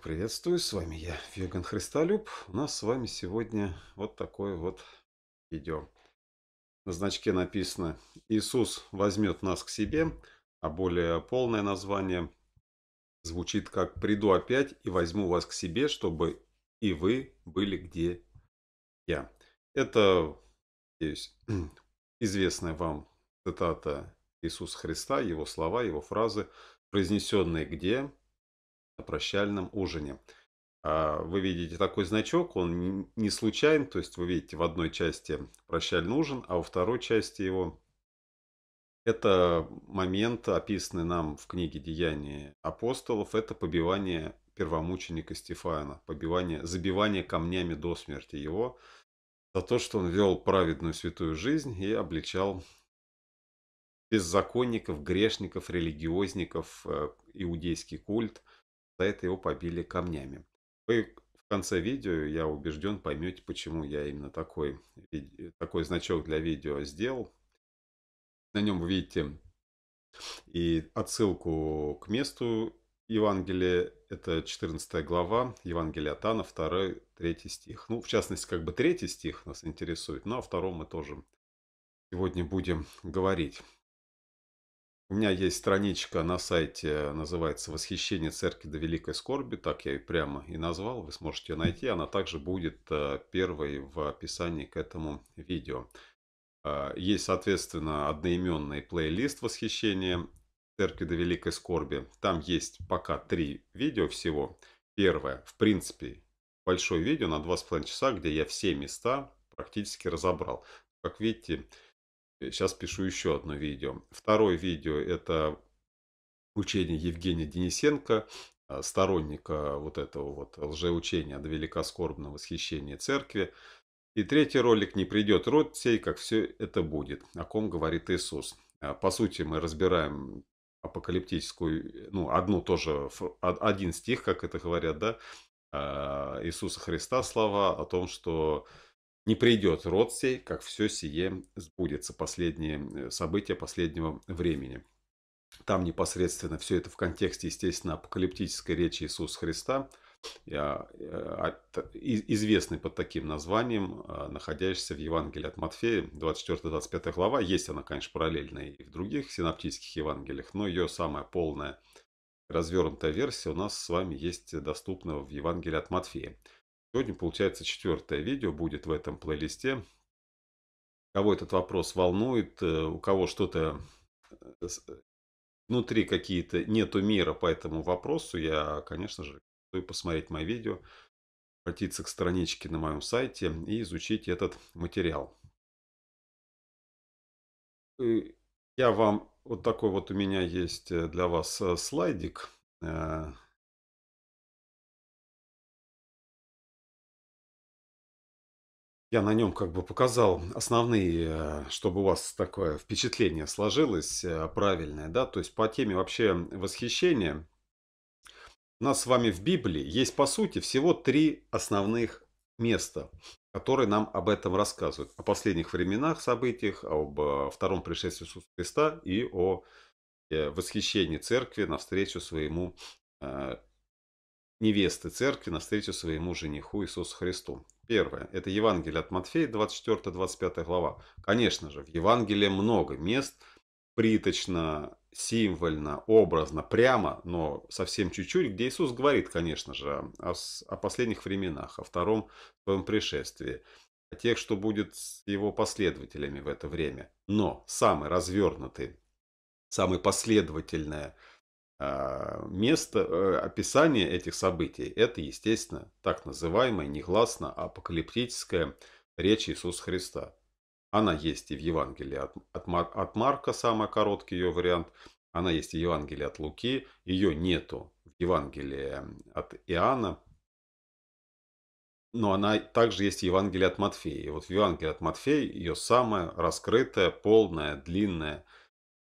Всех приветствую, с вами я, Веган Христолюб. У нас с вами сегодня вот такое вот видео. На значке написано «Иисус возьмет нас к себе», а более полное название звучит как «Приду опять и возьму вас к себе, чтобы и вы были где я». Это, надеюсь, известная вам цитата Иисуса Христа, его слова, его фразы, произнесенные где прощальном ужине. А, вы видите такой значок, он не случайен, то есть вы видите в одной части прощальный ужин, а во второй части его это момент, описанный нам в книге «Деяния апостолов», это побивание первомученика Стефана, побивание, забивание камнями до смерти его за то, что он вел праведную святую жизнь и обличал беззаконников, грешников, религиозников, э, иудейский культ – за это его побили камнями. Вы в конце видео, я убежден, поймете, почему я именно такой, такой значок для видео сделал. На нем вы видите и отсылку к месту Евангелия, это 14 глава, Евангелия от Анна, 2, 3 стих. Ну, в частности, как бы 3 стих нас интересует, но о втором мы тоже сегодня будем говорить. У меня есть страничка на сайте, называется «Восхищение церкви до великой скорби», так я ее прямо и назвал, вы сможете ее найти. Она также будет э, первой в описании к этому видео. А, есть, соответственно, одноименный плейлист «Восхищение церкви до великой скорби». Там есть пока три видео всего. Первое, в принципе, большое видео на 2,5 часа, где я все места практически разобрал. Как видите, Сейчас э, пишу еще одно видео. Второе видео это учение Евгения Денисенко, а, сторонника вот этого вот лжеучения до великоскорбного восхищения церкви. И третий ролик «Не придет род сей, как все это будет», о ком говорит Иисус. А, по сути, мы разбираем апокалиптическую, ну, одну тоже, один стих, как это говорят, да, а, Иисуса Христа слова о том, что не придет род сей, как все сие сбудется, последние э, события последнего времени. Там непосредственно все это в контексте, естественно, апокалиптической речи Иисуса Христа, э, а, а, известный под таким названием, э, находящийся в Евангелии от Матфея, 24-25 глава. Есть она, конечно, параллельно и в других синаптических Евангелиях, но ее самая полная развернутая версия у нас с вами есть доступна в Евангелии от Матфея. Сегодня, получается, четвертое видео будет в этом плейлисте. Кого этот вопрос волнует, э, у кого что-то э, э, внутри какие-то нету мира по этому вопросу, я, конечно же, стоит посмотреть мои видео, обратиться к страничке на моем сайте и изучить этот материал. Я вам, вот такой вот у меня есть для вас слайдик Я на нем как бы показал основные, э, чтобы у вас такое впечатление сложилось э, правильное, да, то есть по теме вообще восхищения. У нас с вами в Библии есть по сути всего три основных места, которые нам об этом рассказывают. О последних временах, событиях, об э, втором пришествии Иисуса Христа и о восхищении церкви навстречу своему невесты церкви навстречу своему жениху Иисусу Христу. Первое. Это Евангелие от Матфея, 24-25 глава. Конечно же, в Евангелии много мест, приточно, символьно, образно, прямо, но совсем чуть-чуть, где Иисус говорит, конечно же, о, о последних временах, о втором своем пришествии, о тех, что будет с его последователями в это время. Но самый развернутый, самое последовательное – а, место э, описания этих событий – это, естественно, так называемая негласно апокалиптическая речь Иисуса Христа. Она есть и в Евангелии от, от, от Марка, самый короткий ее вариант. Она есть в Евангелии от Луки. Ее нету в Евангелии эм, от Иоанна. Но она также есть в Евангелии от Матфея. И вот в Евангелии от Матфея ее самая раскрытая, полная, длинная,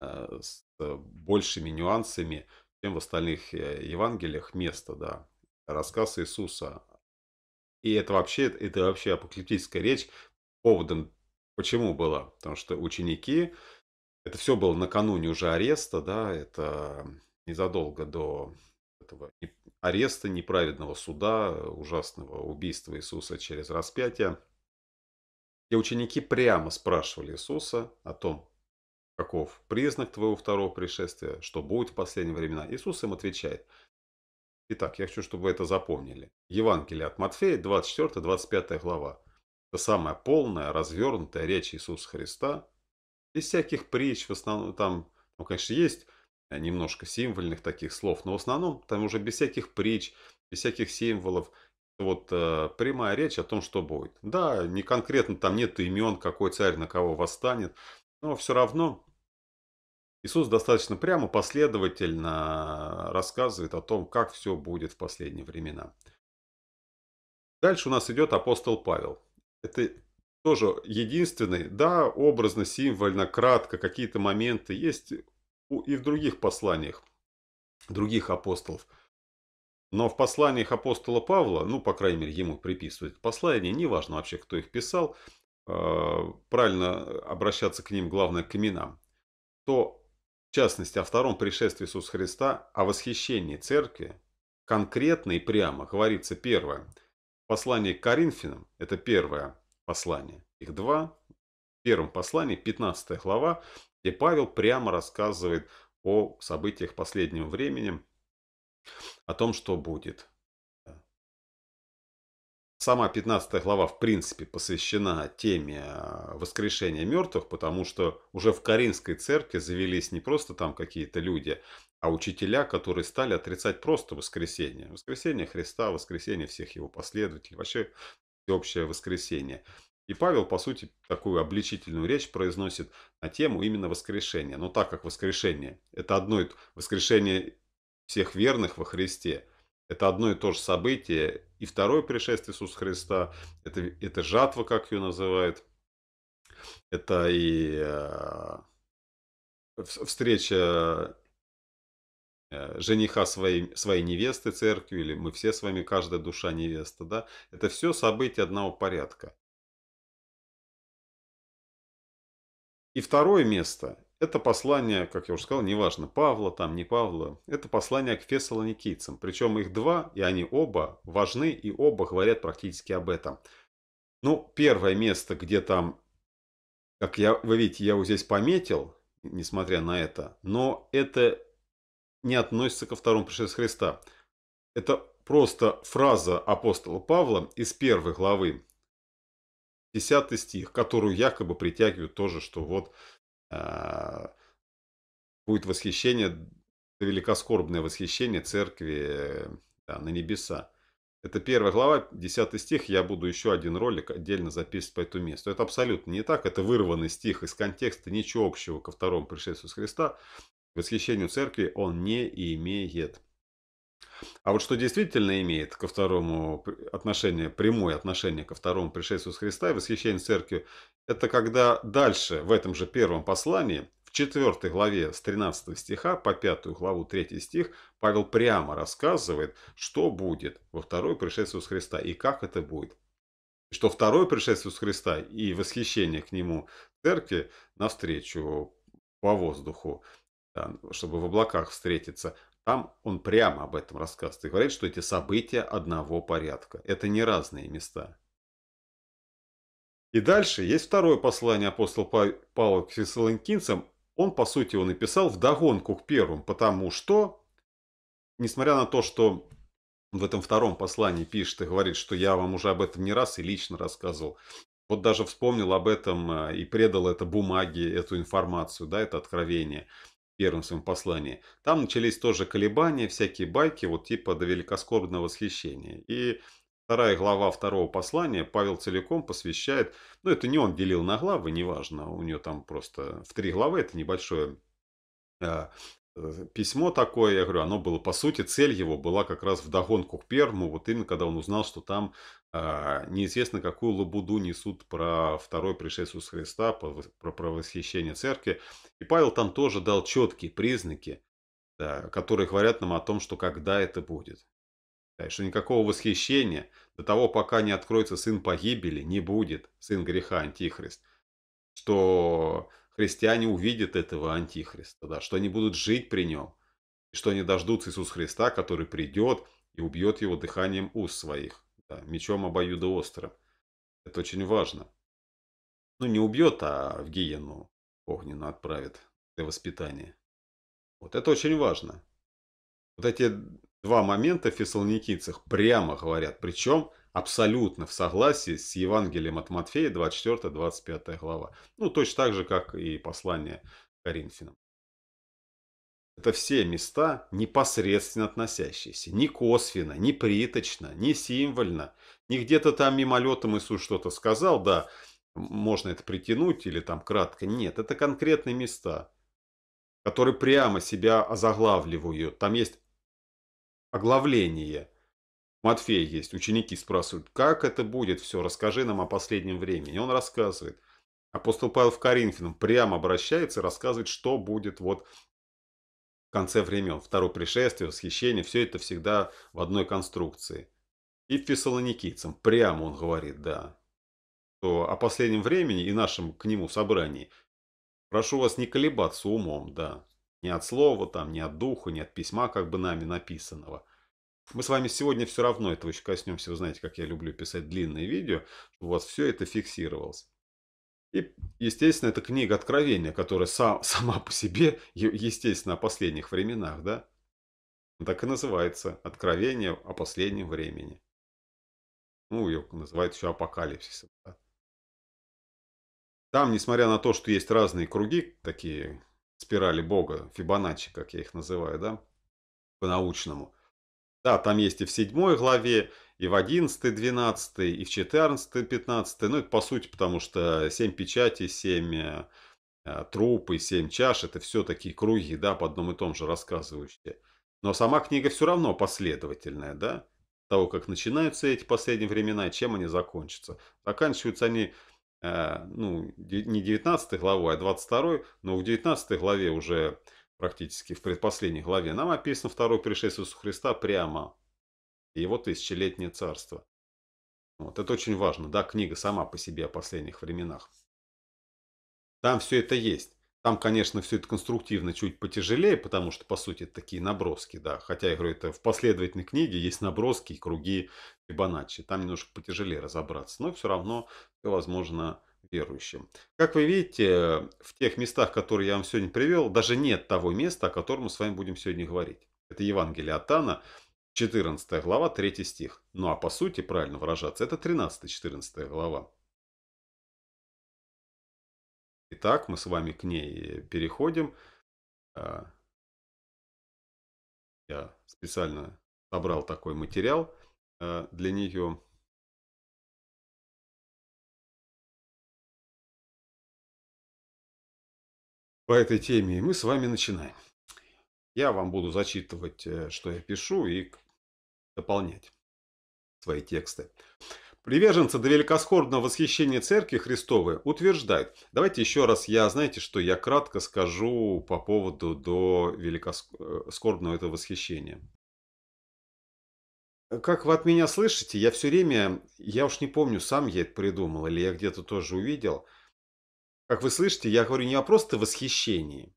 э, с э, большими нюансами – чем в остальных э, Евангелиях место, да. Рассказ Иисуса. И это вообще, это вообще апокалиптическая речь. Поводом почему было, Потому что ученики, это все было накануне уже ареста, да, это незадолго до этого ареста, неправедного суда, ужасного убийства Иисуса через распятие. И ученики прямо спрашивали Иисуса о том, каков признак твоего второго пришествия, что будет в последние времена. Иисус им отвечает. Итак, я хочу, чтобы вы это запомнили. Евангелие от Матфея, 24-25 глава. Это самая полная, развернутая речь Иисуса Христа. Без всяких притч, в основном там, ну, конечно, есть э, немножко символьных таких слов, но в основном там уже без всяких притч, без всяких символов, вот э, прямая речь о том, что будет. Да, не конкретно там нет имен, какой царь на кого восстанет, но все равно Иисус достаточно прямо, последовательно рассказывает о том, как все будет в последние времена. Дальше у нас идет апостол Павел. Это тоже единственный, да, образно, символьно, кратко, какие-то моменты есть и в других посланиях других апостолов. Но в посланиях апостола Павла, ну, по крайней мере, ему приписывают послание, неважно вообще, кто их писал, Э, правильно обращаться к ним, главное, к именам, то, в частности, о втором пришествии Иисуса Христа, о восхищении церкви, конкретно и прямо говорится первое. Послание к Коринфянам – это первое послание. Их два. В первом послании, 15 глава, где Павел прямо рассказывает о событиях последнего времени, о том, что будет. Сама 15 глава в принципе посвящена теме э, воскрешения мертвых, потому что уже в Каринской церкви завелись не просто там какие-то люди, а учителя, которые стали отрицать просто воскресение. Воскресение Христа, воскресение всех его последователей, вообще всеобщее воскресение. И Павел, по сути, такую обличительную речь произносит на тему именно воскрешения. Но так как воскрешение – это одно воскрешение всех верных во Христе – это одно и то же событие. И второе пришествие Иисуса Христа, это, это жатва, как ее называют. Это и а, э, встреча жениха своей, своей невесты церкви, или мы все с вами, каждая душа невеста, да, это все события одного порядка. И второе место это послание, как я уже сказал, неважно, Павла там, не Павла, это послание к фессалоникийцам. Причем их два, и они оба важны, и оба говорят практически об этом. Ну, первое место, где там, как я, вы видите, я вот здесь пометил, несмотря на это, но это не относится ко второму пришествию Христа. Это просто фраза апостола Павла из первой главы, 10 стих, которую якобы притягивают тоже, что вот а, будет восхищение, великоскорбное восхищение церкви да, на небеса. Это первая глава, 10 стих. Я буду еще один ролик отдельно записывать по этому месту. Это абсолютно не так. Это вырванный стих из контекста, ничего общего ко второму пришествию Христа. Восхищению церкви он не имеет. А вот что действительно имеет ко второму отношение, прямое отношение ко второму пришествию Христа и восхищение церкви, это когда дальше в этом же первом послании, в 4 главе с 13 стиха по 5 главу 3 стих, Павел прямо рассказывает, что будет во второй пришествии Христа и как это будет что второе пришествие с Христа и восхищение к нему церкви навстречу по воздуху, чтобы в облаках встретиться, там он прямо об этом рассказывает и говорит, что эти события одного порядка. Это не разные места. И дальше есть второе послание апостола Павла к фессалоникинцам. Он, по сути, он написал вдогонку к первым, потому что, несмотря на то, что в этом втором послании пишет и говорит, что я вам уже об этом не раз и лично рассказывал, вот даже вспомнил об этом э, и предал это бумаге, эту информацию, да, это откровение – первом своем послании, там начались тоже колебания, всякие байки, вот типа до великоскорбного восхищения. И вторая глава второго послания Павел целиком посвящает, ну это не он делил на главы, неважно, у него там просто в три главы, это небольшое а, Э, письмо такое, я говорю, оно было, по сути, цель его была как раз в догонку к Первому, вот именно когда он узнал, что там э, неизвестно какую лабуду несут про второй пришествие с Христа, про, про, про восхищение церкви. И Павел там тоже дал четкие признаки, да, которые говорят нам о том, что когда это будет. Да, что никакого восхищения до того, пока не откроется сын погибели, не будет, сын греха, антихрист. Что христиане увидят этого антихриста, да, что они будут жить при нем, и что они дождутся Иисуса Христа, который придет и убьет его дыханием уст своих, да, мечом обоюдоострым. Это очень важно. Ну, не убьет, а в гиену огненно отправит для воспитания. Вот это очень важно. Вот эти два момента в фессалоникийцах прямо говорят, причем – абсолютно в согласии с Евангелием от Матфея 24-25 глава. Ну, точно так же, как и послание Коринфянам. Это все места, непосредственно относящиеся, не косвенно, не приточно, не символьно, не где-то там мимолетом Иисус что-то сказал, да, можно это притянуть или там кратко. Нет, это конкретные места, которые прямо себя озаглавливают. Там есть оглавление – Матфея есть, ученики спрашивают, как это будет все, расскажи нам о последнем времени. И он рассказывает. Апостол Павел в Коринфянам прямо обращается и рассказывает, что будет вот в конце времен. Второе пришествие, восхищение, все это всегда в одной конструкции. И фессалоникийцам прямо он говорит, да, что о последнем времени и нашем к нему собрании прошу вас не колебаться умом, да, ни от слова там, ни от духа, ни от письма, как бы нами написанного – мы с вами сегодня все равно этого еще коснемся. Вы знаете, как я люблю писать длинные видео, чтобы у вас все это фиксировалось. И, естественно, это книга Откровения, которая сам, сама по себе, естественно, о последних временах, да? Так и называется «Откровение о последнем времени». Ну, ее называют еще апокалипсисом. Да? Там, несмотря на то, что есть разные круги, такие спирали Бога, Фибоначчи, как я их называю, да, по-научному, да, там есть и в 7 главе, и в 11, 12, и в 14, 15. Ну, это по сути, потому что 7 печатей, 7 э, э труп 7 чаш, это все такие круги, да, по одном и том же рассказывающие. Но сама книга все равно последовательная, да, того, как начинаются эти последние времена и чем они закончатся. Заканчиваются они, э, ну, не 19 главой, а 22, но в 19 главе уже практически в предпоследней главе, нам описано второе пришествие Иисуса Христа прямо, и его тысячелетнее царство. Вот, это очень важно, да, книга сама по себе о последних временах. Там все это есть. Там, конечно, все это конструктивно чуть потяжелее, потому что, по сути, это такие наброски, да. Хотя, я говорю, это в последовательной книге есть наброски круги Фибоначчи. Там немножко потяжелее разобраться, но все равно все возможно верующим. Как вы видите, в тех местах, которые я вам сегодня привел, даже нет того места, о котором мы с вами будем сегодня говорить. Это Евангелие от Тана, 14 глава, 3 стих. Ну а по сути, правильно выражаться, это 13-14 глава. Итак, мы с вами к ней переходим. А, я специально собрал такой материал а, для нее. по этой теме, и мы с вами начинаем. Я вам буду зачитывать, э, что я пишу, и дополнять свои тексты. Приверженцы до великосхорного восхищения Церкви Христовой утверждают. Давайте еще раз я, знаете что, я кратко скажу по поводу до великоскорбного э, этого восхищения. Как вы от меня слышите, я все время, я уж не помню, сам я это придумал, или я где-то тоже увидел – как вы слышите, я говорю не о просто восхищении,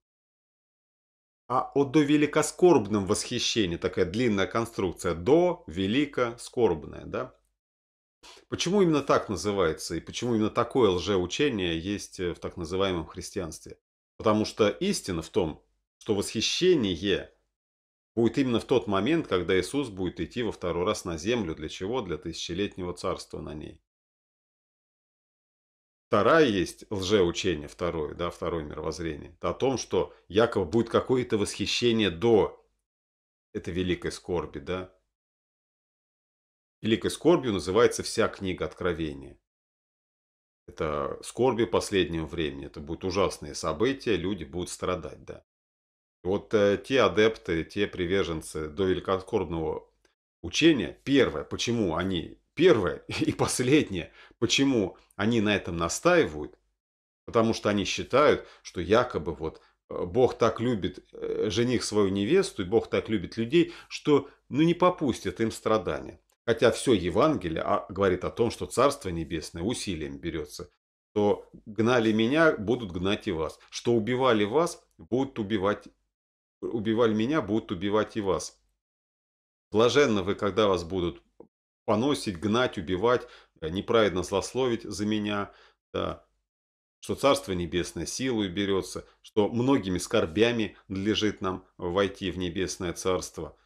а о довеликоскорбном восхищении. Такая длинная конструкция. До, велико, скорбное. Да? Почему именно так называется и почему именно такое лжеучение есть э, в так называемом христианстве? Потому что истина в том, что восхищение будет именно в тот момент, когда Иисус будет идти во второй раз на землю. Для чего? Для тысячелетнего царства на ней. Вторая есть лжеучение, второе, да, второе мировоззрение. Это о том, что якобы будет какое-то восхищение до этой великой скорби, да. Великой скорбью называется вся книга Откровения. Это скорби последнего времени, это будут ужасные события, люди будут страдать, да. И вот э, те адепты, те приверженцы до великоскорбного учения, первое, почему они Первое и последнее, почему они на этом настаивают, потому что они считают, что якобы вот э, Бог так любит э, жених свою невесту, и Бог так любит людей, что ну не попустит им страдания. Хотя все Евангелие а, говорит о том, что Царство Небесное усилием берется, то гнали меня, будут гнать и вас. Что убивали вас, будут убивать, убивали меня, будут убивать и вас. Блаженно вы, когда вас будут поносить, гнать, убивать, э, неправедно злословить за меня, да, что Царство Небесное силой берется, что многими скорбями надлежит нам войти в Небесное Царство.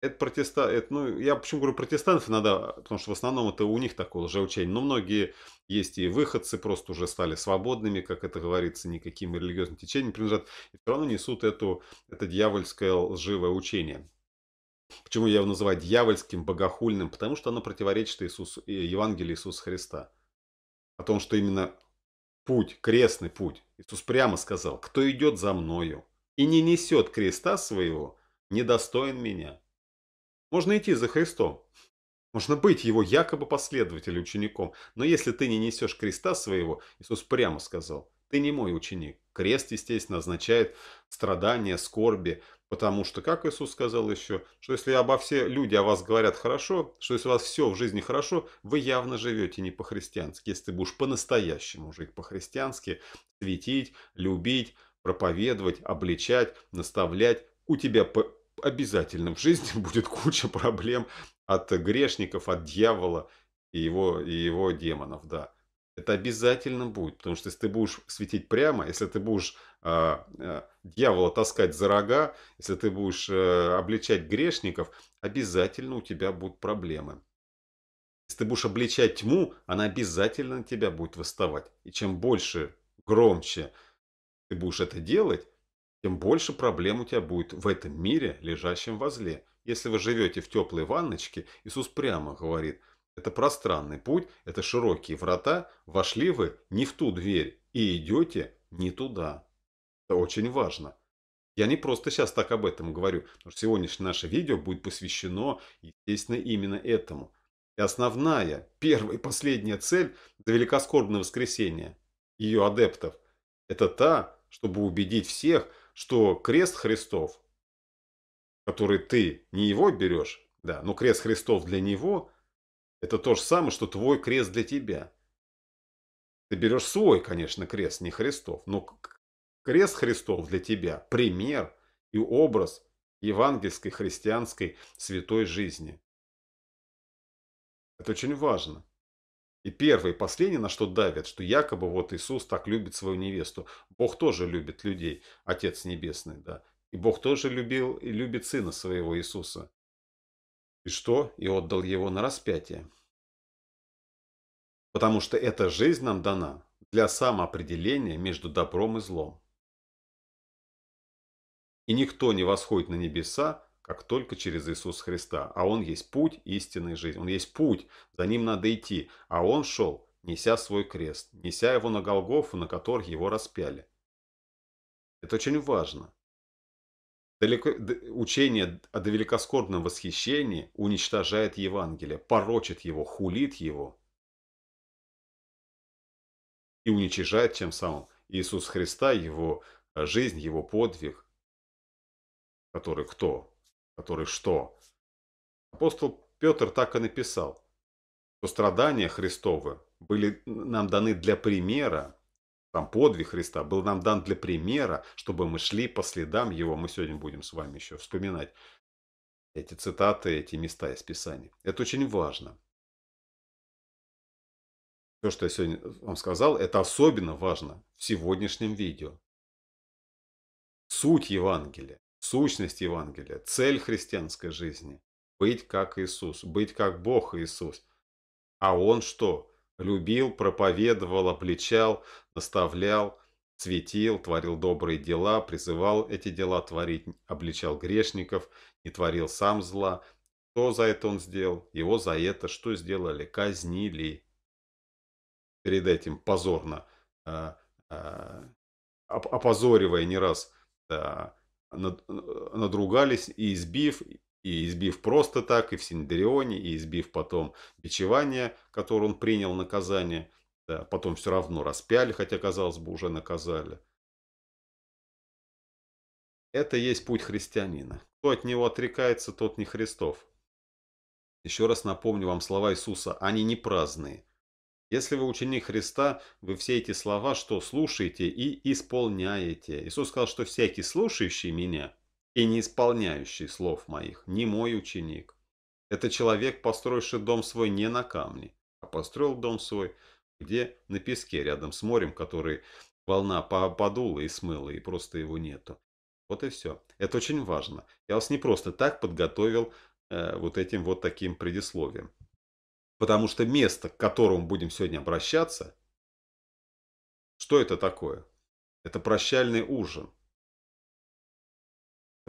Это протеста, это, ну, я почему говорю протестантов иногда, потому что в основном это у них такое лжеучение, но многие есть и выходцы, просто уже стали свободными, как это говорится, никаким религиозным течением принадлежат, и все равно несут эту, это дьявольское лживое учение. Почему я его называю дьявольским, богохульным? Потому что оно противоречит Иисусу, э, Евангелию Иисуса Христа. О том, что именно путь, крестный путь. Иисус прямо сказал, кто идет за мною и не несет креста своего, недостоин меня. Можно идти за Христом, можно быть его якобы последователем, учеником, но если ты не несешь креста своего, Иисус прямо сказал, ты не мой ученик. Крест, естественно, означает страдания, скорби, Потому что, как Иисус сказал еще, что если обо все люди о вас говорят хорошо, что если у вас все в жизни хорошо, вы явно живете не по-христиански, если ты будешь по-настоящему жить по-христиански, светить, любить, проповедовать, обличать, наставлять, у тебя по обязательно в жизни будет куча проблем от грешников, от дьявола и его, и его демонов, да. Это обязательно будет, потому что если ты будешь светить прямо, если ты будешь э, э, дьявола таскать за рога, если ты будешь э, обличать грешников, обязательно у тебя будут проблемы. Если ты будешь обличать тьму, она обязательно на тебя будет восставать. И чем больше, громче ты будешь это делать, тем больше проблем у тебя будет в этом мире, лежащем возле. Если вы живете в теплой ванночке, Иисус прямо говорит – это пространный путь, это широкие врата, вошли вы не в ту дверь и идете не туда. Это очень важно. Я не просто сейчас так об этом говорю, потому что сегодняшнее наше видео будет посвящено, естественно, именно этому. И основная, первая и последняя цель за великоскорбное воскресенье ее адептов – это та, чтобы убедить всех, что крест Христов, который ты не его берешь, да, но крест Христов для него – это то же самое, что твой крест для тебя. Ты берешь свой, конечно, крест, не Христов, но крест Христов для тебя – пример и образ евангельской христианской святой жизни. Это очень важно. И первое и последнее, на что давят, что якобы вот Иисус так любит свою невесту. Бог тоже любит людей, Отец Небесный, да. И Бог тоже любил и любит Сына своего Иисуса. И что? И отдал его на распятие. Потому что эта жизнь нам дана для самоопределения между добром и злом. И никто не восходит на небеса, как только через Иисуса Христа. А Он есть путь истинной жизни. Он есть путь, за Ним надо идти. А Он шел, неся свой крест, неся его на Голгофу, на который его распяли. Это очень важно. Далеко, учение о великоскорбном восхищении уничтожает Евангелие, порочит его, хулит его и уничижает тем самым Иисус Христа, его э, жизнь, его подвиг, который кто, который что. Апостол Петр так и написал, что страдания Христовы были нам даны для примера, там подвиг Христа был нам дан для примера, чтобы мы шли по следам Его. Мы сегодня будем с вами еще вспоминать эти цитаты, эти места из Писания. Это очень важно. Все, что я сегодня вам сказал, это особенно важно в сегодняшнем видео. Суть Евангелия, сущность Евангелия, цель христианской жизни – быть как Иисус, быть как Бог Иисус. А Он что? Любил, проповедовал, обличал, наставлял, светил, творил добрые дела, призывал эти дела творить, обличал грешников, не творил сам зла. Что за это он сделал? Его за это что сделали? Казнили. Перед этим позорно, а, а, опозоривая не раз, да, над, э, надругались и избив, и избив просто так, и в Синдрионе, и избив потом бичевание, которое он принял наказание, да, потом все равно распяли, хотя, казалось бы, уже наказали. Это есть путь христианина. Кто от него отрекается, тот не Христов. Еще раз напомню вам слова Иисуса, они не праздные. Если вы ученик Христа, вы все эти слова что слушаете и исполняете. Иисус сказал, что всякий слушающий меня – и не исполняющий слов моих, не мой ученик. Это человек, построивший дом свой не на камне, а построил дом свой где на песке рядом с морем, который волна подула и смыла, и просто его нету. Вот и все. Это очень важно. Я вас не просто так подготовил э, вот этим вот таким предисловием. Потому что место, к которому будем сегодня обращаться, что это такое? Это прощальный ужин.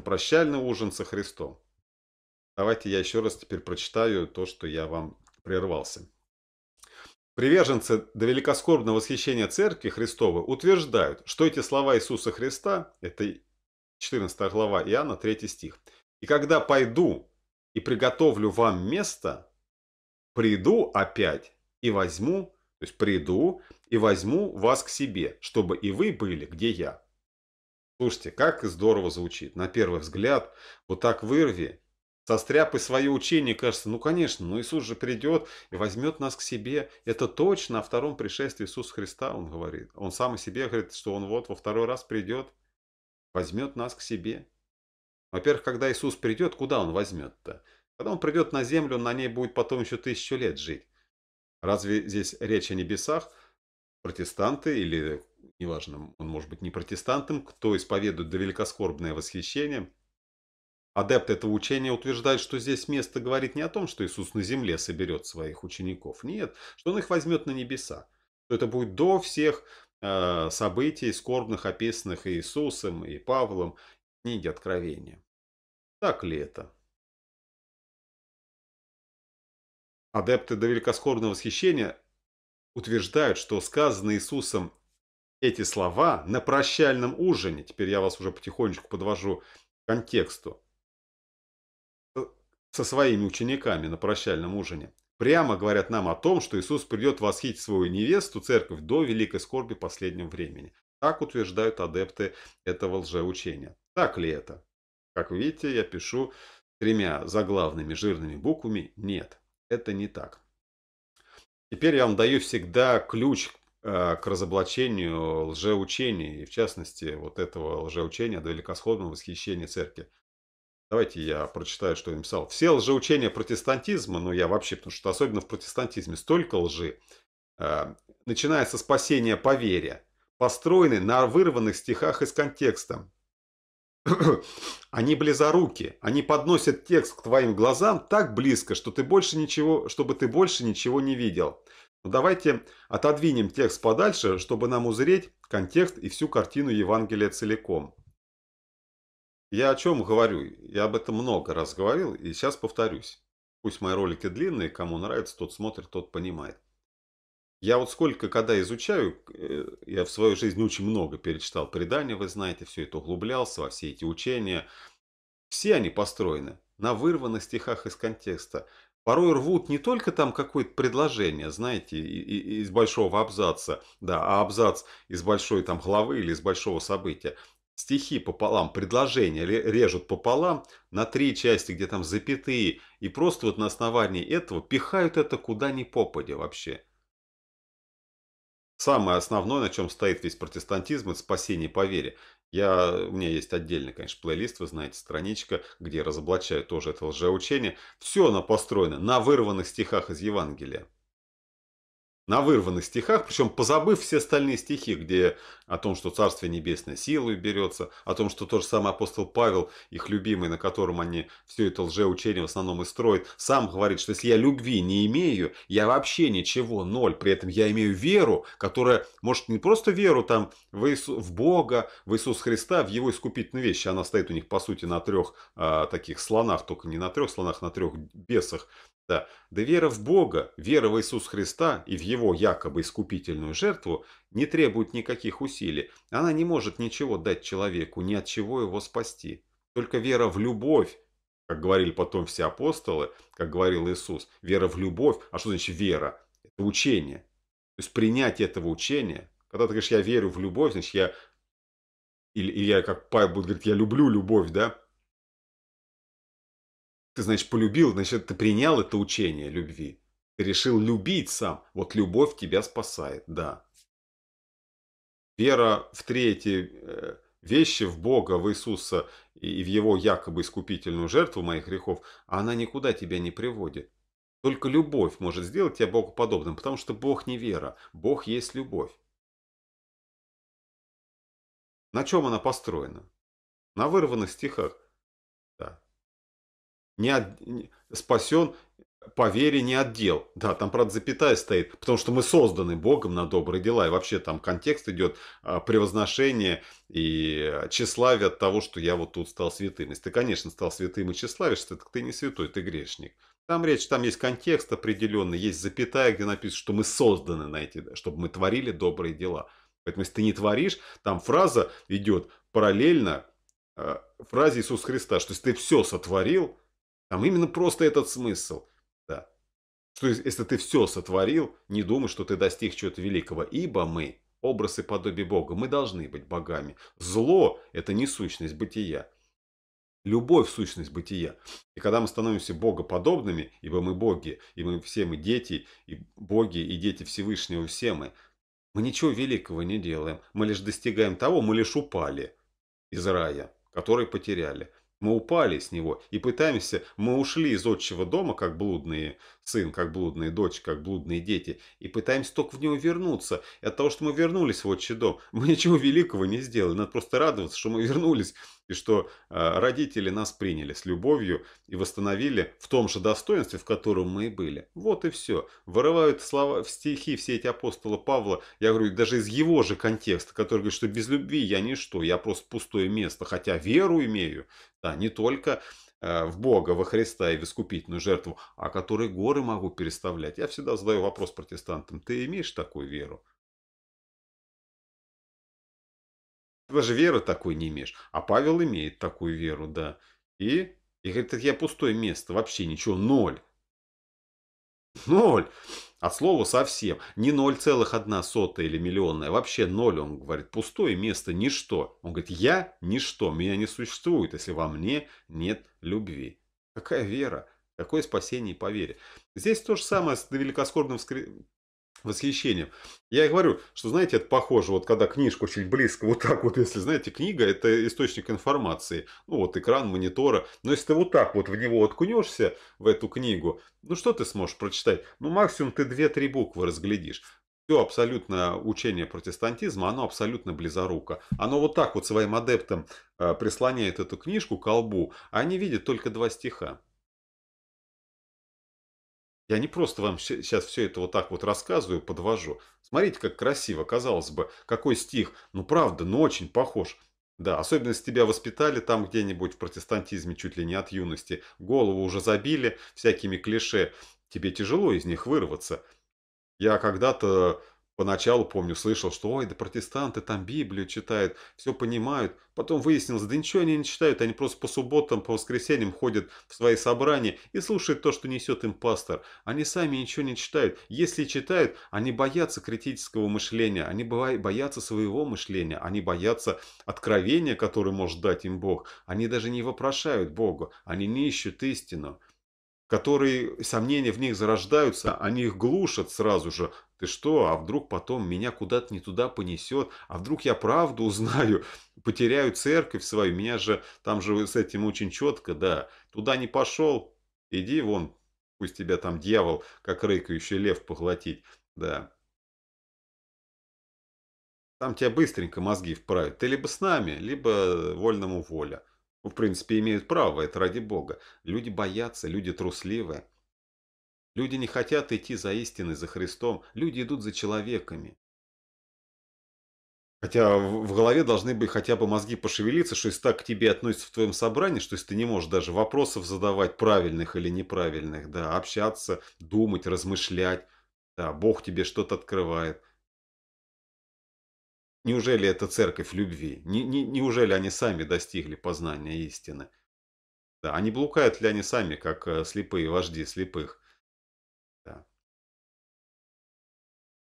Прощальный ужин со Христом. Давайте я еще раз теперь прочитаю то, что я вам прервался. Приверженцы до великоскорбного восхищения Церкви Христовой утверждают, что эти слова Иисуса Христа, это 14 глава Иоанна, 3 стих, «И когда пойду и приготовлю вам место, приду опять и возьму, то есть приду и возьму вас к себе, чтобы и вы были, где я». Слушайте, как здорово звучит. На первый взгляд, вот так вырви, состряпай свое учение, кажется, ну конечно, но ну, Иисус же придет и возьмет нас к себе. Это точно о втором пришествии Иисуса Христа, он говорит. Он сам о себе говорит, что он вот во второй раз придет, возьмет нас к себе. Во-первых, когда Иисус придет, куда он возьмет-то? Когда он придет на землю, он на ней будет потом еще тысячу лет жить. Разве здесь речь о небесах? Протестанты или неважно, он может быть не протестантом, кто исповедует довеликоскорбное восхищение. Адепт этого учения утверждает, что здесь место говорит не о том, что Иисус на земле соберет своих учеников. Нет, что он их возьмет на небеса. Что это будет до всех э, событий, скорбных, описанных и Иисусом, и Павлом, в книге Откровения. Так ли это? Адепты до великоскорбного восхищения утверждают, что сказанное Иисусом эти слова на прощальном ужине, теперь я вас уже потихонечку подвожу к контексту, э, со своими учениками на прощальном ужине, прямо говорят нам о том, что Иисус придет восхитить свою невесту, церковь, до великой скорби последнего времени. Так утверждают адепты этого лжеучения. Так ли это? Как видите, я пишу тремя заглавными жирными буквами «нет». Это не так. Теперь я вам даю всегда ключ к Э, к разоблачению лжеучений, и в частности вот этого лжеучения до великосходного восхищения церкви. Давайте я прочитаю, что он написал. Все лжеучения протестантизма, ну я вообще, потому что особенно в протестантизме столько лжи, э, начиная со спасения по вере, построены на вырванных стихах из контекста. Они близоруки, они подносят текст к твоим глазам так близко, что ты больше ничего, чтобы ты больше ничего не видел. Но ну, Давайте отодвинем текст подальше, чтобы нам узреть контекст и всю картину Евангелия целиком. Я о чем говорю? Я об этом много раз говорил и сейчас повторюсь. Пусть мои ролики длинные, кому нравится, тот смотрит, тот понимает. Я вот сколько, когда изучаю, э, я в свою жизнь очень много перечитал предания, вы знаете, все это углублялся во все эти учения. Все они построены на вырванных стихах из контекста – Порой рвут не только там какое-то предложение, знаете, из большого абзаца, да, а абзац из большой там главы или из большого события. Стихи пополам, предложения режут пополам на три части, где там запятые, и просто вот на основании этого пихают это куда ни попадя вообще. Самое основное, на чем стоит весь протестантизм, это спасение по вере. Я, у меня есть отдельный, конечно, плейлист, вы знаете, страничка, где я разоблачаю тоже это лжеучение. Все оно построено на вырванных стихах из Евангелия на вырванных стихах, причем позабыв все остальные стихи, где о том, что Царствие Небесное силой берется, о том, что тот же самый апостол Павел, их любимый, на котором они все это лжеучение в основном и строят, сам говорит, что если я любви не имею, я вообще ничего, ноль, при этом я имею веру, которая, может, не просто веру там в, Иису, в Бога, в Иисуса Христа, в Его искупительные вещи, она стоит у них, по сути, на трех а, таких слонах, только не на трех слонах, на трех бесах, да, да вера в Бога, вера в Иисус Христа и в Его якобы искупительную жертву не требует никаких усилий. Она не может ничего дать человеку, ни от чего его спасти. Только вера в любовь, как говорили потом все апостолы, как говорил Иисус, вера в любовь. А что значит вера? Это учение. То есть принятие этого учения. Когда ты говоришь, я верю в любовь, значит, я... Или, или я, как Павел будет говорить, я люблю любовь, да? Ты, значит, полюбил, значит, ты принял это учение любви. Ты решил любить сам. Вот любовь тебя спасает, да. Вера в третьи э, вещи, в Бога, в Иисуса и в Его якобы искупительную жертву моих грехов, она никуда тебя не приводит. Только любовь может сделать тебя Богу подобным, потому что Бог не вера, Бог есть любовь. На чем она построена? На вырванных стихах не от, спасен по вере не отдел. Да, там, правда, запятая стоит, потому что мы созданы Богом на добрые дела. И вообще там контекст идет а, превозношение и тщеславие от того, что я вот тут стал святым. Если ты, конечно, стал святым и тщеславишься, так ты не святой, ты грешник. Там речь, там есть контекст определенный, есть запятая, где написано, что мы созданы на эти, чтобы мы творили добрые дела. Поэтому если ты не творишь, там фраза идет параллельно а, фразе Иисуса Христа, что если ты все сотворил, там именно просто этот смысл. Да. Что если ты все сотворил, не думай, что ты достиг чего-то великого, ибо мы – образ и подобие Бога. Мы должны быть богами. Зло – это не сущность бытия. Любовь – сущность бытия. И когда мы становимся богоподобными, ибо мы боги, и мы все мы дети, и боги, и дети Всевышнего все мы, мы ничего великого не делаем. Мы лишь достигаем того, мы лишь упали из рая, который потеряли. Мы упали с него и пытаемся, мы ушли из отчего дома, как блудные сын, как блудные дочь, как блудные дети, и пытаемся только в него вернуться. И от того, что мы вернулись в отчий дом, мы ничего великого не сделали, надо просто радоваться, что мы вернулись и что а, родители нас приняли с любовью и восстановили в том же достоинстве, в котором мы и были. Вот и все. Вырывают слова в стихи все эти апостолы Павла, я говорю, даже из его же контекста, который говорит, что без любви я ничто, я просто пустое место, хотя веру имею, да, не только а, в Бога, во Христа и в искупительную жертву, а которой горы могу переставлять. Я всегда задаю вопрос протестантам, ты имеешь такую веру? даже веры такой не имеешь. А Павел имеет такую веру, да. И, и говорит, я пустое место, вообще ничего, ноль. Ноль. От слова совсем. Не ноль целых одна сотая или миллионная. Вообще ноль, он говорит. Пустое место, ничто. Он говорит, я ничто. Меня не существует, если во мне нет любви. Какая вера? Какое спасение по вере? Здесь то же самое с великоскорбным восхищением. Я и говорю, что, знаете, это похоже, вот когда книжку очень близко, вот так вот, если, знаете, книга – это источник информации, ну вот экран монитора, но если ты вот так вот в него откунешься, в эту книгу, ну что ты сможешь прочитать? Ну максимум ты две-три буквы разглядишь. Все абсолютно учение протестантизма, оно абсолютно близоруко. Оно вот так вот своим адептам а, прислоняет эту книжку к колбу, а они видят только два стиха. Я не просто вам сейчас все это вот так вот рассказываю, подвожу. Смотрите, как красиво, казалось бы, какой стих. Ну правда, ну очень похож. Да, особенно если тебя воспитали там где-нибудь в протестантизме чуть ли не от юности, голову уже забили всякими клише, тебе тяжело из них вырваться. Я когда-то Поначалу, помню, слышал, что ой, да протестанты там Библию читают, все понимают. Потом выяснилось, да ничего они не читают, они просто по субботам, по воскресеньям ходят в свои собрания и слушают то, что несет им пастор. Они сами ничего не читают. Если читают, они боятся критического мышления, они боятся своего мышления, они боятся откровения, которое может дать им Бог. Они даже не вопрошают Бога, они не ищут истину которые сомнения в них зарождаются, они их глушат сразу же. Ты что, а вдруг потом меня куда-то не туда понесет, а вдруг я правду узнаю, потеряю церковь свою, меня же, там же с этим очень четко, да, туда не пошел, иди вон, пусть тебя там дьявол, как рыкающий лев, поглотит, да. Там тебя быстренько мозги вправят, ты либо с нами, либо вольному воля. Ну, в принципе, имеют право, это ради бога. Люди боятся, люди трусливые. Люди не хотят идти за истиной, за Христом. Люди идут за человеками. Хотя в голове должны быть хотя бы мозги пошевелиться, что если так к тебе относится в твоем собрании, что если ты не можешь даже вопросов задавать, правильных или неправильных, да, общаться, думать, размышлять, да, Бог тебе что-то открывает – Неужели это церковь любви? Не, не, неужели они сами достигли познания истины? Да, они блукают ли они сами, как э, слепые вожди слепых? Да.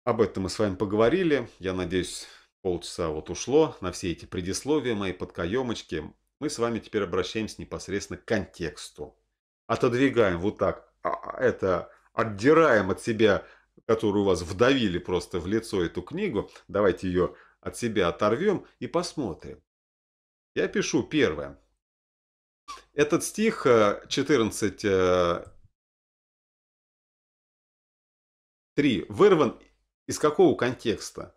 Об этом мы с вами поговорили. Я надеюсь, полчаса вот ушло на все эти предисловия, мои подкаемочки. Мы с вами теперь обращаемся непосредственно к контексту. Отодвигаем вот так, а, а, это отдираем от себя, которую у вас вдавили просто в лицо эту книгу. Давайте ее от себя оторвем и посмотрим. Я пишу первое. Этот стих 14.3 э, э, вырван из какого контекста?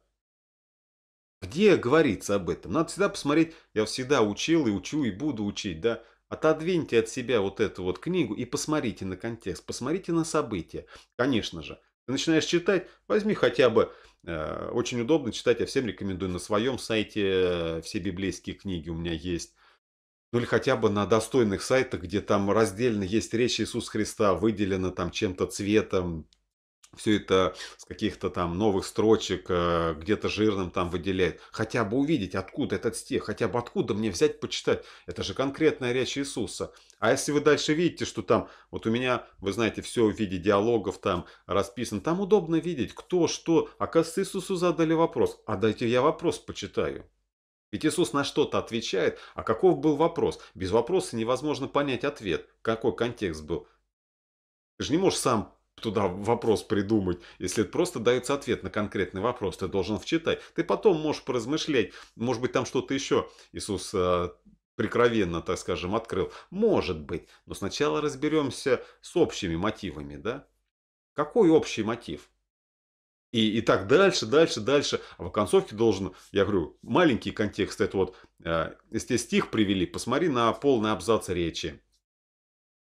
Где говорится об этом? Надо всегда посмотреть, я всегда учил и учу и буду учить, да? Отодвиньте от себя вот эту вот книгу и посмотрите на контекст, посмотрите на события. Конечно же, ты начинаешь читать, возьми хотя бы Э, очень удобно читать, я всем рекомендую. На своем сайте э, все библейские книги у меня есть. Ну или хотя бы на достойных сайтах, где там раздельно есть речь Иисуса Христа, выделена там чем-то цветом, все это с каких-то там новых строчек э, где-то жирным там выделяет. Хотя бы увидеть, откуда этот стих, хотя бы откуда мне взять почитать. Это же конкретная речь Иисуса. А если вы дальше видите, что там, вот у меня, вы знаете, все в виде диалогов там расписано, там удобно видеть, кто что. Оказывается, Иисусу задали вопрос, а дайте я вопрос почитаю. Ведь Иисус на что-то отвечает, а каков был вопрос? Без вопроса невозможно понять ответ, какой контекст был. Ты же не можешь сам туда вопрос придумать. Если просто дается ответ на конкретный вопрос, ты должен вчитать. Ты потом можешь поразмышлять. Может быть, там что-то еще Иисус э, прикровенно, так скажем, открыл. Может быть, но сначала разберемся с общими мотивами, да? Какой общий мотив? И, и так дальше, дальше, дальше. А в концовке должен, я говорю, маленький контекст. Это вот, э, если стих привели, посмотри на полный абзац речи.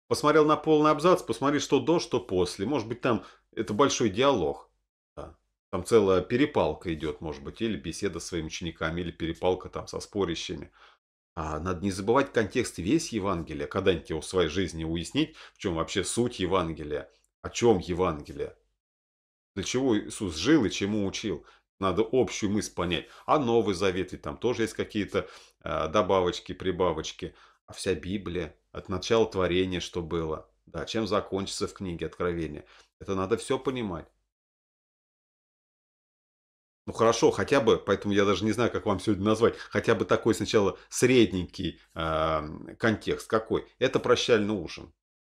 Посмотрел на полный абзац, посмотри, что до, что после. Может быть, там это большой диалог. Да. Там целая перепалка идет, может быть, или беседа с своими учениками, или перепалка там со спорящими. А надо не забывать контекст весь Евангелия, когда-нибудь его в своей жизни уяснить, в чем вообще суть Евангелия, о чем Евангелие, для чего Иисус жил и чему учил. Надо общую мысль понять. А Новый Завет, ведь там тоже есть какие-то э, добавочки, прибавочки. А вся Библия, от начала творения, что было. Да, чем закончится в книге Откровения. Это надо все понимать. Ну хорошо, хотя бы, поэтому я даже не знаю, как вам сегодня назвать, хотя бы такой сначала средненький э, контекст какой. Это прощальный ужин.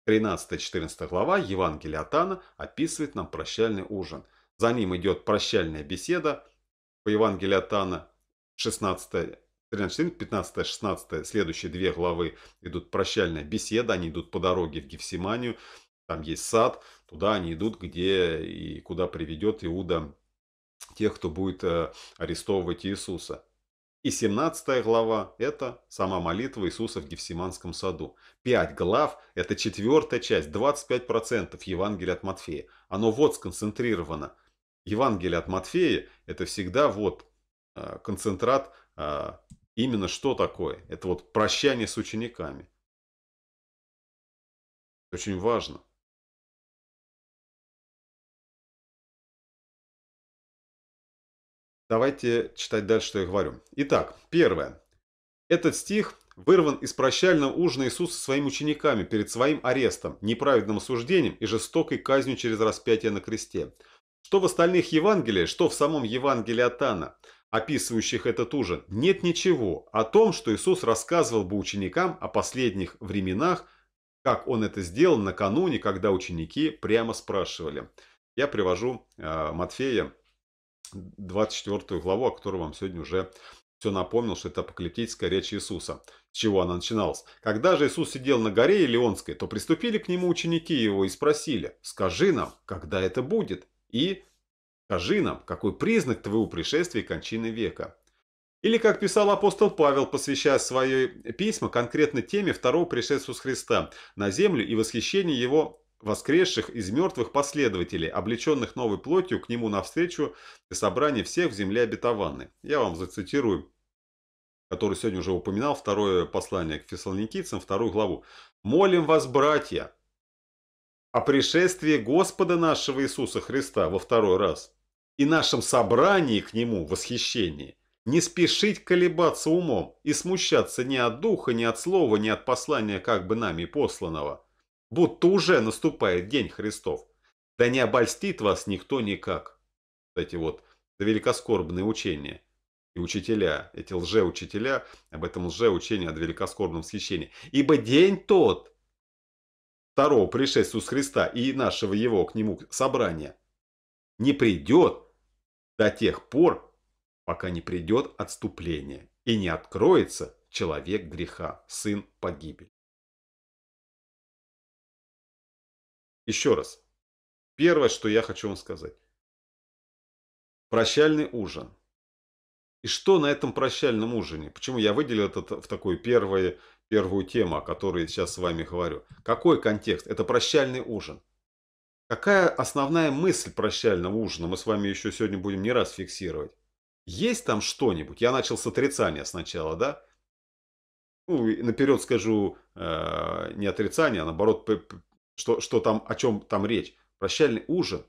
13-14 глава Евангелия от описывает нам прощальный ужин. За ним идет прощальная беседа по Евангелию от Анна 16 15-16, следующие две главы идут прощальная беседа, они идут по дороге в Гефсиманию, там есть сад, туда они идут, где и куда приведет Иуда тех, кто будет э, арестовывать Иисуса. И 17 глава – это сама молитва Иисуса в Гефсиманском саду. 5 глав – это четвертая часть, 25% Евангелия от Матфея. Оно вот сконцентрировано. Евангелие от Матфея – это всегда вот э, концентрат э, именно что такое. Это вот прощание с учениками. Очень важно. Давайте читать дальше, что я говорю. Итак, первое. Этот стих вырван из прощального ужина Иисуса своими учениками перед своим арестом, неправедным осуждением и жестокой казнью через распятие на кресте. Что в остальных Евангелиях, что в самом Евангелии от Анна, описывающих этот ужин, нет ничего о том, что Иисус рассказывал бы ученикам о последних временах, как он это сделал накануне, когда ученики прямо спрашивали. Я привожу э, Матфея 24 главу, о которой вам сегодня уже все напомнил, что это апокалиптическая речь Иисуса. С чего она начиналась? Когда же Иисус сидел на горе Илионской, то приступили к нему ученики его и спросили, «Скажи нам, когда это будет?» И «Скажи нам, какой признак твоего пришествия и кончины века?» Или, как писал апостол Павел, посвящая свои письма конкретно теме второго пришествия Христа на землю и восхищение его воскресших из мертвых последователей, облеченных новой плотью к нему навстречу и собрание всех в земле обетованной. Я вам зацитирую, который сегодня уже упоминал, второе послание к фессалоникийцам, вторую главу. «Молим вас, братья, о пришествии Господа нашего Иисуса Христа во второй раз и нашем собрании к Нему восхищении, не спешить колебаться умом и смущаться ни от духа, ни от слова, ни от послания как бы нами посланного» будто уже наступает день Христов. Да не обольстит вас никто никак. Кстати, вот, это великоскорбные учения. И учителя, эти лжеучителя, об этом лжеучении, о великоскорбном схищении. Ибо день тот, второго пришествия с Христа и нашего его к нему собрания, не придет до тех пор, пока не придет отступление и не откроется человек греха, сын погибель. Еще раз. Первое, что я хочу вам сказать. Прощальный ужин. И что на этом прощальном ужине? Почему я выделил это в такую первую, первую тему, о которой сейчас с вами говорю? Какой контекст? Это прощальный ужин. Какая основная мысль прощального ужина? Мы с вами еще сегодня будем не раз фиксировать. Есть там что-нибудь? Я начал с отрицания сначала, да? Ну, наперед скажу э, не отрицание, а наоборот что, что там, о чем там речь? Прощальный ужин.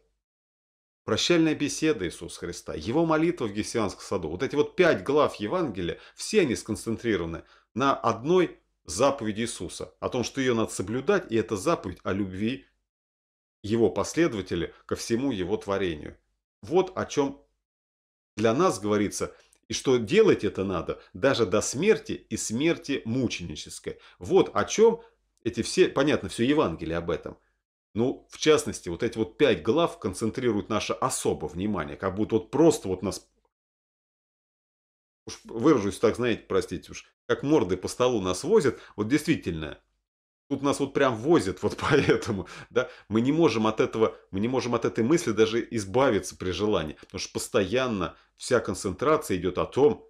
Прощальная беседа Иисуса Христа, его молитва в Гессианском саду. Вот эти вот пять глав Евангелия, все они сконцентрированы на одной заповеди Иисуса. О том, что ее надо соблюдать, и это заповедь о любви его последователя ко всему его творению. Вот о чем для нас говорится, и что делать это надо даже до смерти и смерти мученической. Вот о чем эти все, понятно, все Евангелие об этом. Ну, в частности, вот эти вот пять глав концентрируют наше особо внимание, как будто вот просто вот нас... Уж выражусь так, знаете, простите уж, как морды по столу нас возят, вот действительно, тут нас вот прям возят вот поэтому, да, мы не можем от этого, мы не можем от этой мысли даже избавиться при желании, потому что постоянно вся концентрация идет о том,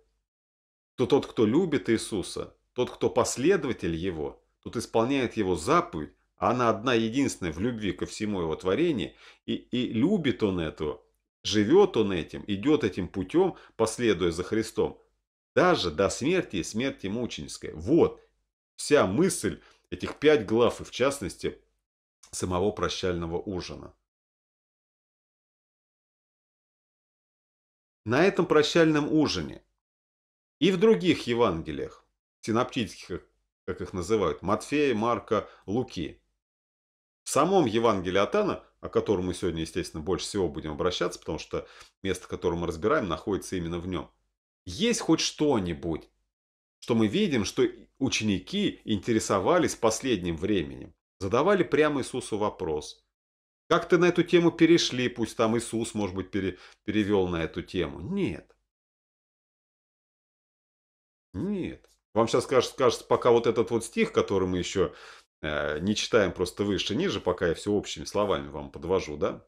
что тот, кто любит Иисуса, тот, кто последователь Его – Тут исполняет его заповедь, а она одна единственная в любви ко всему его творению, и, и любит он этого, живет он этим, идет этим путем, последуя за Христом, даже до смерти и смерти мученической. Вот вся мысль этих пять глав, и в частности, самого прощального ужина. На этом прощальном ужине и в других Евангелиях, синоптических как их называют, Матфея, Марка, Луки. В самом Евангелии от Иоанна, о котором мы сегодня, естественно, больше всего будем обращаться, потому что место, которое мы разбираем, находится именно в нем. Есть хоть что-нибудь, что мы видим, что ученики интересовались последним временем, задавали прямо Иисусу вопрос – ты на эту тему перешли, пусть там Иисус, может быть, пере, перевел на эту тему. Нет. Нет. Вам сейчас кажется, кажется, пока вот этот вот стих, который мы еще э, не читаем просто выше, ниже, пока я все общими словами вам подвожу, да?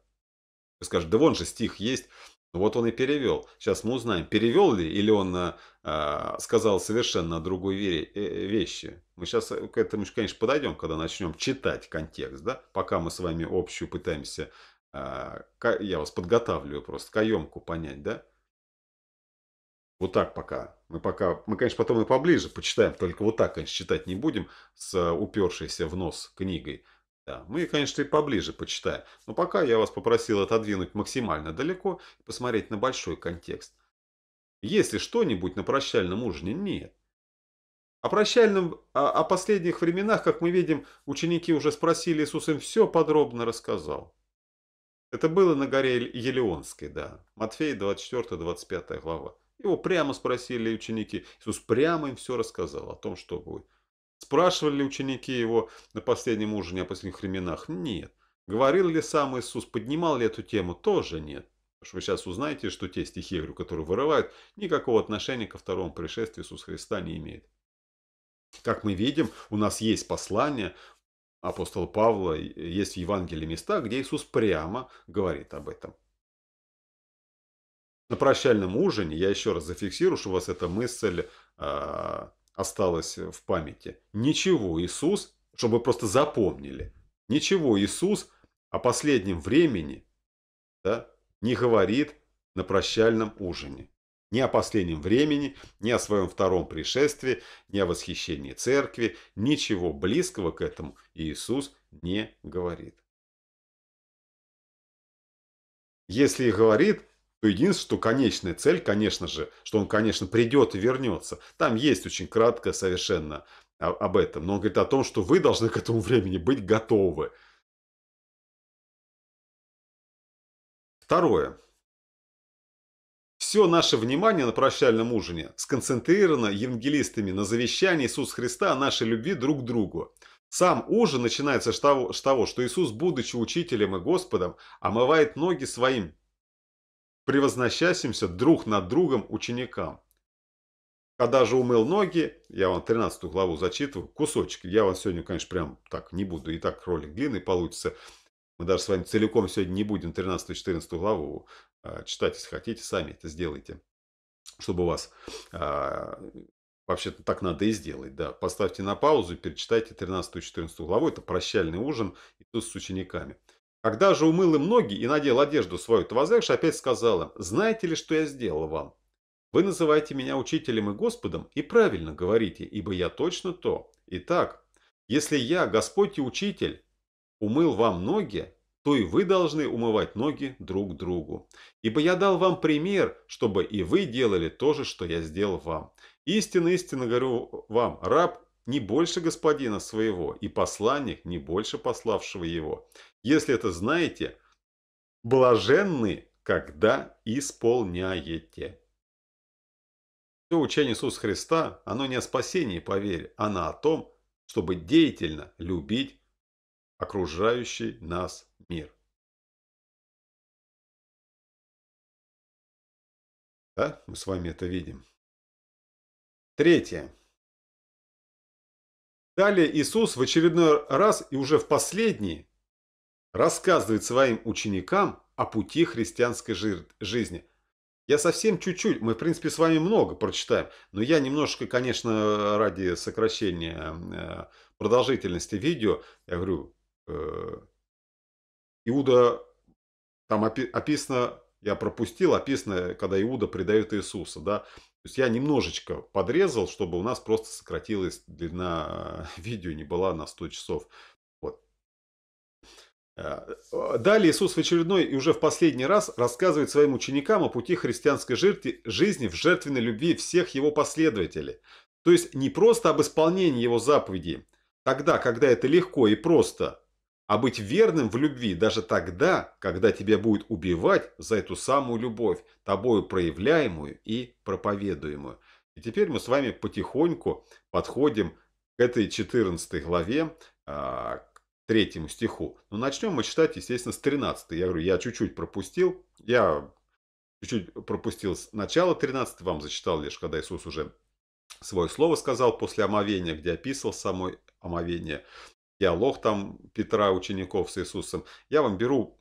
Вы скажете, да вон же стих есть, ну вот он и перевел. Сейчас мы узнаем, перевел ли или он э, э сказал совершенно другой э, вещи. Мы сейчас к этому, конечно, подойдем, когда начнем читать контекст, да? Пока мы с вами общую пытаемся, э, я вас подготавливаю просто, каемку понять, да? Вот так пока. Мы пока, мы, конечно, потом и поближе почитаем, только вот так, конечно, читать не будем с э, упершейся в нос книгой. Да, мы, конечно, и поближе почитаем. Но пока я вас попросил отодвинуть максимально далеко и посмотреть на большой контекст. Если что-нибудь на прощальном ужине? Нет. О прощальном, о, о последних временах, как мы видим, ученики уже спросили, Иисус им все подробно рассказал. Это было на горе Елеонской, да. Матфея 24-25 глава. Его прямо спросили ученики. Иисус прямо им все рассказал о том, что будет. Спрашивали ли ученики его на последнем ужине о последних временах? Нет. Говорил ли сам Иисус, поднимал ли эту тему? Тоже нет. Потому что вы сейчас узнаете, что те стихи, я говорю, которые вырывают, никакого отношения ко второму пришествию Иисуса Христа не имеют. Как мы видим, у нас есть послание апостола Павла, есть в Евангелии места, где Иисус прямо говорит об этом. На прощальном ужине, я еще раз зафиксирую, что у вас эта мысль э, осталась в памяти. Ничего Иисус, чтобы просто запомнили, ничего Иисус о последнем времени да, не говорит на прощальном ужине. Ни о последнем времени, ни о своем втором пришествии, ни о восхищении церкви, ничего близкого к этому Иисус не говорит. Если и говорит, то единственное, что конечная цель, конечно же, что он, конечно, придет и вернется. Там есть очень кратко совершенно а, об этом. Но он говорит о том, что вы должны к этому времени быть готовы. Второе. Все наше внимание на прощальном ужине сконцентрировано евангелистами на завещании Иисуса Христа о нашей любви друг к другу. Сам ужин начинается с того, что Иисус, будучи учителем и Господом, омывает ноги своим превозносящимся друг над другом ученикам. Когда же умыл ноги, я вам 13 главу зачитываю, кусочки. я вам сегодня, конечно, прям так не буду, и так ролик длинный получится, мы даже с вами целиком сегодня не будем 13-14 главу а, читать, если хотите, сами это сделайте, чтобы у вас э, Вообще-то так надо и сделать, да. Поставьте на паузу и перечитайте 13-14 главу. Это прощальный ужин и Иисус с учениками. Когда же умыл им ноги и надел одежду свою, Твазекша опять сказала, «Знаете ли, что я сделала вам? Вы называете меня учителем и Господом, и правильно говорите, ибо я точно то. Итак, если я, Господь и Учитель, умыл вам ноги, то и вы должны умывать ноги друг другу. Ибо я дал вам пример, чтобы и вы делали то же, что я сделал вам. Истинно, истинно говорю вам, раб не больше господина своего, и посланник не больше пославшего его. Если это знаете, блаженны, когда исполняете. Все учение Иисуса Христа, оно не о спасении по вере, оно о том, чтобы деятельно любить окружающий нас мир. Да, мы с вами это видим. Третье. Далее Иисус в очередной раз и уже в последний рассказывает своим ученикам о пути христианской жизни. Я совсем чуть-чуть, мы в принципе с вами много прочитаем, но я немножко, конечно, ради сокращения э, продолжительности видео, я говорю, э, Иуда, там описано, я пропустил, описано, когда Иуда предает Иисуса, да, то есть я немножечко подрезал, чтобы у нас просто сократилась длина э, видео, не была на 100 часов. Э, далее Иисус в очередной и уже в последний раз рассказывает своим ученикам о пути христианской жертвы, жизни в жертвенной любви всех его последователей. То есть не просто об исполнении его заповедей, тогда, когда это легко и просто, а быть верным в любви даже тогда, когда тебя будет убивать за эту самую любовь, тобою проявляемую и проповедуемую. И теперь мы с вами потихоньку подходим к этой 14 главе, а, третьему стиху. Но ну, начнем мы читать, естественно, с 13. Я говорю, я чуть-чуть пропустил. Я чуть-чуть пропустил с начала 13, вам зачитал лишь, когда Иисус уже свое слово сказал после омовения, где описывал само омовение. Диалог там Петра, учеников с Иисусом. Я вам беру,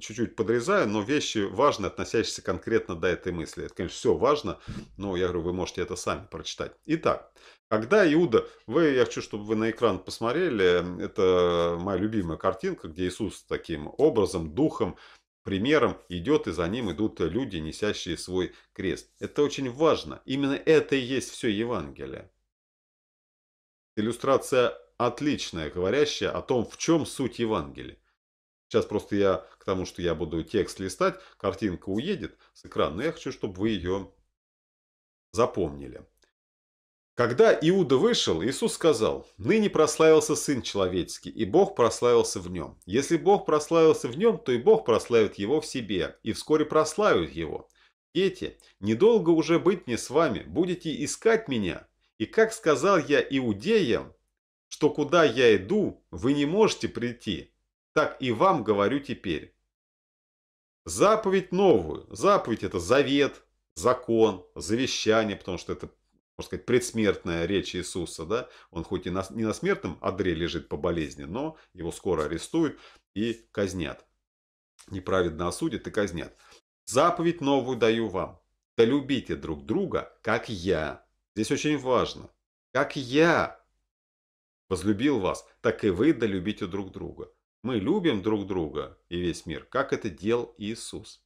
чуть-чуть подрезаю, но вещи важные, относящиеся конкретно до этой мысли. Это, конечно, все важно, но я говорю, вы можете это сами прочитать. Итак, когда Иуда, вы, я хочу, чтобы вы на экран посмотрели, это моя любимая картинка, где Иисус таким образом, духом, примером идет, и за ним идут люди, несящие свой крест. Это очень важно. Именно это и есть все Евангелие. Иллюстрация отличная, говорящая о том, в чем суть Евангелия. Сейчас просто я, к тому, что я буду текст листать, картинка уедет с экрана, но я хочу, чтобы вы ее запомнили. Когда Иуда вышел, Иисус сказал, «Ныне прославился Сын Человеческий, и Бог прославился в нем. Если Бог прославился в нем, то и Бог прославит его в себе, и вскоре прославит его. Дети, недолго уже быть мне с вами, будете искать меня. И как сказал я иудеям, что куда я иду, вы не можете прийти, так и вам говорю теперь». Заповедь новую. Заповедь – это завет, закон, завещание, потому что это можно сказать, предсмертная речь Иисуса, да, он хоть и на, не на смертном одре лежит по болезни, но его скоро арестуют и казнят. Неправедно осудят и казнят. Заповедь новую даю вам. Да любите друг друга, как я. Здесь очень важно. Как я возлюбил вас, так и вы да любите друг друга. Мы любим друг друга и весь мир, как это делал Иисус.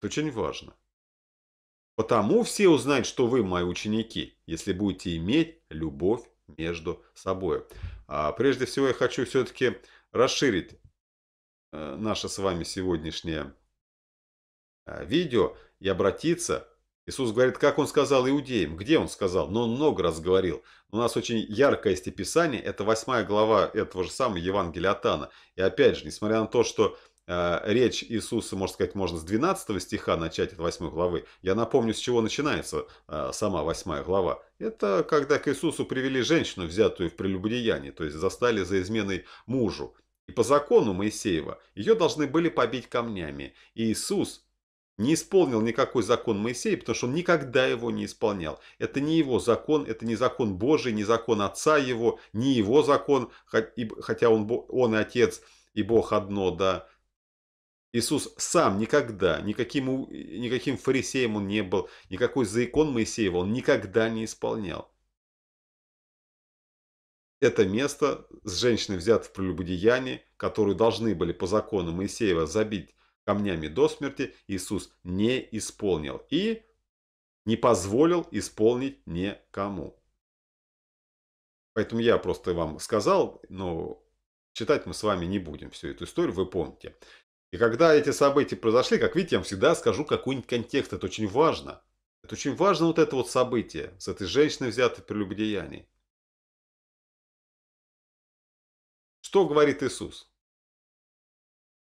Это очень важно. Потому все узнают, что вы мои ученики, если будете иметь любовь между собой. А прежде всего я хочу все-таки расширить э, наше с вами сегодняшнее э, видео и обратиться. Иисус говорит, как он сказал иудеям, где он сказал, но он много раз говорил. У нас очень яркое есть писание, это 8 глава этого же самого Евангелия от Тана. И опять же, несмотря на то, что Э, речь Иисуса, можно сказать, можно с 12 стиха начать от 8 главы. Я напомню, с чего начинается э, сама 8 глава. Это когда к Иисусу привели женщину, взятую в прелюбодеяние, то есть застали за изменой мужу. И по закону Моисеева ее должны были побить камнями. И Иисус не исполнил никакой закон Моисея, потому что он никогда его не исполнял. Это не его закон, это не закон Божий, не закон Отца его, не его закон, хотя он, он и Отец, и Бог одно, да, Иисус сам никогда, никаким, никаким фарисеем он не был, никакой заикон Моисеева он никогда не исполнял. Это место с женщиной взято в прелюбодеянии, которую должны были по закону Моисеева забить камнями до смерти, Иисус не исполнил и не позволил исполнить никому. Поэтому я просто вам сказал, но читать мы с вами не будем всю эту историю, вы помните. И когда эти события произошли, как видите, я вам всегда скажу какой-нибудь контекст. Это очень важно. Это очень важно вот это вот событие с этой женщиной взятой при любодеянии. Что говорит Иисус?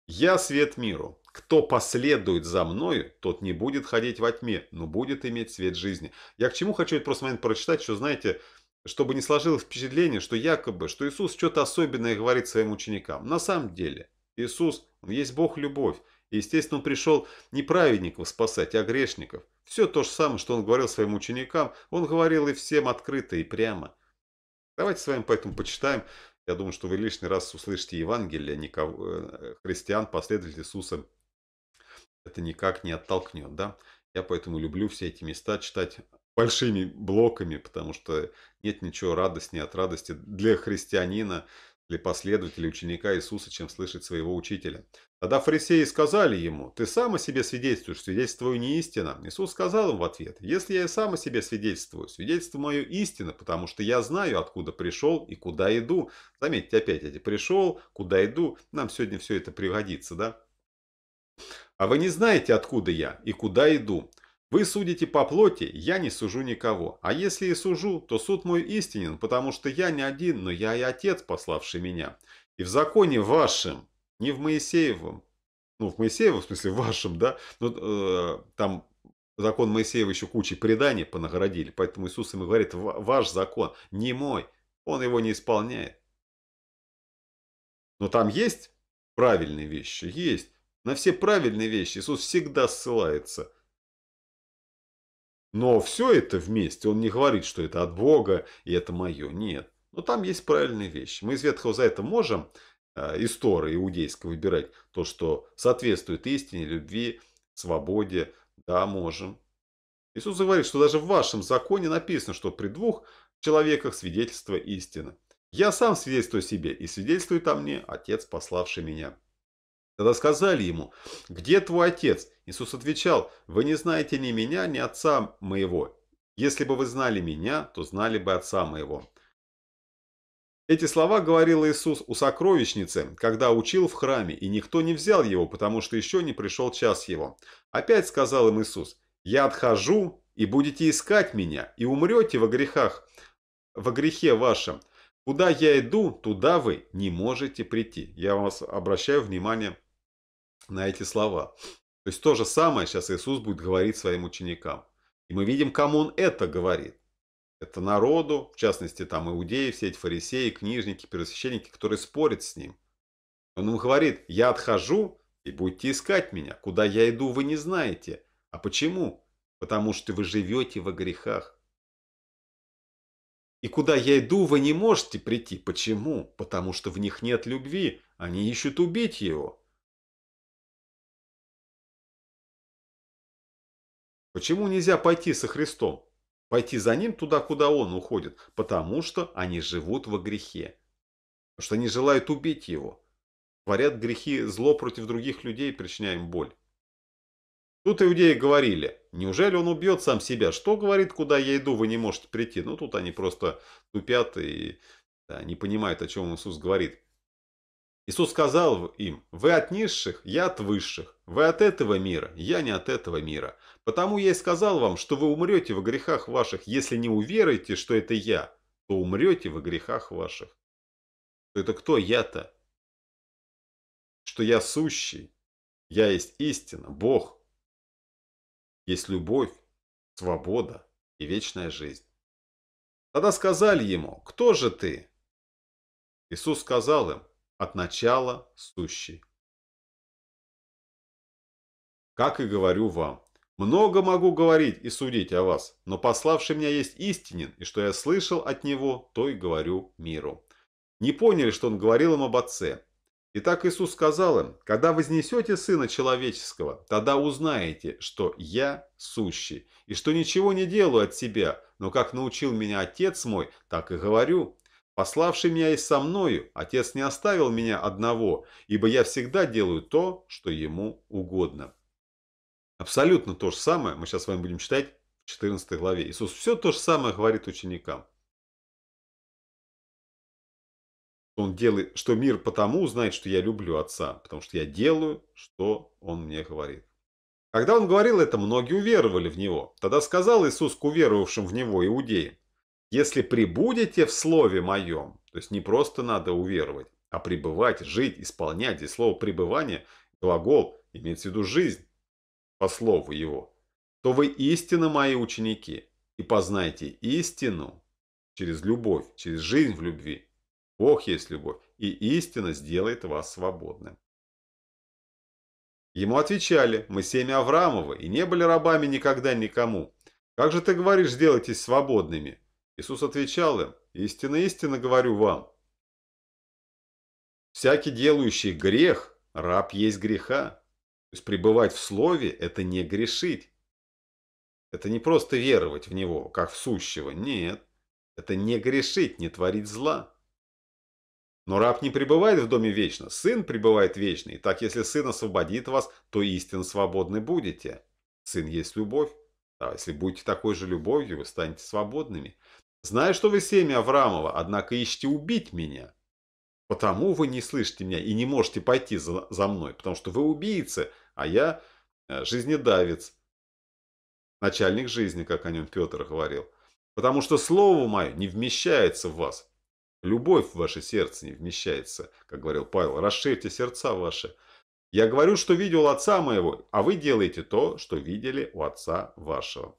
«Я свет миру. Кто последует за мною, тот не будет ходить во тьме, но будет иметь свет жизни». Я к чему хочу этот просто момент прочитать, что, знаете, чтобы не сложилось впечатление, что якобы, что Иисус что-то особенное говорит своим ученикам. На самом деле – Иисус, Он есть Бог любовь. И, естественно, Он пришел не праведников спасать, а грешников. Все то же самое, что Он говорил своим ученикам, Он говорил и всем открыто и прямо. Давайте с вами поэтому почитаем. Я думаю, что вы лишний раз услышите Евангелие, а никого, э, христиан, последователей Иисуса. Это никак не оттолкнет, да? Я поэтому люблю все эти места читать большими блоками, потому что нет ничего радостнее от радости для христианина, ли последователи ученика Иисуса, чем слышать своего учителя. Тогда фарисеи сказали ему, «Ты сам о себе свидетельствуешь, свидетельствую не истина». Иисус сказал им в ответ, «Если я и сам о себе свидетельствую, свидетельство мое истина, потому что я знаю, откуда пришел и куда иду». Заметьте опять эти «пришел», «куда иду», нам сегодня все это пригодится, да? «А вы не знаете, откуда я и куда иду». Вы судите по плоти, я не сужу никого. А если и сужу, то суд мой истинен, потому что я не один, но я и Отец, пославший меня. И в законе вашем, не в Моисеевом, ну, в Моисеевом, в смысле, в вашем, да, ну, э, там закон Моисеева еще кучей преданий понагородили, поэтому Иисус ему говорит, ваш закон не мой, он его не исполняет. Но там есть правильные вещи? Есть. На все правильные вещи Иисус всегда ссылается – но все это вместе, он не говорит, что это от Бога и это мое, нет. Но там есть правильные вещи. Мы из Ветхого Завета можем э, из Торы выбирать то, что соответствует истине, любви, свободе. Да, можем. Иисус говорит, что даже в вашем законе написано, что при двух человеках свидетельство истины. Я сам свидетельствую себе, и свидетельствует о мне Отец, пославший меня. Тогда сказали ему, «Где твой отец?» Иисус отвечал, «Вы не знаете ни меня, ни отца моего. Если бы вы знали меня, то знали бы отца моего». Эти слова говорил Иисус у сокровищницы, когда учил в храме, и никто не взял его, потому что еще не пришел час его. Опять сказал им Иисус, «Я отхожу, и будете искать меня, и умрете во грехах, во грехе вашем. Куда я иду, туда вы не можете прийти». Я вас обращаю внимание на эти слова. То есть то же самое сейчас Иисус будет говорить своим ученикам. И мы видим, кому он это говорит. Это народу, в частности, там иудеи, все эти фарисеи, книжники, первосвященники, которые спорят с ним. Он им говорит, я отхожу, и будете искать меня. Куда я иду, вы не знаете. А почему? Потому что вы живете во грехах. И куда я иду, вы не можете прийти. Почему? Потому что в них нет любви. Они ищут убить его. Почему нельзя пойти со Христом? Пойти за ним туда, куда он уходит, потому что они живут во грехе. Потому что они желают убить его. Творят грехи зло против других людей, причиняя им боль. Тут иудеи говорили, неужели он убьет сам себя? Что говорит, куда я иду, вы не можете прийти? Ну, тут они просто тупят и да, не понимают, о чем Иисус говорит. Иисус сказал им, «Вы от низших, я от высших. Вы от этого мира, я не от этого мира. Потому я и сказал вам, что вы умрете в грехах ваших, если не уверуете, что это я, то умрете в грехах ваших». Это кто я-то? Что я сущий, я есть истина, Бог. Есть любовь, свобода и вечная жизнь. Тогда сказали ему, кто же ты? Иисус сказал им, от начала сущий. Как и говорю вам, много могу говорить и судить о вас, но пославший меня есть истинен, и что я слышал от него, то и говорю миру. Не поняли, что он говорил им об отце. Итак, Иисус сказал им, когда вознесете Сына Человеческого, тогда узнаете, что я сущий, и что ничего не делаю от себя, но как научил меня Отец мой, так и говорю. Пославший меня и со мною, отец не оставил меня одного, ибо я всегда делаю то, что ему угодно. Абсолютно то же самое мы сейчас с вами будем читать в 14 главе. Иисус все то же самое говорит ученикам. Он делает, что мир потому узнает, что я люблю Отца, потому что я делаю, что Он мне говорит. Когда Он говорил это, многие уверовали в Него. Тогда сказал Иисус к уверовавшим в Него иудеям, если прибудете в слове моем, то есть не просто надо уверовать, а пребывать, жить, исполнять. и слово «пребывание», глагол, имеется в виду жизнь, по слову его. То вы истинно мои ученики, и познайте истину через любовь, через жизнь в любви. Бог есть любовь, и истина сделает вас свободным. Ему отвечали, мы семя Авраамова и не были рабами никогда никому. Как же ты говоришь, сделайтесь свободными? Иисус отвечал им, «Истинно, истинно говорю вам, всякий делающий грех, раб есть греха». То есть пребывать в слове – это не грешить. Это не просто веровать в него, как в сущего. Нет, это не грешить, не творить зла. Но раб не пребывает в доме вечно, сын пребывает вечно. И так, если сын освободит вас, то истинно свободны будете. Сын есть любовь. А если будете такой же любовью, вы станете свободными. Знаю, что вы семя Аврамова, однако ищете убить меня. Потому вы не слышите меня и не можете пойти за, за мной, потому что вы убийцы, а я э, жизнедавец. Начальник жизни, как о нем Петр говорил. Потому что слово мое не вмещается в вас. Любовь в ваше сердце не вмещается, как говорил Павел. Расширьте сердца ваши. Я говорю, что видел отца моего, а вы делаете то, что видели у отца вашего.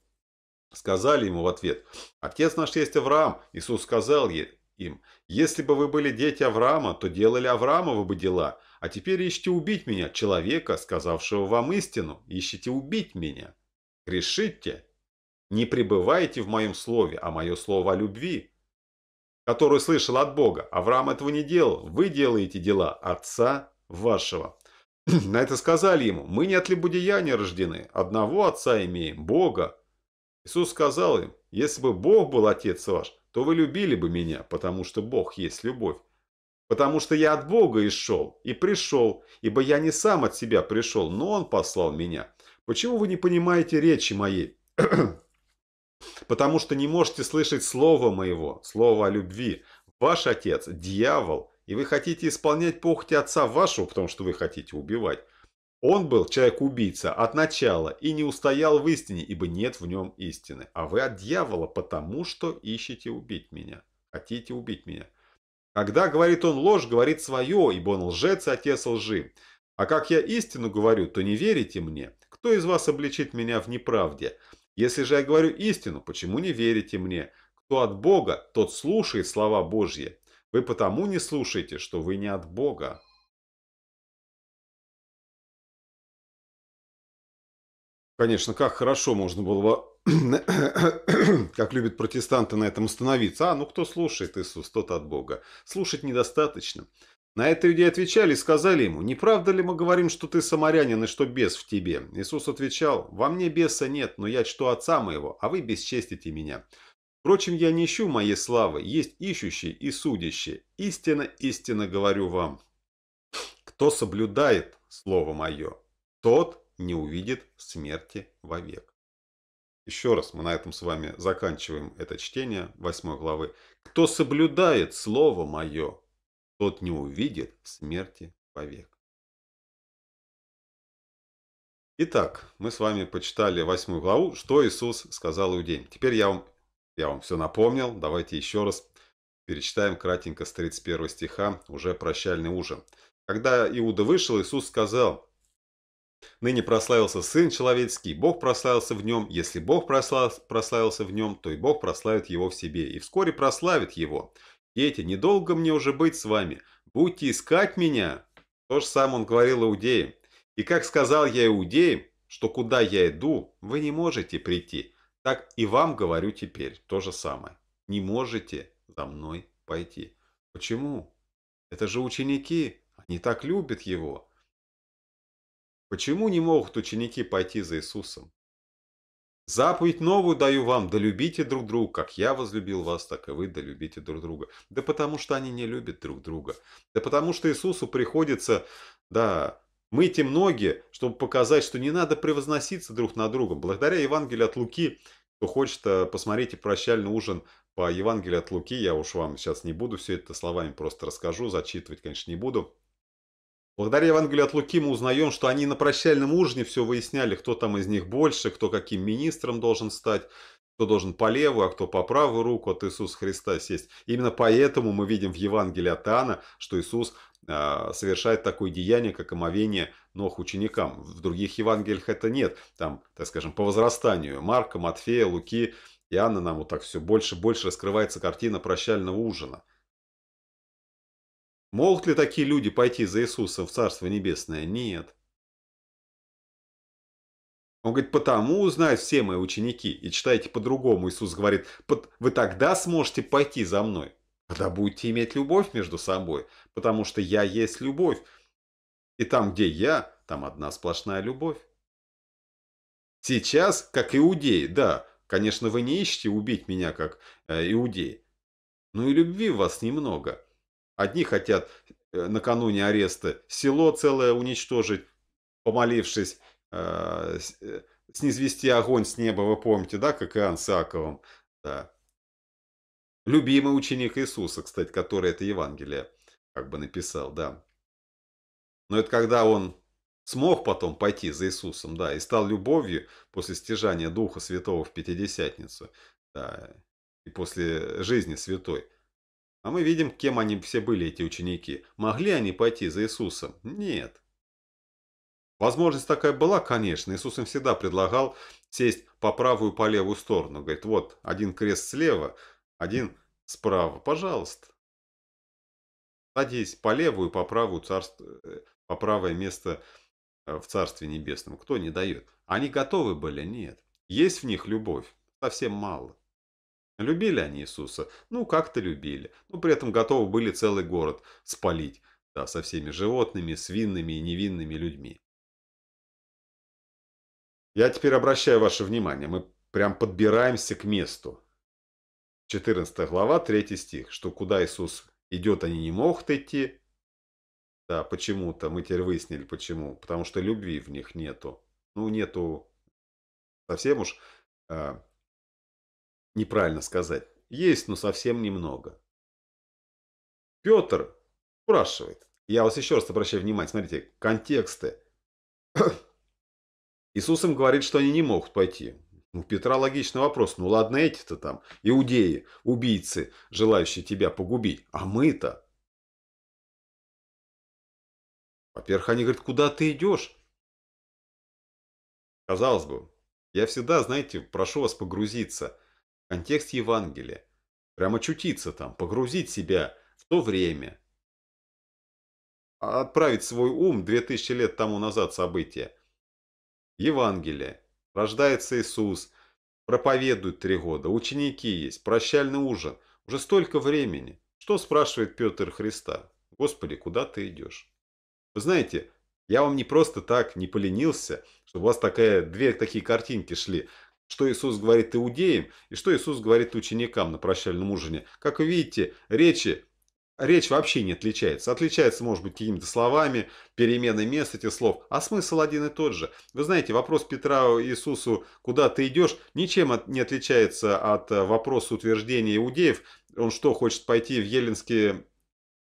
Сказали ему в ответ, «Отец наш есть Авраам». Иисус сказал им, «Если бы вы были дети Авраама, то делали Авраамовы бы дела. А теперь ищите убить меня, человека, сказавшего вам истину. Ищите убить меня. Решите. Не пребывайте в моем слове, а мое слово о любви, которую слышал от Бога. Авраам этого не делал. Вы делаете дела отца вашего». На это сказали ему, «Мы не от лебудеяния рождены, одного отца имеем, Бога, Иисус сказал им, если бы Бог был Отец ваш, то вы любили бы меня, потому что Бог есть любовь. Потому что я от Бога и шел, и пришел, ибо я не сам от себя пришел, но Он послал меня. Почему вы не понимаете речи моей? потому что не можете слышать слова моего, слова о любви. Ваш отец – дьявол, и вы хотите исполнять похоти отца вашего, потому что вы хотите убивать. Он был человек-убийца от начала и не устоял в истине, ибо нет в нем истины. А вы от дьявола, потому что ищете убить меня. Хотите убить меня. Когда говорит он ложь, говорит свое, ибо он лжец и отец лжи. А как я истину говорю, то не верите мне. Кто из вас обличит меня в неправде? Если же я говорю истину, почему не верите мне? Кто от Бога, тот слушает слова Божьи. Вы потому не слушаете, что вы не от Бога. Конечно, как хорошо можно было бы, как любят протестанты, на этом остановиться. А, ну кто слушает Иисус, тот от Бога. Слушать недостаточно. На это люди отвечали и сказали ему, «Не правда ли мы говорим, что ты самарянин и что бес в тебе?» Иисус отвечал, «Во мне беса нет, но я чту отца моего, а вы бесчестите меня». Впрочем, я не ищу моей славы, есть ищущие и судящие. Истина, истинно говорю вам. Кто соблюдает слово мое, тот не увидит смерти вовек. Еще раз мы на этом с вами заканчиваем это чтение 8 главы. Кто соблюдает слово мое, тот не увидит смерти вовек. Итак, мы с вами почитали 8 главу, что Иисус сказал иудеям. Теперь я вам, я вам все напомнил, давайте еще раз перечитаем кратенько с 31 стиха уже прощальный ужин. Когда Иуда вышел, Иисус сказал – Ныне прославился Сын Человеческий, Бог прославился в нем. Если Бог прославился в нем, то и Бог прославит его в себе, и вскоре прославит его. Дети, недолго мне уже быть с вами, будьте искать меня. То же самое он говорил иудеям. И как сказал я иудеям, что куда я иду, вы не можете прийти. Так и вам говорю теперь то же самое. Не можете за мной пойти. Почему? Это же ученики, они так любят его. Почему не могут ученики пойти за Иисусом? Заповедь новую даю вам, да любите друг друга, как я возлюбил вас, так и вы да любите друг друга. Да потому что они не любят друг друга. Да потому что Иисусу приходится, да, мыть им ноги, чтобы показать, что не надо превозноситься друг на друга. Благодаря Евангелию от Луки, кто хочет, э, посмотрите прощальный ужин по Евангелию от Луки, я уж вам сейчас не буду все это словами просто расскажу, зачитывать, конечно, не буду. Благодаря Евангелию от Луки мы узнаем, что они на прощальном ужине все выясняли, кто там из них больше, кто каким министром должен стать, кто должен по левую, а кто по правую руку от Иисуса Христа сесть. Именно поэтому мы видим в Евангелии от Иоанна, что Иисус а, совершает такое деяние, как омовение ног ученикам. В других Евангелиях это нет. Там, так скажем, по возрастанию Марка, Матфея, Луки, Иоанна нам вот так все больше и больше раскрывается картина прощального ужина. Могут ли такие люди пойти за Иисуса в Царство Небесное? Нет. Он говорит, потому узнают все мои ученики. И читайте по-другому. Иисус говорит, вы тогда сможете пойти за мной. Когда будете иметь любовь между собой. Потому что я есть любовь. И там, где я, там одна сплошная любовь. Сейчас, как иудеи, да, конечно, вы не ищете убить меня, как э, иудеи. Но и любви у вас немного. Одни хотят э, накануне ареста село целое уничтожить, помолившись, э, э, снизвести огонь с неба, вы помните, да, как Иоанн с Иаковым, да. Любимый ученик Иисуса, кстати, который это Евангелие как бы написал, да. Но это когда он смог потом пойти за Иисусом, да, и стал любовью после стяжания Духа Святого в Пятидесятницу, да, и после жизни святой – а мы видим, кем они все были, эти ученики. Могли они пойти за Иисусом? Нет. Возможность такая была, конечно. Иисус им всегда предлагал сесть по правую и по левую сторону. Говорит, вот, один крест слева, один справа. Пожалуйста. Садись по левую и по правую царство, э, по правое место э, в Царстве Небесном. Кто не дает? Они готовы были? Нет. Есть в них любовь? Совсем мало. Любили они Иисуса? Ну, как-то любили. Но при этом готовы были целый город спалить. Да, со всеми животными, свинными и невинными людьми. Я теперь обращаю ваше внимание. Мы прям подбираемся к месту. 14 глава, 3 стих. Что куда Иисус идет, они не могут идти. Да, почему-то. Мы теперь выяснили, почему. Потому что любви в них нету. Ну, нету совсем уж... А, Неправильно сказать. Есть, но совсем немного. Петр спрашивает. Я вас еще раз обращаю внимание. Смотрите, контексты. Иисус им говорит, что они не могут пойти. У Петра логичный вопрос. Ну ладно, эти-то там, иудеи, убийцы, желающие тебя погубить. А мы-то? Во-первых, они говорят, куда ты идешь? Казалось бы, я всегда, знаете, прошу вас погрузиться – контекст Евангелия. Прямо очутиться там, погрузить себя в то время. А отправить свой ум 2000 лет тому назад события. Евангелие. Рождается Иисус. проповедует три года. Ученики есть. Прощальный ужин. Уже столько времени. Что спрашивает Петр Христа? Господи, куда ты идешь? Вы знаете, я вам не просто так не поленился, чтобы у вас такая, две такие картинки шли что Иисус говорит иудеям и что Иисус говорит ученикам на прощальном ужине. Как вы видите, речи, речь вообще не отличается. Отличается, может быть, какими-то словами, переменой мест этих слов, а смысл один и тот же. Вы знаете, вопрос Петра Иисусу «Куда ты идешь?» ничем не отличается от э, вопроса утверждения иудеев. Он что, хочет пойти в еленские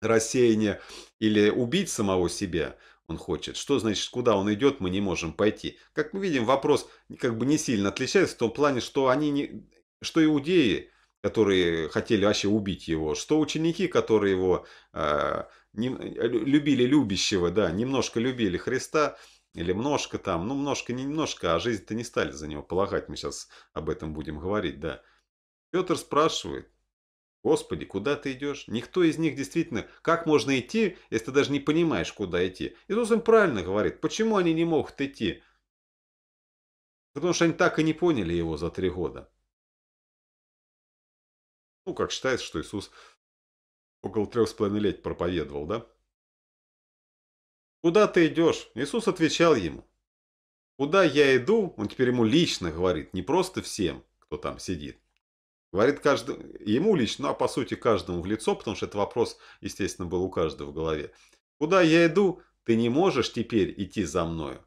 рассеяния или убить самого себя? он хочет. Что значит, куда он идет, мы не можем пойти. Как мы видим, вопрос как бы не сильно отличается в том плане, что они не, что иудеи, которые хотели вообще убить его, что ученики, которые его э, не, любили любящего, да, немножко любили Христа, или множко там, ну множко, не немножко, а жизнь-то не стали за него полагать, мы сейчас об этом будем говорить, да. Петр спрашивает, Господи, куда ты идешь? Никто из них действительно, как можно идти, если ты даже не понимаешь, куда идти? Иисус им правильно говорит, почему они не могут идти? Потому что они так и не поняли его за три года. Ну, как считается, что Иисус около трех с половиной лет проповедовал, да? «Куда ты идешь?» Иисус отвечал ему. «Куда я иду?» Он теперь ему лично говорит, не просто всем, кто там сидит. Говорит каждому, ему лично, а по сути каждому в лицо, потому что этот вопрос, естественно, был у каждого в голове. Куда я иду, ты не можешь теперь идти за мною.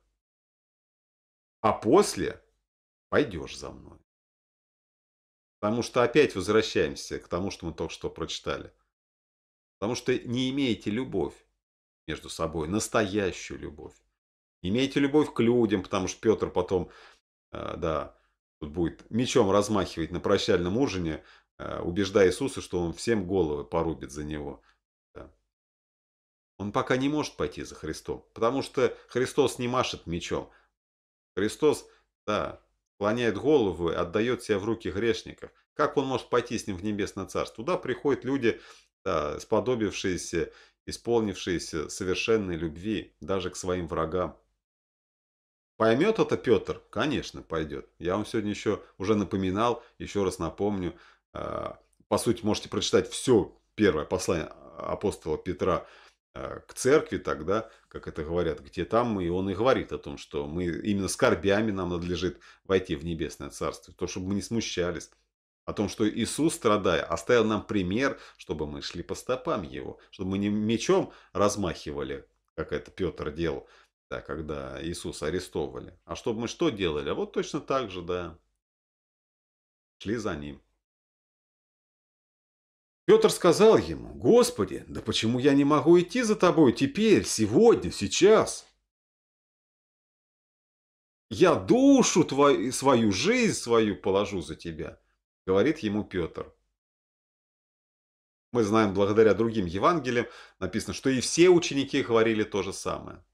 А после пойдешь за мной. Потому что опять возвращаемся к тому, что мы только что прочитали. Потому что не имеете любовь между собой, настоящую любовь. имеете любовь к людям, потому что Петр потом, э, да, Тут будет мечом размахивать на прощальном ужине, э, убеждая Иисуса, что он всем головы порубит за него. Он пока не может пойти за Христом, потому что Христос не машет мечом. Христос, да, склоняет голову и отдает себя в руки грешников. Как он может пойти с ним в небесное царство? Туда приходят люди, да, сподобившиеся, исполнившиеся совершенной любви даже к своим врагам. Поймет это Петр? Конечно, пойдет. Я вам сегодня еще уже напоминал, еще раз напомню. А, по сути, можете прочитать все первое послание апостола Петра а, к церкви тогда, как это говорят, где там, и он и говорит о том, что мы именно скорбями нам надлежит войти в небесное царство, то, чтобы мы не смущались, о том, что Иисус, страдая, оставил нам пример, чтобы мы шли по стопам Его, чтобы мы не мечом размахивали, как это Петр делал, да, когда Иисуса арестовывали. А чтобы мы что делали? А вот точно так же, да, шли за ним. Петр сказал ему, «Господи, да почему я не могу идти за тобой теперь, сегодня, сейчас?» «Я душу твою, свою жизнь свою положу за тебя», — говорит ему Петр. Мы знаем, благодаря другим Евангелиям написано, что и все ученики говорили то же самое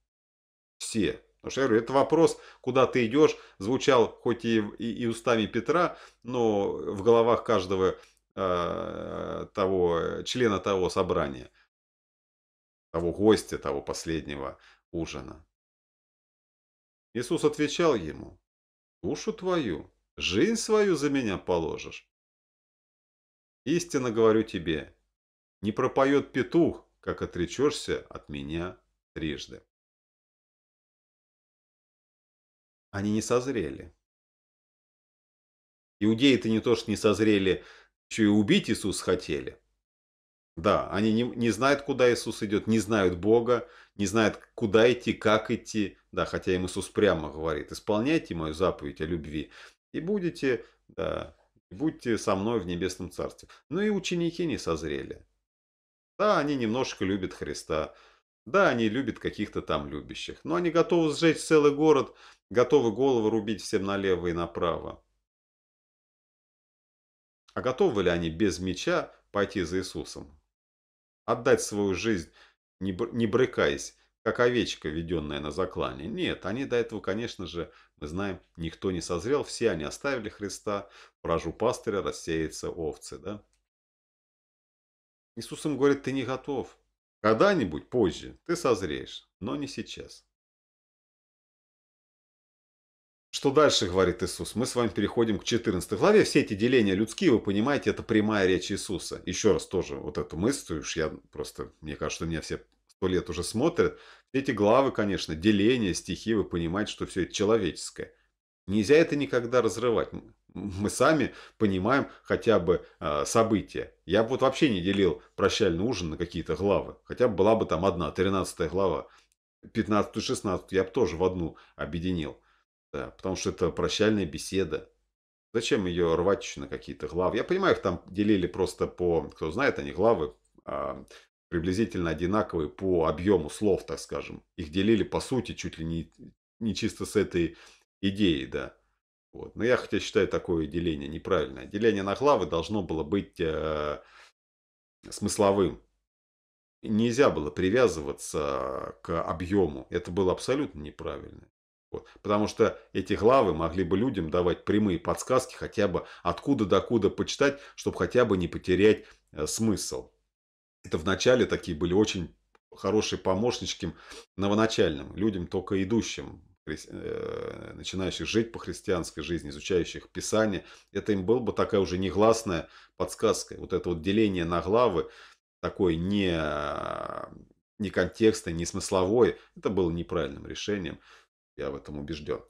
все. Потому что я говорю, это вопрос, куда ты идешь, звучал хоть и, и, и устами Петра, но в головах каждого э, того э, члена того собрания, того гостя, того последнего ужина. Иисус отвечал ему, душу твою, жизнь свою за меня положишь. Истинно говорю тебе, не пропоет петух, как отречешься от меня трижды. они не созрели. Иудеи-то не то, что не созрели, еще и убить Иисус хотели. Да, они не, не знают, куда Иисус идет, не знают Бога, не знают, куда идти, как идти. Да, хотя им Иисус прямо говорит, исполняйте мою заповедь о любви и будете, да, будьте со мной в небесном царстве. Ну и ученики не созрели. Да, они немножко любят Христа. Да, они любят каких-то там любящих. Но они готовы сжечь целый город готовы головы рубить всем налево и направо. А готовы ли они без меча пойти за Иисусом? Отдать свою жизнь, не, не брыкаясь, как овечка, веденная на заклане. Нет, они до этого, конечно же, мы знаем, никто не созрел, все они оставили Христа, поражу пастыря, рассеется овцы, да? Иисус им говорит, ты не готов. Когда-нибудь позже ты созреешь, но не сейчас. Что дальше говорит Иисус? Мы с вами переходим к 14 главе. Все эти деления людские, вы понимаете, это прямая речь Иисуса. Еще раз тоже вот эту мысль, уж я просто, мне кажется, что меня все сто лет уже смотрят. Эти главы, конечно, деления, стихи, вы понимаете, что все это человеческое. Нельзя это никогда разрывать. Мы сами понимаем хотя бы э, события. Я бы вот вообще не делил прощальный ужин на какие-то главы. Хотя бы была бы там одна, 13 глава. 15-16 я бы тоже в одну объединил. Да, потому что это прощальная беседа. Зачем ее рвать на какие-то главы? Я понимаю, их там делили просто по, кто знает, они главы а, приблизительно одинаковые по объему слов, так скажем. Их делили по сути чуть ли не, не чисто с этой идеей, да. Вот. Но я хотя считаю такое деление неправильное. Деление на главы должно было быть э, смысловым. Нельзя было привязываться к объему. Это было абсолютно неправильно. Вот. Потому что эти главы могли бы людям давать прямые подсказки, хотя бы откуда до куда почитать, чтобы хотя бы не потерять э, смысл. Это вначале такие были очень хорошие помощнички новоначальным, людям только идущим, э, начинающих жить по христианской жизни, изучающих Писание. Это им была бы такая уже негласная подсказка. Вот это вот деление на главы, такое не, не контекстное, не смысловое, это было неправильным решением. Я в этом убежден.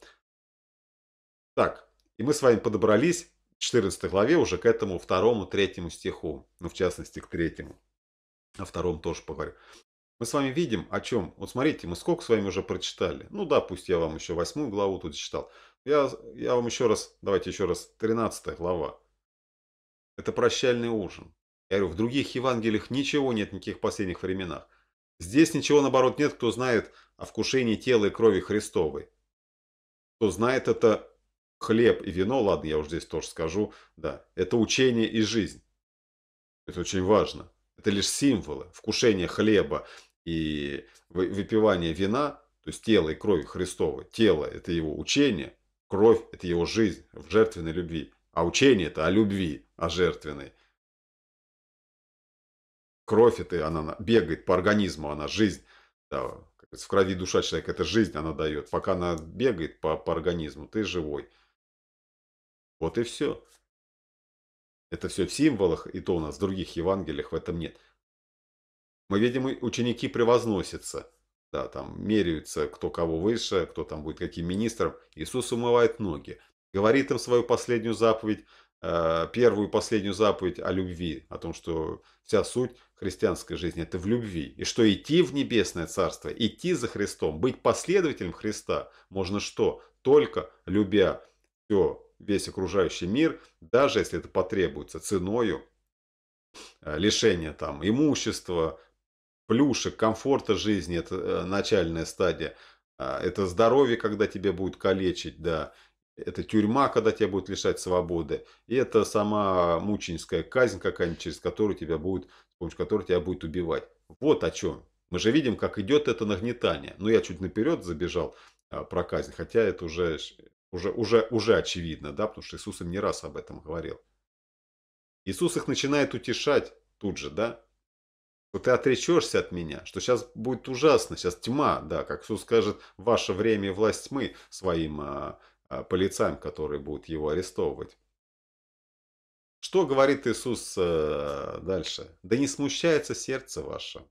Так, и мы с вами подобрались к 14 главе уже к этому второму, третьему стиху. Ну, в частности, к третьему. О втором тоже поговорю. Мы с вами видим, о чем. Вот смотрите, мы сколько с вами уже прочитали. Ну да, пусть я вам еще восьмую главу тут читал. Я, я вам еще раз, давайте еще раз, 13 глава. Это прощальный ужин. Я говорю, в других Евангелиях ничего нет, никаких последних временах. Здесь ничего, наоборот, нет, кто знает о вкушении тела и крови Христовой. Кто знает это хлеб и вино, ладно, я уже здесь тоже скажу, да, это учение и жизнь. Это очень важно. Это лишь символы. Вкушение хлеба и выпивание вина, то есть тело и крови Христова. Тело – это его учение, кровь – это его жизнь в жертвенной любви. А учение – это о любви, о жертвенной кровь, это она бегает по организму, она жизнь. Да, в крови душа человека, это жизнь она дает. Пока она бегает по, по организму, ты живой. Вот и все. Это все в символах, и то у нас в других Евангелиях в этом нет. Мы видим, ученики превозносятся. Да, там меряются, кто кого выше, кто там будет каким министром. Иисус умывает ноги. Говорит им свою последнюю заповедь, э, первую последнюю заповедь о любви, о том, что вся суть христианской жизни – это в любви. И что идти в небесное царство, идти за Христом, быть последователем Христа можно что? Только любя все, весь окружающий мир, даже если это потребуется ценою э, лишения там имущества, плюшек, комфорта жизни, это э, начальная стадия. А, это здоровье, когда тебе будет калечить, да. Это тюрьма, когда тебя будут лишать свободы. И это сама мученическая казнь какая-нибудь, через которую тебя будут помощью которой тебя будет убивать. Вот о чем. Мы же видим, как идет это нагнетание. Ну, я чуть наперед забежал а, про казнь, хотя это уже, уже, уже, уже очевидно, да, потому что Иисус им не раз об этом говорил. Иисус их начинает утешать тут же, да, что ты отречешься от меня, что сейчас будет ужасно, сейчас тьма, да, как Иисус скажет, ваше время и власть тьмы своим а, а, полицаям, которые будут его арестовывать. Что говорит Иисус э, дальше? Да не смущается сердце ваше.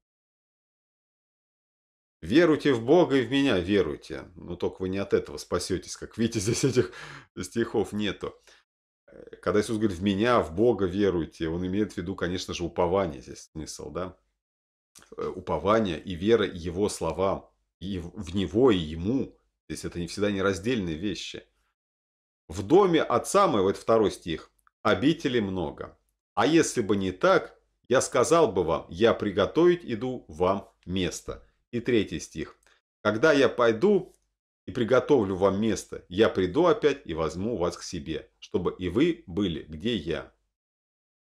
Веруйте в Бога и в меня веруйте. Но только вы не от этого спасетесь. Как видите, здесь этих стихов нету. Э, когда Иисус говорит «в меня, в Бога веруйте», он имеет в виду, конечно же, упование здесь смысл, да? Э, упование и вера Его словам, и в Него, и Ему. Здесь это не всегда нераздельные вещи. В доме отца моего, это второй стих, Обителей много. А если бы не так, я сказал бы вам, я приготовить иду вам место. И третий стих. Когда я пойду и приготовлю вам место, я приду опять и возьму вас к себе, чтобы и вы были, где я.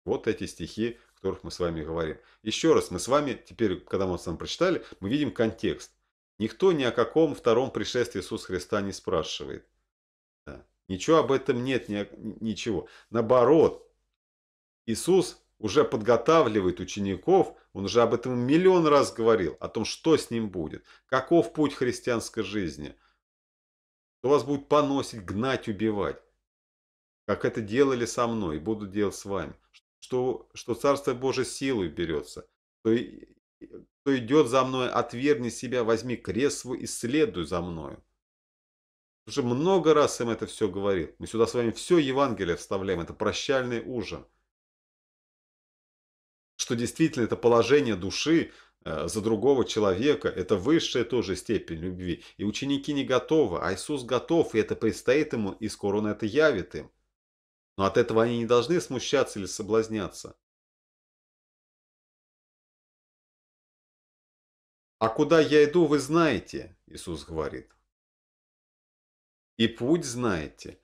Вот эти стихи, о которых мы с вами говорим. Еще раз, мы с вами, теперь, когда мы с вами прочитали, мы видим контекст. Никто ни о каком втором пришествии Иисуса Христа не спрашивает. Ничего об этом нет, ни, ничего. Наоборот, Иисус уже подготавливает учеников, он уже об этом миллион раз говорил, о том, что с ним будет, каков путь христианской жизни, что вас будет поносить, гнать, убивать, как это делали со мной буду делать с вами, что, что Царство Божие силой берется, что, что идет за мной, отвергни себя, возьми крест свой и следуй за мною. Уже много раз им это все говорил. Мы сюда с вами все Евангелие вставляем. Это прощальный ужин. Что действительно это положение души э, за другого человека. Это высшая тоже степень любви. И ученики не готовы, а Иисус готов. И это предстоит ему, и скоро он это явит им. Но от этого они не должны смущаться или соблазняться. «А куда я иду, вы знаете», – Иисус говорит. И путь знаете.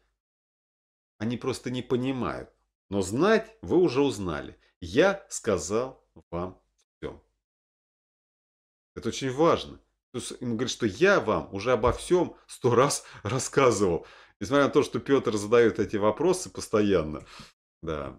Они просто не понимают. Но знать вы уже узнали. Я сказал вам все. Это очень важно. То есть он говорит, что я вам уже обо всем сто раз рассказывал. Несмотря на то, что Петр задает эти вопросы постоянно, да,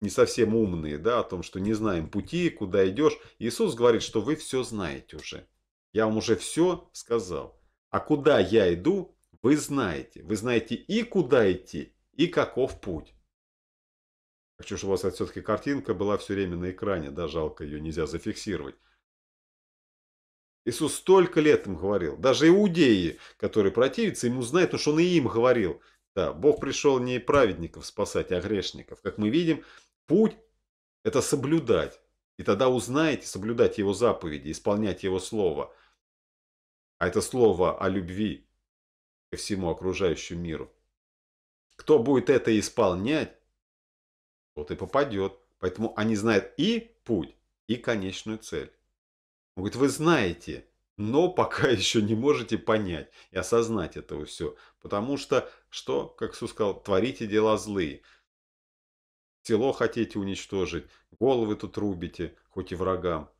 не совсем умные, да, о том, что не знаем пути, куда идешь. Иисус говорит, что вы все знаете уже. Я вам уже все сказал. А куда я иду, вы знаете. Вы знаете и куда идти, и каков путь. Хочу, чтобы у вас все-таки картинка была все время на экране, да, жалко, ее нельзя зафиксировать. Иисус столько лет им говорил. Даже иудеи, которые противятся, ему знают, потому что он и им говорил. Да, Бог пришел не праведников спасать, а грешников. Как мы видим, путь – это соблюдать. И тогда узнаете соблюдать его заповеди, исполнять его слово. А это слово о любви, и всему окружающему миру. Кто будет это исполнять, тот и попадет. Поэтому они знают и путь, и конечную цель. Он говорит, вы знаете, но пока еще не можете понять и осознать этого все. Потому что, что, как Иисус сказал, творите дела злые. Село хотите уничтожить, головы тут рубите, хоть и врагам.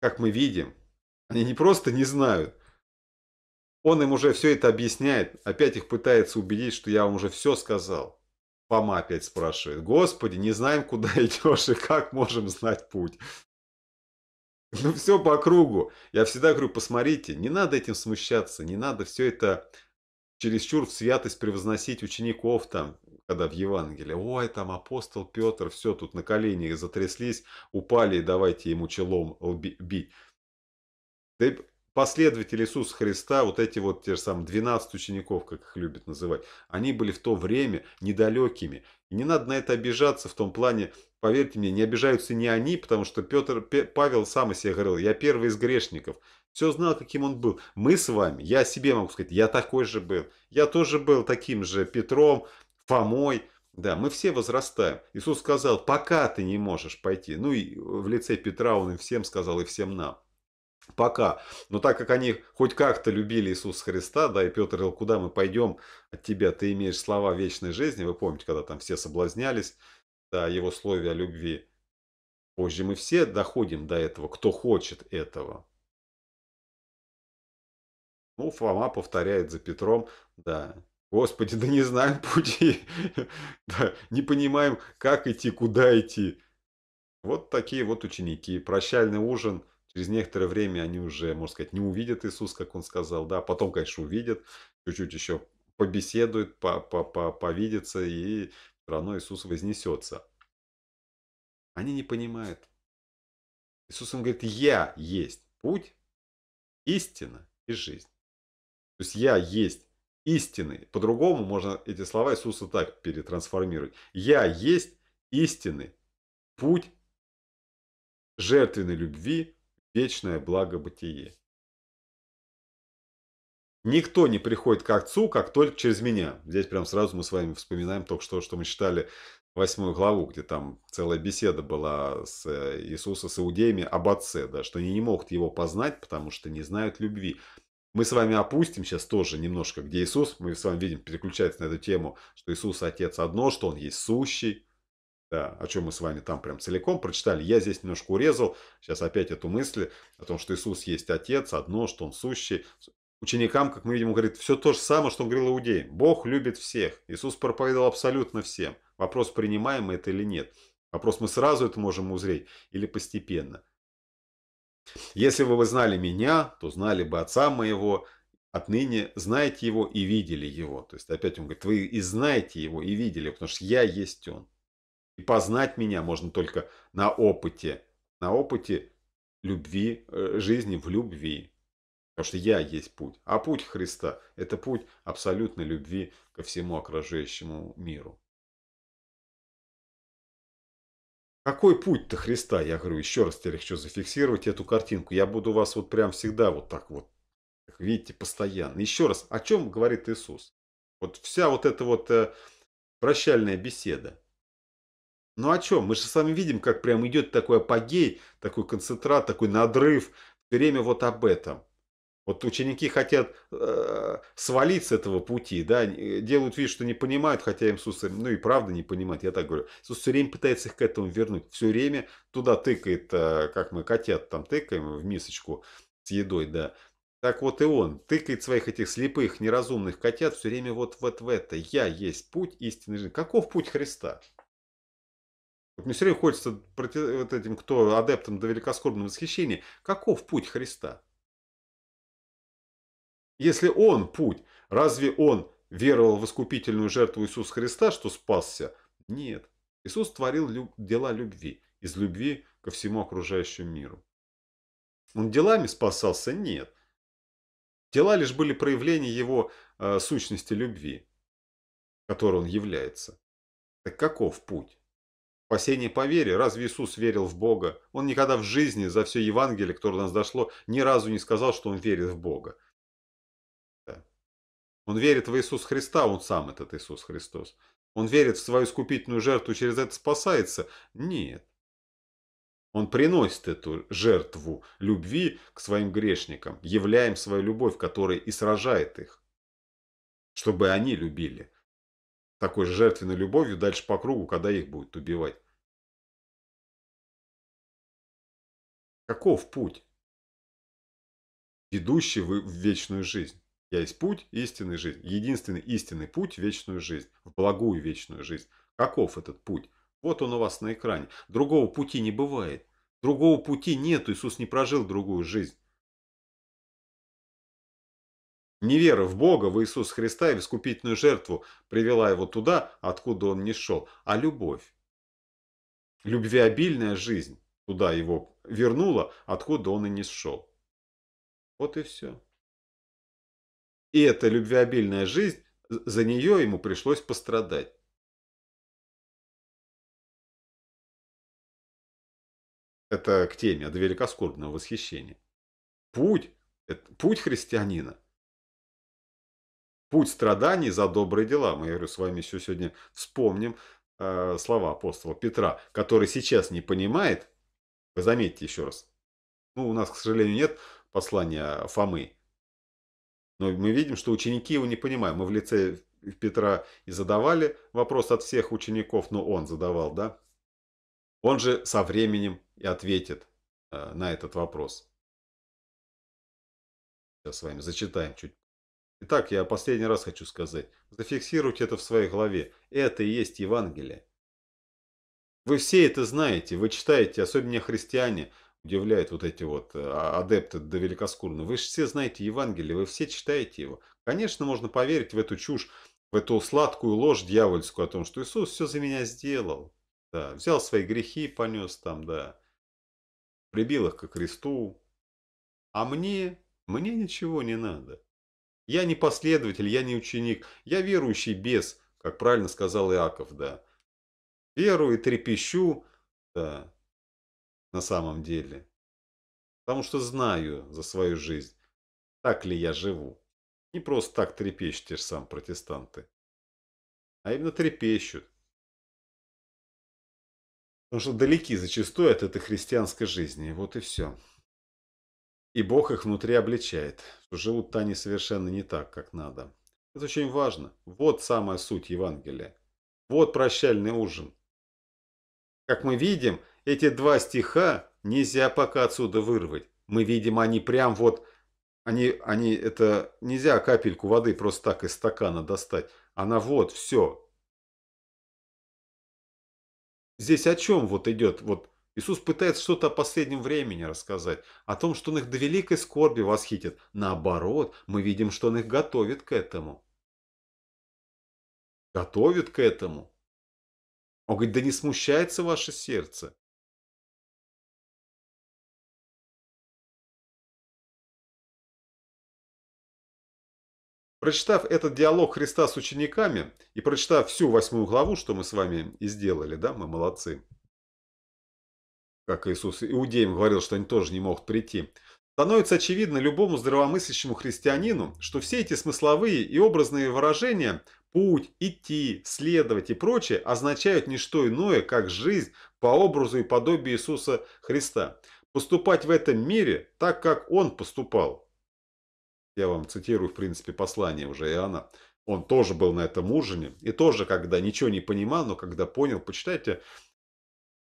Как мы видим, они не просто не знают. Он им уже все это объясняет, опять их пытается убедить, что я вам уже все сказал. Фома опять спрашивает, господи, не знаем, куда идешь и как можем знать путь. Ну все по кругу. Я всегда говорю, посмотрите, не надо этим смущаться, не надо все это чересчур в святость превозносить учеников там, когда в Евангелии. Ой, там апостол Петр, все, тут на колени затряслись, упали, давайте ему челом бить. Да последователи Иисуса Христа, вот эти вот те же самые 12 учеников, как их любят называть, они были в то время недалекими. И не надо на это обижаться в том плане, поверьте мне, не обижаются не они, потому что Петр, Павел сам о себе говорил, я первый из грешников. Все знал, каким он был. Мы с вами, я себе могу сказать, я такой же был. Я тоже был таким же Петром, Фомой. Да, мы все возрастаем. Иисус сказал, пока ты не можешь пойти. Ну и в лице Петра он им всем сказал, и всем нам пока. Но так как они хоть как-то любили Иисуса Христа, да, и Петр говорил, куда мы пойдем от тебя, ты имеешь слова вечной жизни, вы помните, когда там все соблазнялись, да, его слове о любви. Позже мы все доходим до этого, кто хочет этого. Ну, Фома повторяет за Петром, да, Господи, да не знаем пути, да, не понимаем, как идти, куда идти. Вот такие вот ученики. Прощальный ужин – Через некоторое время они уже, можно сказать, не увидят Иисуса, как он сказал, да, потом, конечно, увидят, чуть-чуть еще побеседуют, по -по -по повидятся, и все равно Иисус вознесется. Они не понимают. Иисус им говорит, я есть путь, истина и жизнь. То есть я есть истины. По-другому можно эти слова Иисуса так перетрансформировать. Я есть истины, путь жертвенной любви, вечное благо бытие. Никто не приходит к Отцу, как только через меня. Здесь прям сразу мы с вами вспоминаем только что, что мы читали восьмую главу, где там целая беседа была с э, Иисуса с иудеями об Отце, да, что они не могут его познать, потому что не знают любви. Мы с вами опустим сейчас тоже немножко, где Иисус, мы с вами видим, переключается на эту тему, что Иисус Отец одно, что Он есть сущий, да, о чем мы с вами там прям целиком прочитали. Я здесь немножко урезал, сейчас опять эту мысль о том, что Иисус есть Отец, одно, что Он сущий. Ученикам, как мы видим, он говорит все то же самое, что он говорил иудеям. Бог любит всех. Иисус проповедовал абсолютно всем. Вопрос, принимаем мы это или нет. Вопрос, мы сразу это можем узреть или постепенно. Если бы вы знали меня, то знали бы отца моего, отныне знаете его и видели его. То есть опять он говорит, вы и знаете его, и видели, потому что я есть он. И познать меня можно только на опыте. На опыте любви, э, жизни в любви. Потому что я есть путь. А путь Христа – это путь абсолютной любви ко всему окружающему миру. Какой путь-то Христа? Я говорю, еще раз теперь хочу зафиксировать эту картинку. Я буду вас вот прям всегда вот так вот, как видите, постоянно. Еще раз, о чем говорит Иисус? Вот вся вот эта вот э, прощальная беседа. Ну о чем? Мы же с вами видим, как прям идет такой апогей, такой концентрат, такой надрыв. Все время вот об этом. Вот ученики хотят э, свалить с этого пути, да, э, делают вид, что не понимают, хотя Иисус, ну и правда не понимает, я так говорю. Иисус все время пытается их к этому вернуть, все время туда тыкает, э, как мы котят там тыкаем в мисочку с едой, да. Так вот и он тыкает своих этих слепых, неразумных котят все время вот, вот в это. Я есть путь истинной жизни. Каков путь Христа? Мне все время хочется против, вот этим, кто адептом до великоскорбного восхищения, каков путь Христа? Если он путь, разве он веровал в искупительную жертву Иисуса Христа, что спасся? Нет. Иисус творил люб дела любви, из любви ко всему окружающему миру. Он делами спасался? Нет. Дела лишь были проявления его э, сущности любви, которой он является. Так каков путь? Спасение по вере. Разве Иисус верил в Бога? Он никогда в жизни за все Евангелие, которое у нас дошло, ни разу не сказал, что он верит в Бога. Он верит в Иисуса Христа, он сам этот Иисус Христос. Он верит в свою искупительную жертву, через это спасается? Нет. Он приносит эту жертву любви к своим грешникам, являем свою любовь, которая и сражает их, чтобы они любили такой же жертвенной любовью дальше по кругу, когда их будет убивать. Каков путь, ведущий в вечную жизнь? Я есть путь, истинный жизнь. Единственный истинный путь – вечную жизнь, в благую вечную жизнь. Каков этот путь? Вот он у вас на экране. Другого пути не бывает. Другого пути нет. Иисус не прожил другую жизнь. Невера в Бога, в Иисуса Христа и в искупительную жертву привела его туда, откуда он не шел, а любовь. Любвеобильная жизнь туда его вернула, откуда он и не шел. Вот и все. И эта любвеобильная жизнь, за нее ему пришлось пострадать. Это к теме до великоскорбного восхищения. Путь, это, путь христианина путь страданий за добрые дела. Мы, я говорю, с вами еще сегодня вспомним э, слова апостола Петра, который сейчас не понимает, вы заметите еще раз, ну, у нас, к сожалению, нет послания Фомы, но мы видим, что ученики его не понимают. Мы в лице Петра и задавали вопрос от всех учеников, но он задавал, да? Он же со временем и ответит э, на этот вопрос. Сейчас с вами зачитаем чуть Итак, я последний раз хочу сказать. Зафиксируйте это в своей голове. Это и есть Евангелие. Вы все это знаете, вы читаете, особенно христиане, удивляют вот эти вот э, а, адепты до великоскурны. Вы же все знаете Евангелие, вы все читаете его. Конечно, можно поверить в эту чушь, в эту сладкую ложь дьявольскую о том, что Иисус все за меня сделал. Да, взял свои грехи, и понес там, да. Прибил их ко кресту. А мне, мне ничего не надо. Я не последователь, я не ученик, я верующий без, как правильно сказал Иаков, да. Верую и трепещу, да, на самом деле. Потому что знаю за свою жизнь, так ли я живу. Не просто так трепещут те же сам протестанты, а именно трепещут. Потому что далеки зачастую от этой христианской жизни. Вот и все. И Бог их внутри обличает, что живут-то они совершенно не так, как надо. Это очень важно. Вот самая суть Евангелия. Вот прощальный ужин. Как мы видим, эти два стиха нельзя пока отсюда вырвать. Мы видим, они прям вот... Они, они, это нельзя капельку воды просто так из стакана достать. Она вот, все. Здесь о чем вот идет вот Иисус пытается что-то о последнем времени рассказать, о том, что он их до великой скорби восхитит. Наоборот, мы видим, что он их готовит к этому. Готовит к этому. Он говорит, да не смущается ваше сердце. Прочитав этот диалог Христа с учениками и прочитав всю восьмую главу, что мы с вами и сделали, да, мы молодцы, как Иисус иудеям говорил, что они тоже не могут прийти, становится очевидно любому здравомыслящему христианину, что все эти смысловые и образные выражения «путь», «идти», «следовать» и прочее означают не что иное, как жизнь по образу и подобию Иисуса Христа. Поступать в этом мире так, как Он поступал. Я вам цитирую, в принципе, послание уже Иоанна. Он тоже был на этом ужине и тоже, когда ничего не понимал, но когда понял, почитайте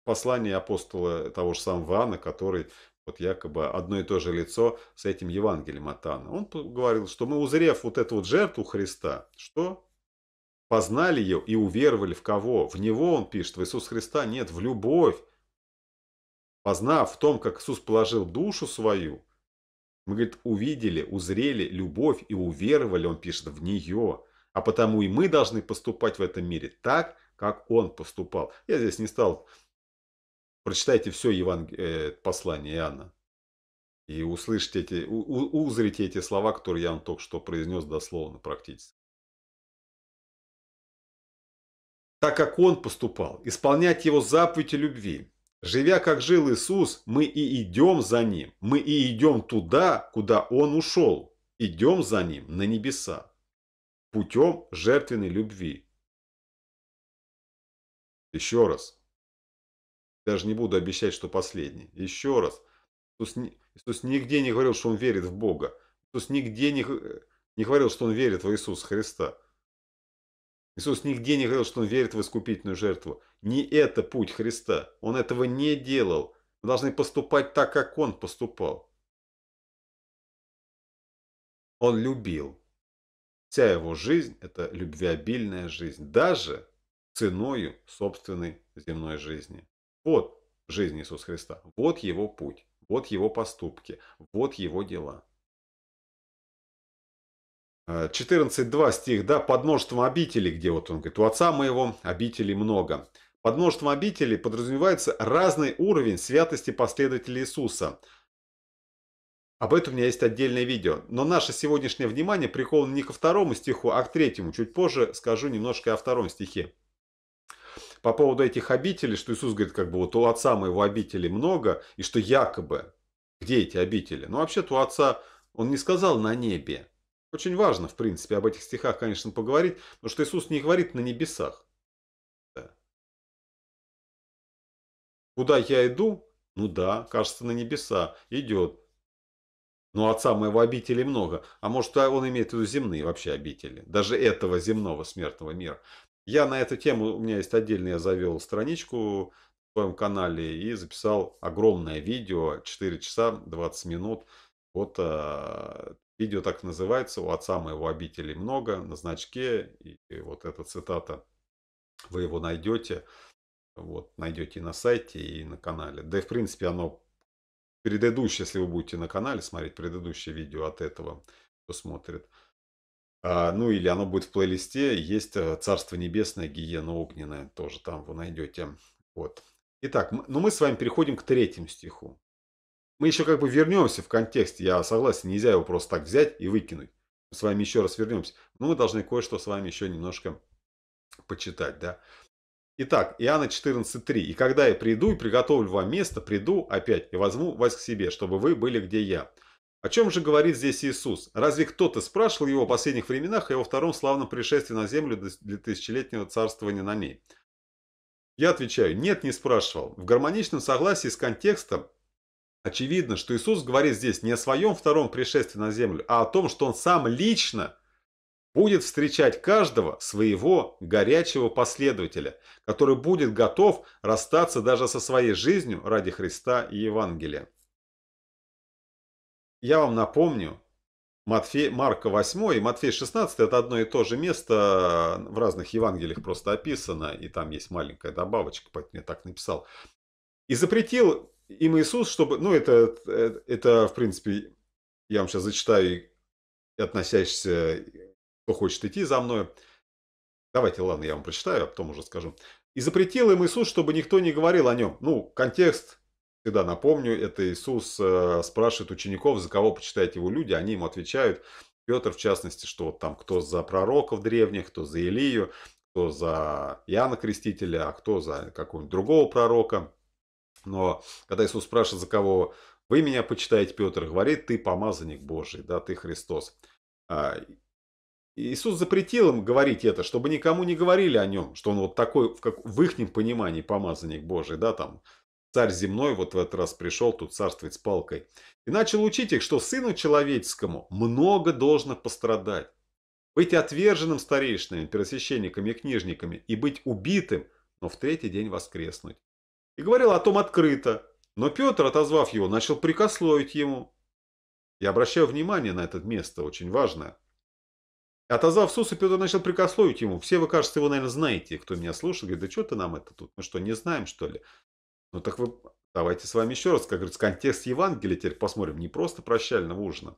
послание апостола э, того же самого Иоанна, который вот якобы одно и то же лицо с этим Евангелием от Анна. Он говорил, что мы, узрев вот эту вот жертву Христа, что познали ее и уверовали в кого? В Него, он пишет, в Иисус Христа, нет, в любовь. Познав в том, как Иисус положил душу свою, мы, говорит, увидели, узрели любовь и уверовали, он пишет, в нее. А потому и мы должны поступать в этом мире так, как он поступал. Я здесь не стал Прочитайте все Еванг... Э, послание Иоанна. И услышите эти, узрите эти слова, которые я вам только что произнес дословно практически. Так как он поступал, исполнять его заповедь любви. Живя, как жил Иисус, мы и идем за ним. Мы и идем туда, куда он ушел. Идем за ним на небеса. Путем жертвенной любви. Еще раз даже не буду обещать, что последний. Еще раз. Иисус, Иисус нигде не говорил, что он верит в Бога. Иисус нигде не, э, не говорил, что он верит в Иисуса Христа. Иисус нигде не говорил, что он верит в искупительную жертву. Не это путь Христа. Он этого не делал. Мы должны поступать так, как он поступал. Он любил. Вся его жизнь – это любвеобильная жизнь. Даже ценою собственной земной жизни. Вот жизнь Иисуса Христа, вот его путь, вот его поступки, вот его дела. 14.2 а, стих, да, под множеством обителей, где вот он говорит, у отца моего обителей много. Под множеством обителей подразумевается разный уровень святости последователей Иисуса. Об этом у меня есть отдельное видео. Но наше сегодняшнее внимание приковано не ко второму стиху, а к третьему. Чуть позже скажу немножко о втором стихе по поводу этих обителей, что Иисус говорит, как бы вот у отца моего обителей много, и что якобы, где эти обители? Ну, вообще-то у отца он не сказал на небе. Очень важно, в принципе, об этих стихах, конечно, поговорить, потому что Иисус не говорит на небесах. Да. Куда я иду? Ну да, кажется, на небеса идет. Но отца моего обители много. А может, он имеет в виду земные вообще обители. Даже этого земного смертного мира. Я на эту тему, у меня есть отдельно, я завел страничку в своем канале и записал огромное видео, 4 часа 20 минут. Вот а, видео так называется, у отца моего обители много, на значке, и, и вот эта цитата, вы его найдете, вот, найдете и на сайте, и на канале. Да и в принципе оно предыдущее, если вы будете на канале смотреть предыдущее видео от этого, кто смотрит, а, ну или оно будет в плейлисте, есть э, «Царство небесное», «Гиена огненная», тоже там вы найдете. Вот. Итак, ну мы с вами переходим к третьему стиху. Мы еще как бы вернемся в контекст, я согласен, нельзя его просто так взять и выкинуть. Мы с вами еще раз вернемся, но мы должны кое-что с вами еще немножко почитать, да. Итак, Иоанна 14.3. «И когда я приду и приготовлю вам место, приду опять и возьму вас к себе, чтобы вы были, где я, о чем же говорит здесь Иисус? Разве кто-то спрашивал его о последних временах и о втором славном пришествии на землю для тысячелетнего царствования на ней? Я отвечаю, нет, не спрашивал. В гармоничном согласии с контекстом очевидно, что Иисус говорит здесь не о своем втором пришествии на землю, а о том, что он сам лично будет встречать каждого своего горячего последователя, который будет готов расстаться даже со своей жизнью ради Христа и Евангелия. Я вам напомню, Матфей, Марка 8 и Матфей 16 это одно и то же место, в разных Евангелиях просто описано, и там есть маленькая добавочка, поэтому я так написал. И запретил им Иисус, чтобы, ну это, это в принципе, я вам сейчас зачитаю, относящийся, кто хочет идти за мной. Давайте, ладно, я вам прочитаю, а потом уже скажу. И запретил им Иисус, чтобы никто не говорил о нем. Ну, контекст всегда напомню, это Иисус э, спрашивает учеников, за кого почитают его люди, они им отвечают, Петр в частности, что вот там кто за пророков древних, кто за Илию, кто за Иоанна Крестителя, а кто за какого-нибудь другого пророка. Но когда Иисус спрашивает, за кого вы меня почитаете, Петр говорит, ты помазанник Божий, да, ты Христос. А, Иисус запретил им говорить это, чтобы никому не говорили о нем, что он вот такой, в, как, в их понимании помазанник Божий, да, там, Царь земной вот в этот раз пришел тут царствовать с палкой. И начал учить их, что сыну человеческому много должно пострадать. Быть отверженным старейшинами, первосвященниками и книжниками, и быть убитым, но в третий день воскреснуть. И говорил о том открыто. Но Петр, отозвав его, начал прикословить ему. Я обращаю внимание на это место, очень важное. Отозвав Суса, Петр начал прикословить ему. Все вы, кажется, его, наверное, знаете, кто меня слушает. Говорит, да что ты нам это тут? Мы что, не знаем, что ли? Ну так вы, давайте с вами еще раз, как говорится, контекст Евангелия теперь посмотрим, не просто прощального ужина.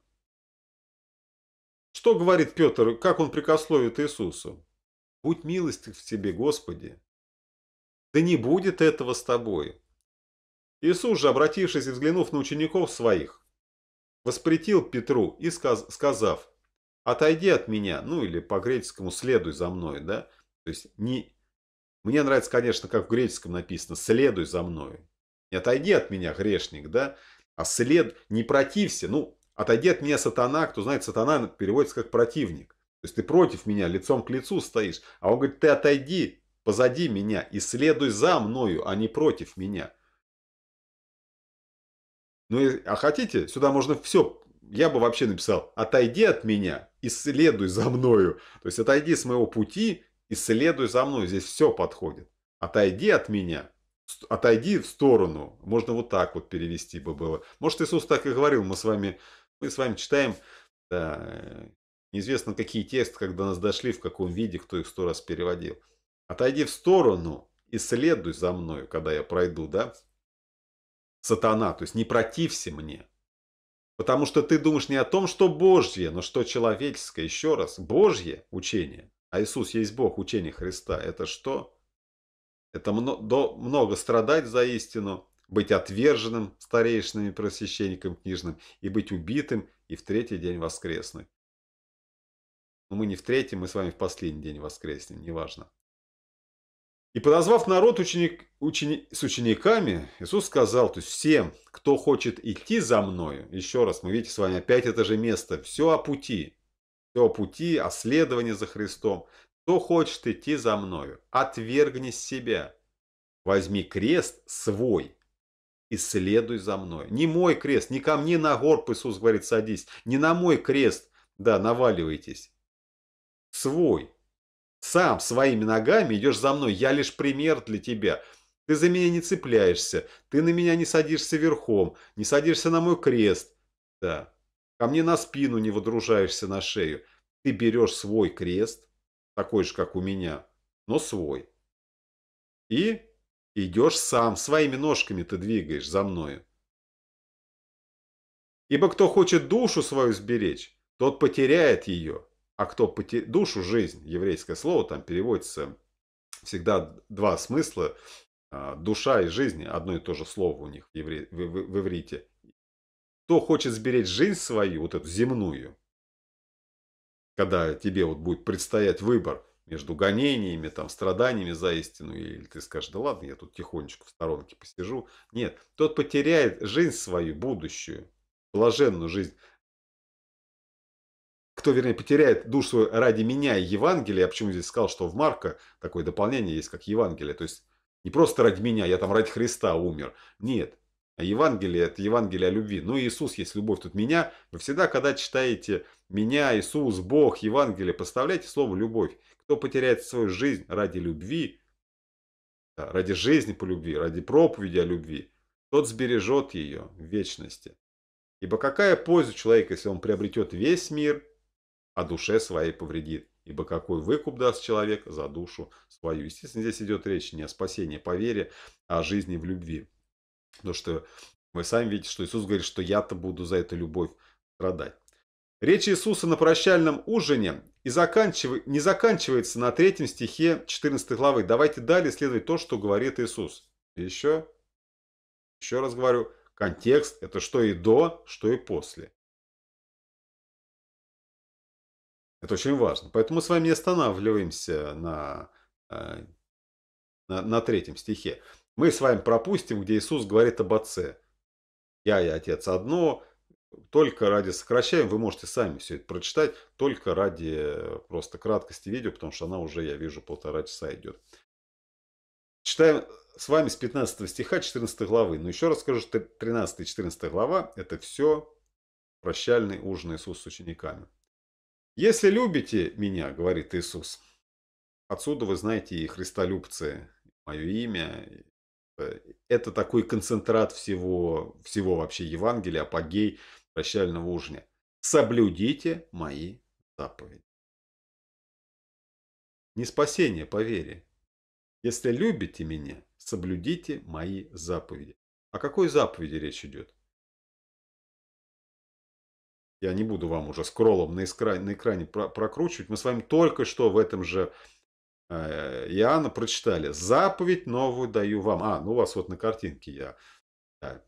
Что говорит Петр, как он прикословит Иисусу? Будь милостив в тебе, Господи. Да не будет этого с тобой. Иисус же, обратившись и взглянув на учеников своих, воспретил Петру и сказ, сказав, «Отойди от меня», ну или по-греческому «следуй за мной», да? То есть не мне нравится, конечно, как в греческом написано «следуй за мною». Не отойди от меня, грешник, да? А след, не протився. Ну, отойди от меня, сатана. Кто знает, сатана переводится как противник. То есть ты против меня, лицом к лицу стоишь. А он говорит, ты отойди позади меня и следуй за мною, а не против меня. Ну, и а хотите, сюда можно все я бы вообще написал «Отойди от меня и следуй за мною». То есть отойди с моего пути и следуй за мной, здесь все подходит. Отойди от меня, отойди в сторону. Можно вот так вот перевести бы было. Может, Иисус так и говорил, мы с вами, мы с вами читаем, да, неизвестно какие тексты, когда нас дошли, в каком виде, кто их сто раз переводил. Отойди в сторону и следуй за мной, когда я пройду, да? Сатана, то есть не протився мне. Потому что ты думаешь не о том, что Божье, но что человеческое. Еще раз, Божье учение а Иисус есть Бог, учение Христа. Это что? Это много страдать за истину, быть отверженным старейшинами, просвященником книжным, и быть убитым, и в третий день воскресный. Но мы не в третий, мы с вами в последний день воскреснем, неважно. И подозвав народ ученик, учени, с учениками, Иисус сказал, то есть всем, кто хочет идти за мною, еще раз, мы видите с вами опять это же место, все о пути, о пути, о а следовании за Христом, кто хочет идти за мною, отвергни себя. Возьми крест свой и следуй за мной. Не мой крест, не ко мне на горб, Иисус говорит, садись, не на мой крест, да, наваливайтесь. Свой. Сам своими ногами идешь за мной, я лишь пример для тебя. Ты за меня не цепляешься, ты на меня не садишься верхом, не садишься на мой крест. Да. Ко мне на спину не водружаешься на шею. Ты берешь свой крест, такой же, как у меня, но свой. И идешь сам, своими ножками ты двигаешь за мною. Ибо кто хочет душу свою сберечь, тот потеряет ее. А кто потеряет душу, жизнь, еврейское слово, там переводится всегда два смысла, а, душа и жизнь, одно и то же слово у них в, евре... в, в, в иврите кто хочет сберечь жизнь свою, вот эту земную, когда тебе вот будет предстоять выбор между гонениями, там, страданиями за истину, или ты скажешь, да ладно, я тут тихонечко в сторонке посижу. Нет, тот потеряет жизнь свою, будущую, блаженную жизнь. Кто, вернее, потеряет душу свою ради меня и Евангелия, я почему здесь сказал, что в Марка такое дополнение есть, как Евангелие, то есть не просто ради меня, я там ради Христа умер. Нет, а Евангелие – это Евангелие о любви. Ну, Иисус есть любовь. Тут меня, вы всегда, когда читаете «меня», «Иисус», «Бог», «Евангелие», поставляйте слово «любовь». Кто потеряет свою жизнь ради любви, ради жизни по любви, ради проповеди о любви, тот сбережет ее в вечности. Ибо какая польза человека, если он приобретет весь мир, а душе своей повредит? Ибо какой выкуп даст человек за душу свою? Естественно, здесь идет речь не о спасении по вере, а о жизни в любви. Потому что вы сами видите, что Иисус говорит, что я-то буду за эту любовь страдать. Речь Иисуса на прощальном ужине и заканчив... не заканчивается на третьем стихе 14 главы. Давайте далее следовать то, что говорит Иисус. еще, еще раз говорю, контекст – это что и до, что и после. Это очень важно. Поэтому мы с вами не останавливаемся на, э, на, на третьем стихе. Мы с вами пропустим, где Иисус говорит об Отце. Я и Отец одно, только ради сокращаем, вы можете сами все это прочитать, только ради э, просто краткости видео, потому что она уже, я вижу, полтора часа идет. Читаем с вами с 15 стиха 14 главы. Но еще раз скажу, что 13 и 14 глава – это все прощальный ужин Иисус с учениками. «Если любите меня, – говорит Иисус, – отсюда вы знаете и христолюбцы, мое имя, Э, это такой концентрат всего, всего вообще Евангелия, апогей прощального ужина. Соблюдите мои заповеди. Не спасение по вере. Если любите меня, соблюдите мои заповеди. О какой заповеди речь идет? Я не буду вам уже скроллом на экране, на экране прокручивать. Мы с вами только что в этом же Э, Иоанна прочитали. Заповедь новую даю вам. А, ну у вас вот на картинке я. Да.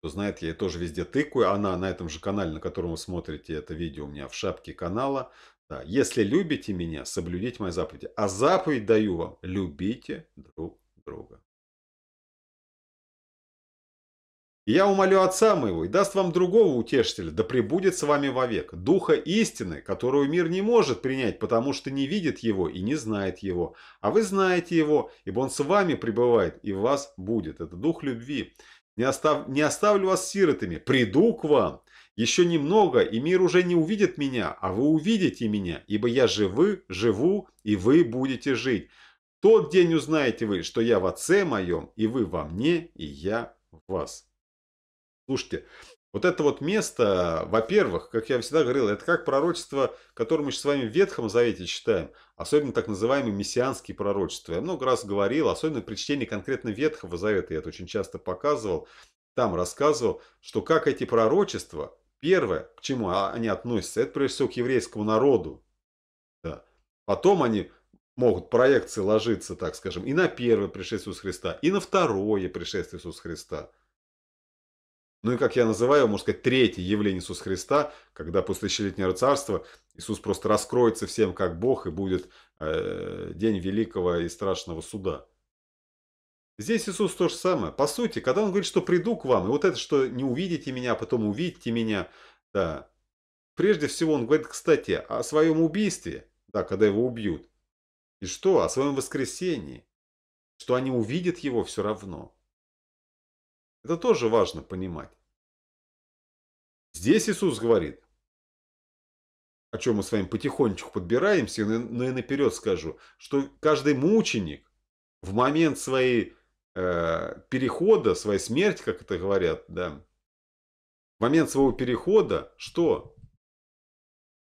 Кто знает, я тоже везде тыкаю. Она на этом же канале, на котором вы смотрите это видео, у меня в шапке канала. Да. Если любите меня, соблюдите мои заповеди. А заповедь даю вам. Любите друг друга. И я умолю Отца моего и даст вам другого утешителя, да пребудет с вами вовек, Духа истины, которую мир не может принять, потому что не видит его и не знает его. А вы знаете его, ибо он с вами пребывает и в вас будет. Это Дух любви. Не, остав... не оставлю вас сиротами, приду к вам. Еще немного, и мир уже не увидит меня, а вы увидите меня, ибо я живы, живу, и вы будете жить. В тот день узнаете вы, что я в Отце моем, и вы во мне, и я в вас. Слушайте, вот это вот место, во-первых, как я всегда говорил, это как пророчество, которое мы с вами в Ветхом Завете читаем, особенно так называемые мессианские пророчества. Я много раз говорил, особенно при чтении конкретно Ветхого Завета, я это очень часто показывал, там рассказывал, что как эти пророчества, первое, к чему а, они относятся, это прежде всего к еврейскому народу. Да. Потом они могут проекции ложиться, так скажем, и на первое пришествие Иисуса Христа, и на второе пришествие Иисуса Христа – ну и, как я называю, можно сказать, третье явление Иисуса Христа, когда после тысячелетнего царства Иисус просто раскроется всем как Бог и будет э, день великого и страшного суда. Здесь Иисус то же самое. По сути, когда Он говорит, что приду к вам, и вот это, что не увидите меня, а потом увидите меня, да. Прежде всего Он говорит, кстати, о своем убийстве, да, когда его убьют. И что? О своем воскресении. Что они увидят его все равно. Это тоже важно понимать. Здесь Иисус говорит, о чем мы с вами потихонечку подбираемся, но и наперед скажу, что каждый мученик в момент своей э, перехода, своей смерти, как это говорят, да, в момент своего перехода, что?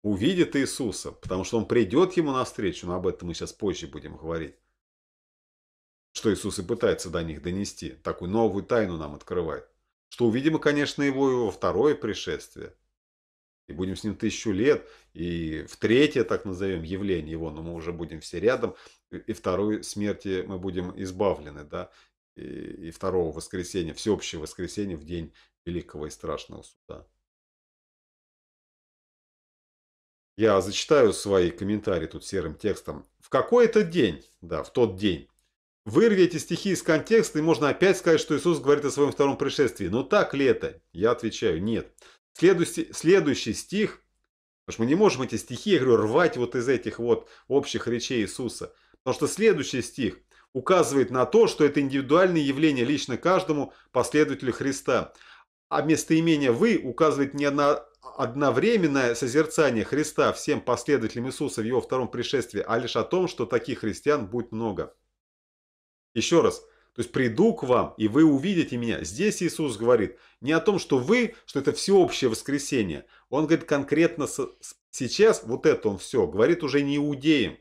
Увидит Иисуса, потому что он придет ему навстречу, но об этом мы сейчас позже будем говорить что Иисус и пытается до них донести, такую новую тайну нам открывает, что увидимо, конечно, его и во второе пришествие. И будем с ним тысячу лет, и в третье, так назовем, явление его, но мы уже будем все рядом, и второй смерти мы будем избавлены, да, и, и второго воскресения, всеобщее воскресенье в день великого и страшного суда. Я зачитаю свои комментарии тут серым текстом. В какой-то день, да, в тот день, Вырви эти стихи из контекста, и можно опять сказать, что Иисус говорит о своем втором пришествии. Но так ли это? Я отвечаю, нет. Следующий, следующий стих, потому что мы не можем эти стихи, я говорю, рвать вот из этих вот общих речей Иисуса. Потому что следующий стих указывает на то, что это индивидуальное явление лично каждому последователю Христа. А местоимение «вы» указывает не на одновременное созерцание Христа всем последователям Иисуса в его втором пришествии, а лишь о том, что таких христиан будет много. Еще раз. То есть приду к вам, и вы увидите меня. Здесь Иисус говорит не о том, что вы, что это всеобщее воскресение. Он говорит конкретно сейчас, вот это он все, говорит уже не иудеям,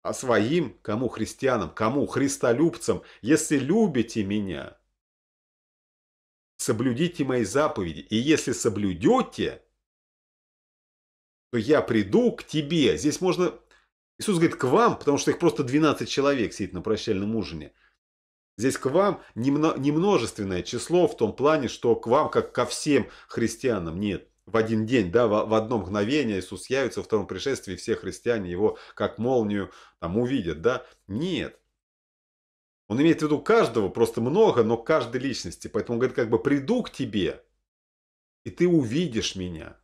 а своим, кому христианам, кому христолюбцам. Если любите меня, соблюдите мои заповеди. И если соблюдете, то я приду к тебе. Здесь можно Иисус говорит к вам, потому что их просто 12 человек сидит на прощальном ужине. Здесь к вам немножественное число в том плане, что к вам, как ко всем христианам, нет. В один день, да, в одно мгновение Иисус явится во втором пришествии, все христиане его как молнию там увидят, да. Нет. Он имеет в виду каждого, просто много, но каждой личности. Поэтому говорит, как бы приду к тебе, и ты увидишь меня.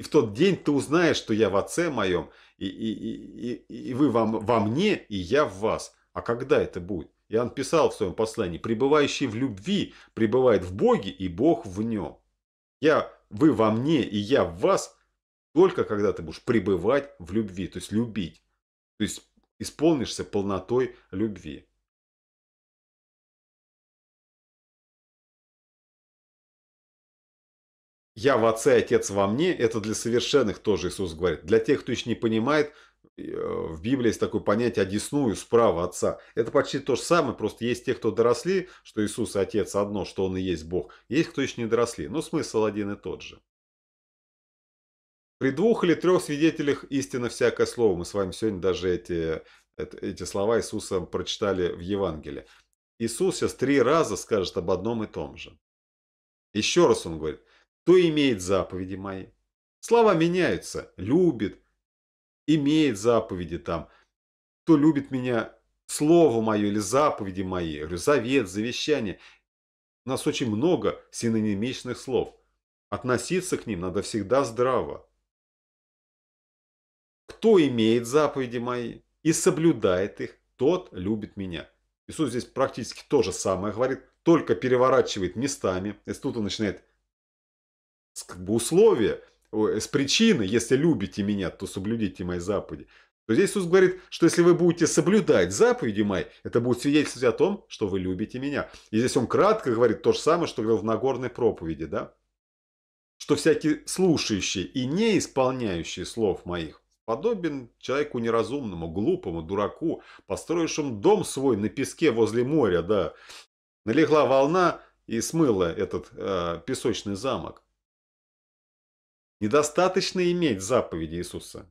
И в тот день ты узнаешь, что я в отце моем, и, и, и, и вы во, во мне, и я в вас. А когда это будет? Иоанн писал в своем послании, пребывающий в любви пребывает в Боге, и Бог в нем. Я, вы во мне, и я в вас, только когда ты будешь пребывать в любви, то есть любить. То есть исполнишься полнотой любви. «Я в Отце, Отец во мне» – это для совершенных тоже Иисус говорит. Для тех, кто еще не понимает, э, в Библии есть такое понятие «одесную», «справа Отца». Это почти то же самое, просто есть те, кто доросли, что Иисус – Отец одно, что Он и есть Бог. Есть, кто еще не доросли, но смысл один и тот же. При двух или трех свидетелях истина всякое слово. Мы с вами сегодня даже эти, эти слова Иисуса прочитали в Евангелии. Иисус сейчас три раза скажет об одном и том же. Еще раз он говорит, кто имеет заповеди мои. Слова меняются. Любит, имеет заповеди там. Кто любит меня, слово мое или заповеди мои, говорю, завет, завещание. У нас очень много синонимичных слов. Относиться к ним надо всегда здраво. Кто имеет заповеди мои и соблюдает их, тот любит меня. Иисус здесь практически то же самое говорит, только переворачивает местами. И кто-то начинает с, как бы условия, э, с причины, если любите меня, то соблюдите мои заповеди, то здесь Иисус говорит, что если вы будете соблюдать заповеди мои, это будет свидетельствовать о том, что вы любите меня. И здесь он кратко говорит то же самое, что говорил в Нагорной проповеди, да? Что всякий слушающий и не исполняющий слов моих подобен человеку неразумному, глупому, дураку, построившему дом свой на песке возле моря, да. Налегла волна и смыла этот э, песочный замок. Недостаточно иметь заповеди Иисуса.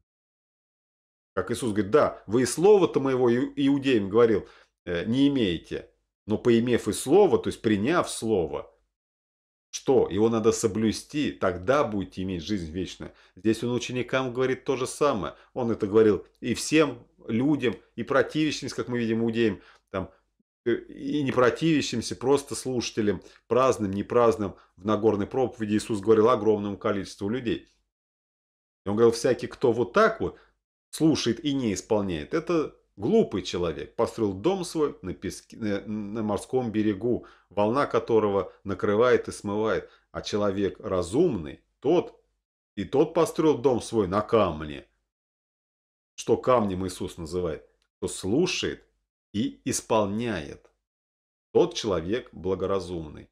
Как Иисус говорит, да, вы и слова-то моего иудеям говорил, э, не имеете. Но поимев и слово, то есть приняв слово, что? Его надо соблюсти, тогда будете иметь жизнь вечную. Здесь он ученикам говорит то же самое. Он это говорил и всем людям, и противичность, как мы видим, иудеям. Э, и не противящимся просто слушателям, праздным, непраздным, в Нагорной проповеди Иисус говорил огромному количеству людей. И он говорил, всякий, кто вот так вот слушает и не исполняет, это глупый человек. Построил дом свой на, песке, на, э, на морском берегу, волна которого накрывает и смывает. А человек разумный, тот, и тот построил дом свой на камне, что камнем Иисус называет, кто слушает и исполняет. Тот человек благоразумный.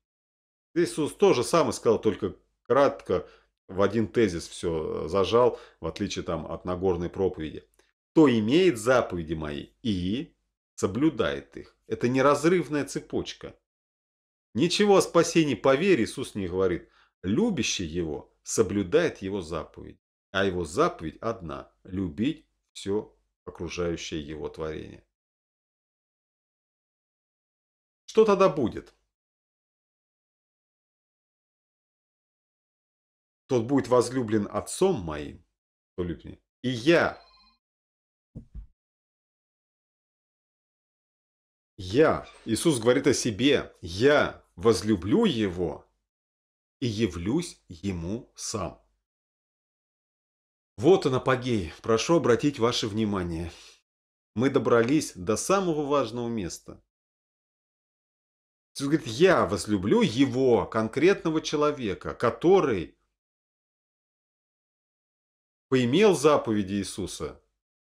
Иисус то же самое сказал, только кратко в один тезис все э, зажал, в отличие там от Нагорной проповеди. Кто имеет заповеди мои и соблюдает их. Это неразрывная цепочка. Ничего о спасении по вере Иисус не говорит. Любящий его соблюдает его заповедь. А его заповедь одна – любить все окружающее его творение. Что тогда будет? Тот будет возлюблен отцом моим, кто любит меня. И я, я, Иисус говорит о себе, я возлюблю его и явлюсь ему сам. Вот он, апогей. Прошу обратить ваше внимание. Мы добрались до самого важного места. Иисус говорит, я возлюблю его, конкретного человека, который поимел заповеди Иисуса,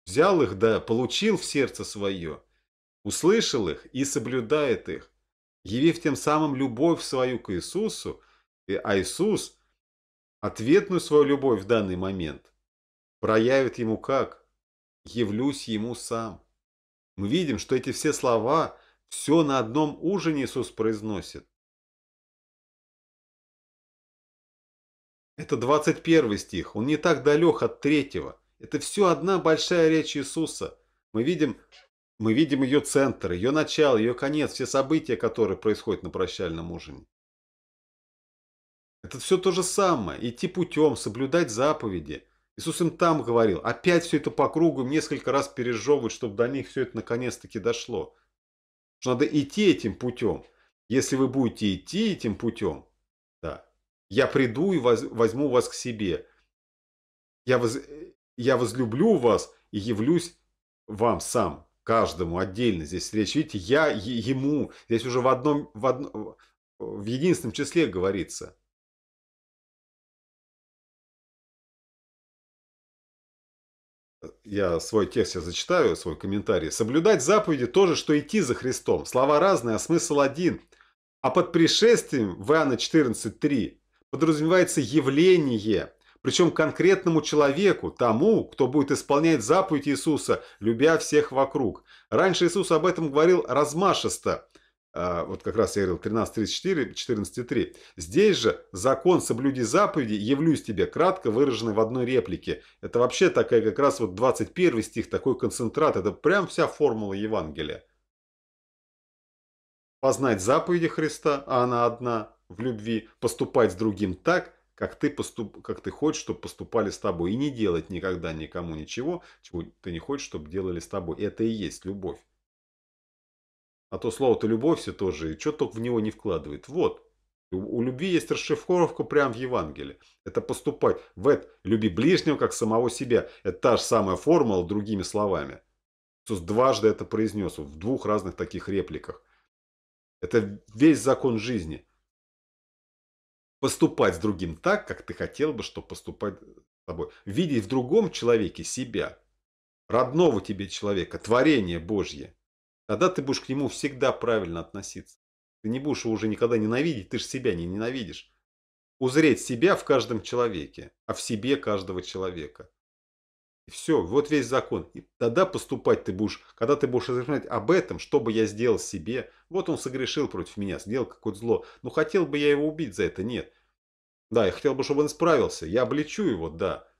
взял их, да, получил в сердце свое, услышал их и соблюдает их, явив тем самым любовь свою к Иисусу, а Иисус ответную свою любовь в данный момент проявит ему как? Явлюсь ему сам. Мы видим, что эти все слова – все на одном ужине Иисус произносит. Это 21 стих, он не так далек от третьего. Это все одна большая речь Иисуса. Мы видим, мы видим ее центр, ее начало, ее конец, все события, которые происходят на прощальном ужине. Это все то же самое. Идти путем, соблюдать заповеди. Иисус им там говорил. Опять все это по кругу, несколько раз пережевывать, чтобы до них все это наконец-таки дошло что надо идти этим путем. Если вы будете идти этим путем, да, я приду и возьму вас к себе. Я, воз, я возлюблю вас и явлюсь вам сам, каждому отдельно. Здесь речь, видите, я ему. Здесь уже в одном, в, одном, в единственном числе говорится. я свой текст я зачитаю, свой комментарий. Соблюдать заповеди то же, что идти за Христом. Слова разные, а смысл один. А под пришествием в Иоанна 14.3 подразумевается явление, причем конкретному человеку, тому, кто будет исполнять заповедь Иисуса, любя всех вокруг. Раньше Иисус об этом говорил размашисто, а, вот как раз я говорил, 13.34, 14.3. Здесь же закон соблюди заповеди, явлюсь тебе, кратко выраженный в одной реплике. Это вообще такая как раз вот 21 стих, такой концентрат, это прям вся формула Евангелия. Познать заповеди Христа, а она одна, в любви, поступать с другим так, как ты, поступ, как ты хочешь, чтобы поступали с тобой. И не делать никогда никому ничего, чего ты не хочешь, чтобы делали с тобой. Это и есть любовь. А то слово-то любовь все тоже, и что только в него не вкладывает. Вот. У, любви есть расшифровка прямо в Евангелии. Это поступать в это «люби ближнего, как самого себя». Это та же самая формула, другими словами. Иисус дважды это произнес в двух разных таких репликах. Это весь закон жизни. Поступать с другим так, как ты хотел бы, чтобы поступать с тобой. Видеть в другом человеке себя, родного тебе человека, творение Божье – Тогда ты будешь к нему всегда правильно относиться. Ты не будешь его уже никогда ненавидеть, ты же себя не ненавидишь. Узреть себя в каждом человеке, а в себе каждого человека. И все, вот весь закон. И тогда поступать ты будешь, когда ты будешь размышлять об этом, что бы я сделал себе. Вот он согрешил против меня, сделал какое-то зло. Но ну, хотел бы я его убить за это? Нет. Да, я хотел бы, чтобы он справился. Я обличу его, да.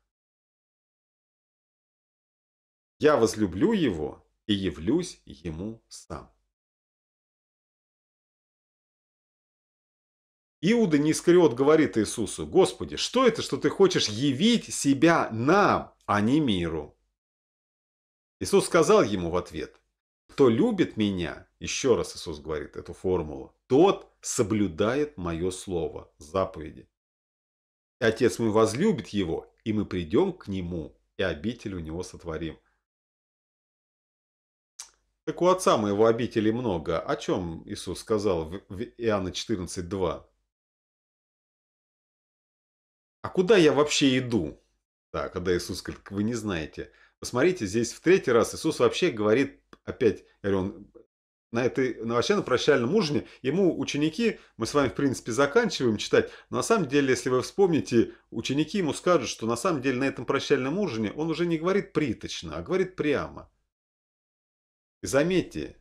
Я возлюблю его, и явлюсь ему сам. Иуда не Нискариот говорит Иисусу, «Господи, что это, что ты хочешь явить себя нам, а не миру?» Иисус сказал ему в ответ, «Кто любит меня, еще раз Иисус говорит эту формулу, тот соблюдает мое слово, заповеди. И отец мой возлюбит его, и мы придем к нему, и обитель у него сотворим». Так у отца моего обители много, о чем Иисус сказал в, в Иоанна 14.2. А куда я вообще иду? Да, когда Иисус говорит, вы не знаете. Посмотрите, здесь в третий раз Иисус вообще говорит, опять, говорю, он на этой, на вообще на прощальном ужине, ему ученики, мы с вами в принципе заканчиваем читать, но на самом деле, если вы вспомните, ученики ему скажут, что на самом деле на этом прощальном ужине он уже не говорит приточно, а говорит прямо. И заметьте,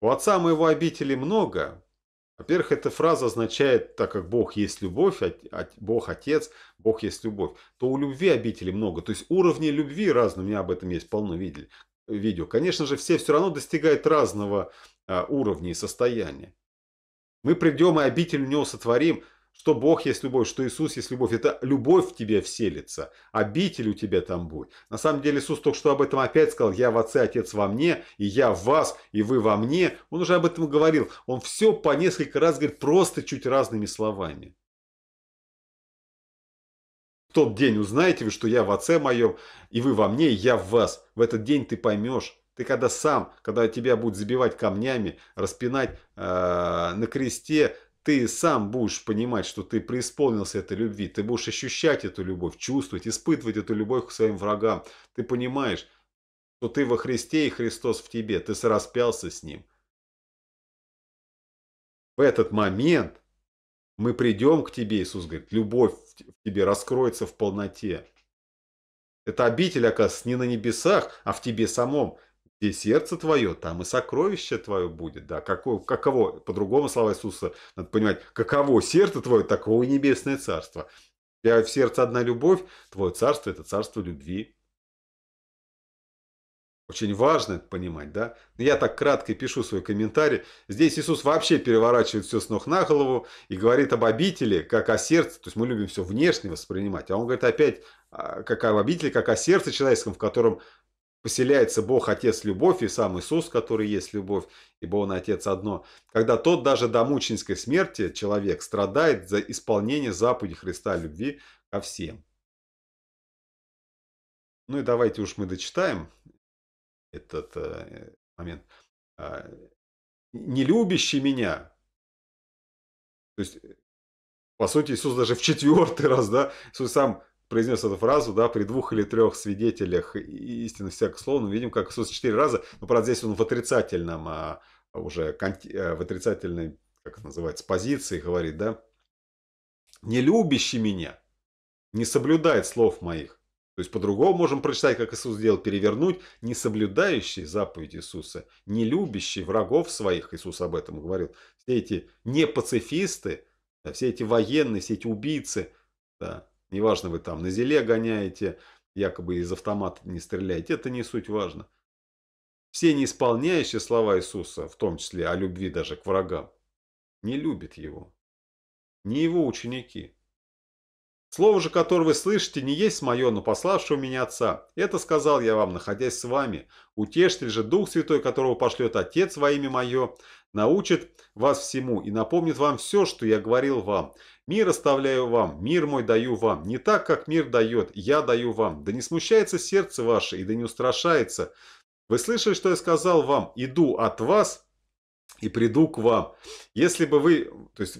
у отца моего обители много. Во-первых, эта фраза означает, так как Бог есть любовь, Бог Отец, Бог есть любовь, то у любви обители много. То есть уровни любви разные, у меня об этом есть полно видели, видео. Конечно же, все все равно достигают разного а, уровня и состояния. Мы придем и обитель у него сотворим – что Бог есть любовь, что Иисус есть любовь. Это любовь в тебе вселится, обитель у тебя там будет. На самом деле Иисус только что об этом опять сказал, я в Отце, Отец во мне, и я в вас, и вы во мне. Он уже об этом говорил. Он все по несколько раз говорит, просто чуть разными словами. В тот день узнаете вы, что я в Отце моем, и вы во мне, и я в вас. В этот день ты поймешь, ты когда сам, когда тебя будут забивать камнями, распинать э, на кресте, ты сам будешь понимать, что ты преисполнился этой любви, ты будешь ощущать эту любовь, чувствовать, испытывать эту любовь к своим врагам. Ты понимаешь, что ты во Христе и Христос в тебе, ты сораспялся с Ним. В этот момент мы придем к тебе, Иисус говорит, любовь в тебе раскроется в полноте. Это обитель, оказывается, не на небесах, а в тебе самом. Где сердце твое, там и сокровище твое будет. Да, какое, каково, по-другому слова Иисуса, надо понимать, каково сердце твое, таково и небесное царство. У тебя в сердце одна любовь, твое царство – это царство любви. Очень важно это понимать, да? Я так кратко пишу свой комментарий. Здесь Иисус вообще переворачивает все с ног на голову и говорит об обители, как о сердце. То есть мы любим все внешне воспринимать. А он говорит опять, а, как об обители, как о сердце человеческом, в котором поселяется Бог Отец Любовь и сам Иисус, который есть Любовь, ибо Он Отец одно, когда тот даже до мученической смерти человек страдает за исполнение заповеди Христа любви ко всем. Ну и давайте уж мы дочитаем этот э, момент. А, «Не любящий меня», то есть, э, по сути, Иисус даже в четвертый раз, да, Иисус сам произнес эту фразу, да, при двух или трех свидетелях истины всякого слова мы видим, как Иисус четыре раза, но, правда, здесь он в отрицательном а, уже, э, в отрицательной, как это называется, позиции говорит, да, не любящий меня, не соблюдает слов моих. То есть по-другому можем прочитать, как Иисус сделал, перевернуть, не соблюдающий заповедь Иисуса, не любящий врагов своих, Иисус об этом говорил, все эти непацифисты, да, все эти военные, все эти убийцы, да, Неважно, вы там на зеле гоняете, якобы из автомата не стреляете, это не суть важно. Все неисполняющие слова Иисуса, в том числе о любви даже к врагам, не любят его. Не его ученики. Слово же, которое вы слышите, не есть мое, но пославшего меня Отца. Это сказал я вам, находясь с вами. Утешитель же Дух Святой, которого пошлет Отец во имя мое, научит вас всему и напомнит вам все, что я говорил вам. Мир оставляю вам, мир мой даю вам, не так, как мир дает, я даю вам. Да не смущается сердце ваше и да не устрашается. Вы слышали, что я сказал вам, иду от вас и приду к вам. Если бы вы, то есть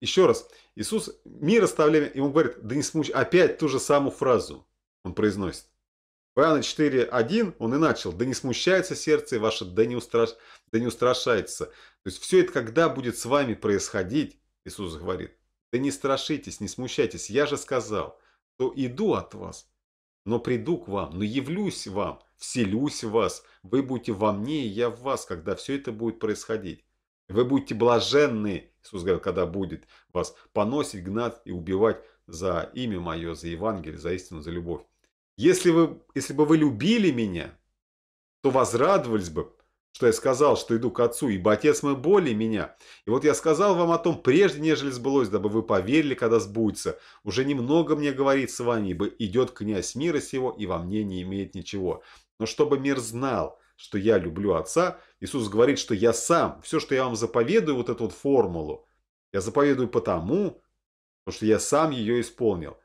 еще раз, Иисус мир оставляет, ему говорит, да не смуч, опять ту же самую фразу он произносит. В Иоанна 4.1 он и начал, да не смущается сердце ваше, да не, устраш... да не устрашается. То есть все это когда будет с вами происходить, Иисус говорит, да не страшитесь, не смущайтесь, я же сказал, что иду от вас, но приду к вам, но явлюсь вам, вселюсь в вас, вы будете во мне, и я в вас, когда все это будет происходить. Вы будете блаженны, Иисус говорил, когда будет вас поносить, гнать и убивать за имя мое, за Евангелие, за истину, за любовь. Если, вы, если бы вы любили меня, то возрадовались бы, что я сказал, что иду к Отцу, ибо Отец мой более меня. И вот я сказал вам о том, прежде нежели сбылось, дабы вы поверили, когда сбудется. Уже немного мне говорит с вами, ибо идет князь мира сего, и во мне не имеет ничего. Но чтобы мир знал, что я люблю Отца, Иисус говорит, что я сам, все, что я вам заповедую, вот эту вот формулу, я заповедую потому, потому что я сам ее исполнил.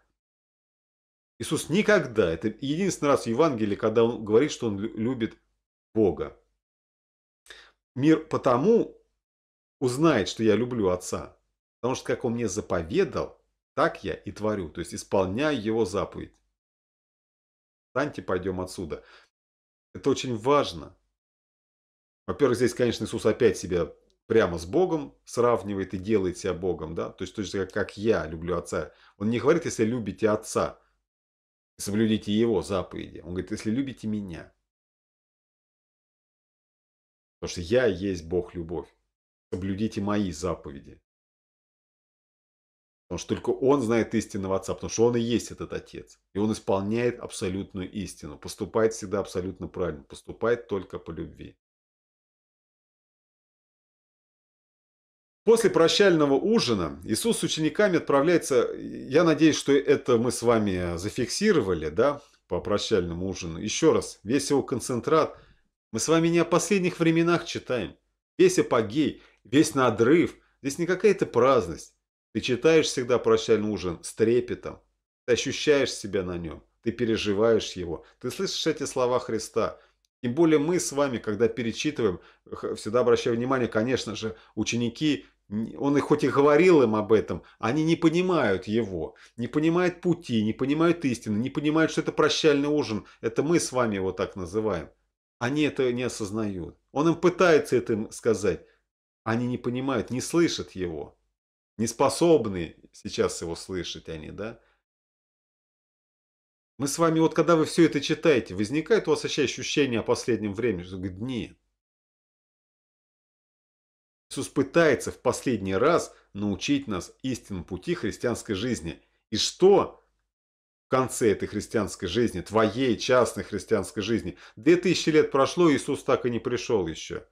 Иисус никогда, это единственный раз в Евангелии, когда он говорит, что он любит Бога. Мир потому узнает, что я люблю Отца. Потому что как он мне заповедал, так я и творю. То есть исполняю его заповедь. Встаньте, пойдем отсюда. Это очень важно. Во-первых, здесь, конечно, Иисус опять себя прямо с Богом сравнивает и делает себя Богом, да, то есть точно как, я люблю Отца. Он не говорит, если любите Отца, соблюдите Его заповеди. Он говорит, если любите меня. Потому что я есть Бог любовь. Соблюдите мои заповеди. Потому что только Он знает истинного Отца, потому что Он и есть этот Отец. И Он исполняет абсолютную истину, поступает всегда абсолютно правильно, поступает только по любви. После прощального ужина Иисус с учениками отправляется, я надеюсь, что это мы с вами зафиксировали, да, по прощальному ужину. Еще раз, весь его концентрат, мы с вами не о последних временах читаем. Весь апогей, весь надрыв, здесь не какая-то праздность. Ты читаешь всегда прощальный ужин с трепетом, ты ощущаешь себя на нем, ты переживаешь его, ты слышишь эти слова Христа – тем более мы с вами, когда перечитываем, всегда обращаю внимание, конечно же, ученики он и хоть и говорил им об этом, они не понимают его, не понимают пути, не понимают истины, не понимают, что это прощальный ужин, это мы с вами его так называем. Они это не осознают. Он им пытается это им сказать. Они не понимают, не слышат его. Не способны сейчас его слышать они, да? Мы с вами, вот когда вы все это читаете, возникает у вас ощущение о последнем времени, что нет, Иисус пытается в последний раз научить нас истинному пути христианской жизни. И что в конце этой христианской жизни, твоей частной христианской жизни? Две тысячи лет прошло, Иисус так и не пришел еще.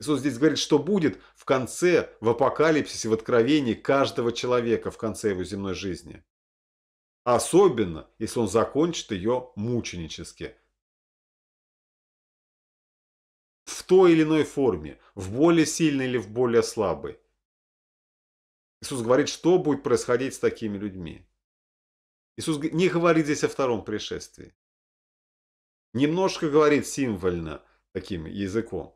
Иисус здесь говорит, что будет в конце, в апокалипсисе, в откровении каждого человека в конце его земной жизни. Особенно, если он закончит ее мученически – в той или иной форме, в более сильной или в более слабой. Иисус говорит, что будет происходить с такими людьми. Иисус не говорит здесь о втором пришествии. Немножко говорит символьно таким языком.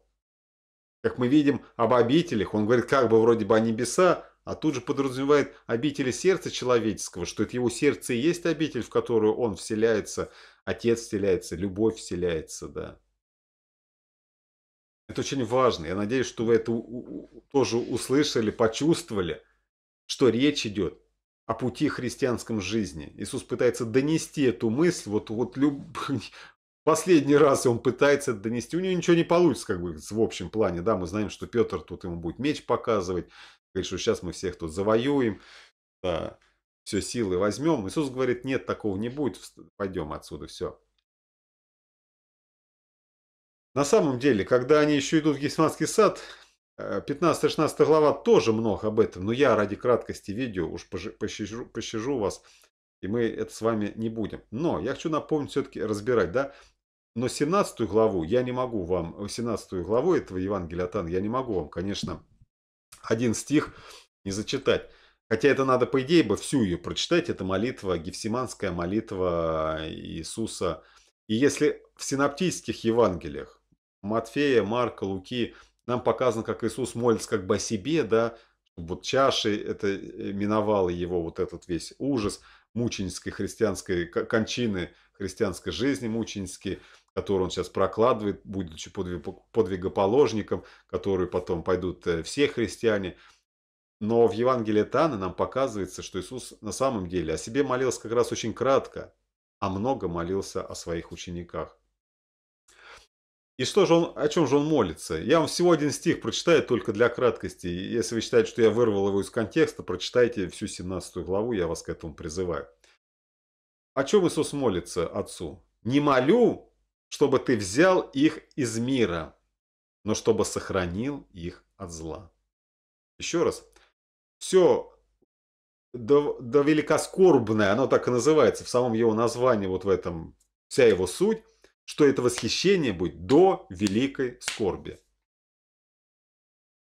Как мы видим об обителях, он говорит как бы вроде бы о небеса, а тут же подразумевает обители сердца человеческого, что это его сердце и есть обитель, в которую он вселяется, отец вселяется, любовь вселяется, да. Это очень важно. Я надеюсь, что вы это тоже услышали, почувствовали, что речь идет о пути христианском жизни. Иисус пытается донести эту мысль, вот, вот люб... последний раз он пытается донести, у него ничего не получится, как бы, в общем плане, да, мы знаем, что Петр тут ему будет меч показывать, говорит, что сейчас мы всех тут завоюем, да, все силы возьмем. Иисус говорит, нет, такого не будет, пойдем отсюда, все, на самом деле, когда они еще идут в Гесманский сад, 15-16 э, глава тоже много об этом, но я ради краткости видео уж пощажу, пощажу вас, и мы это с вами не будем. Но я хочу напомнить все-таки разбирать, да, но 17 главу я не могу вам, 17 э, главу этого Евангелия от Анны я не могу вам, конечно, один стих не зачитать. Хотя это надо, по идее, бы всю ее прочитать. Это молитва, гефсиманская молитва Иисуса. И если в синоптических Евангелиях Матфея, Марка, Луки, нам показано, как Иисус молится как бы о себе, да, вот чаши, это э, миновало его вот этот весь ужас мученической христианской кончины, христианской жизни мученической, которую он сейчас прокладывает, будучи подвигоположником, которые потом пойдут э, все христиане. Но в Евангелии Таны нам показывается, что Иисус на самом деле о себе молился как раз очень кратко, а много молился о своих учениках. И что же он, о чем же он молится? Я вам всего один стих прочитаю только для краткости. Если вы считаете, что я вырвал его из контекста, прочитайте всю 17 главу, я вас к этому призываю. О чем Иисус молится Отцу? «Не молю, чтобы ты взял их из мира, но чтобы сохранил их от зла». Еще раз. Все до, до великоскорбное, оно так и называется в самом его названии, вот в этом вся его суть что это восхищение будет до великой скорби.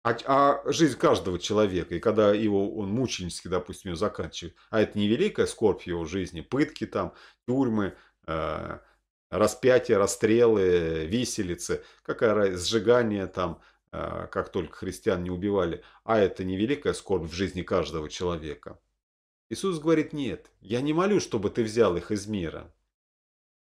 А, а жизнь каждого человека, и когда его он мученически, допустим, ее заканчивает, а это не великая скорбь его жизни, пытки там, тюрьмы, э, распятия, расстрелы, виселицы, какая сжигание там, э, как только христиан не убивали, а это не великая скорбь в жизни каждого человека. Иисус говорит, нет, я не молю, чтобы ты взял их из мира,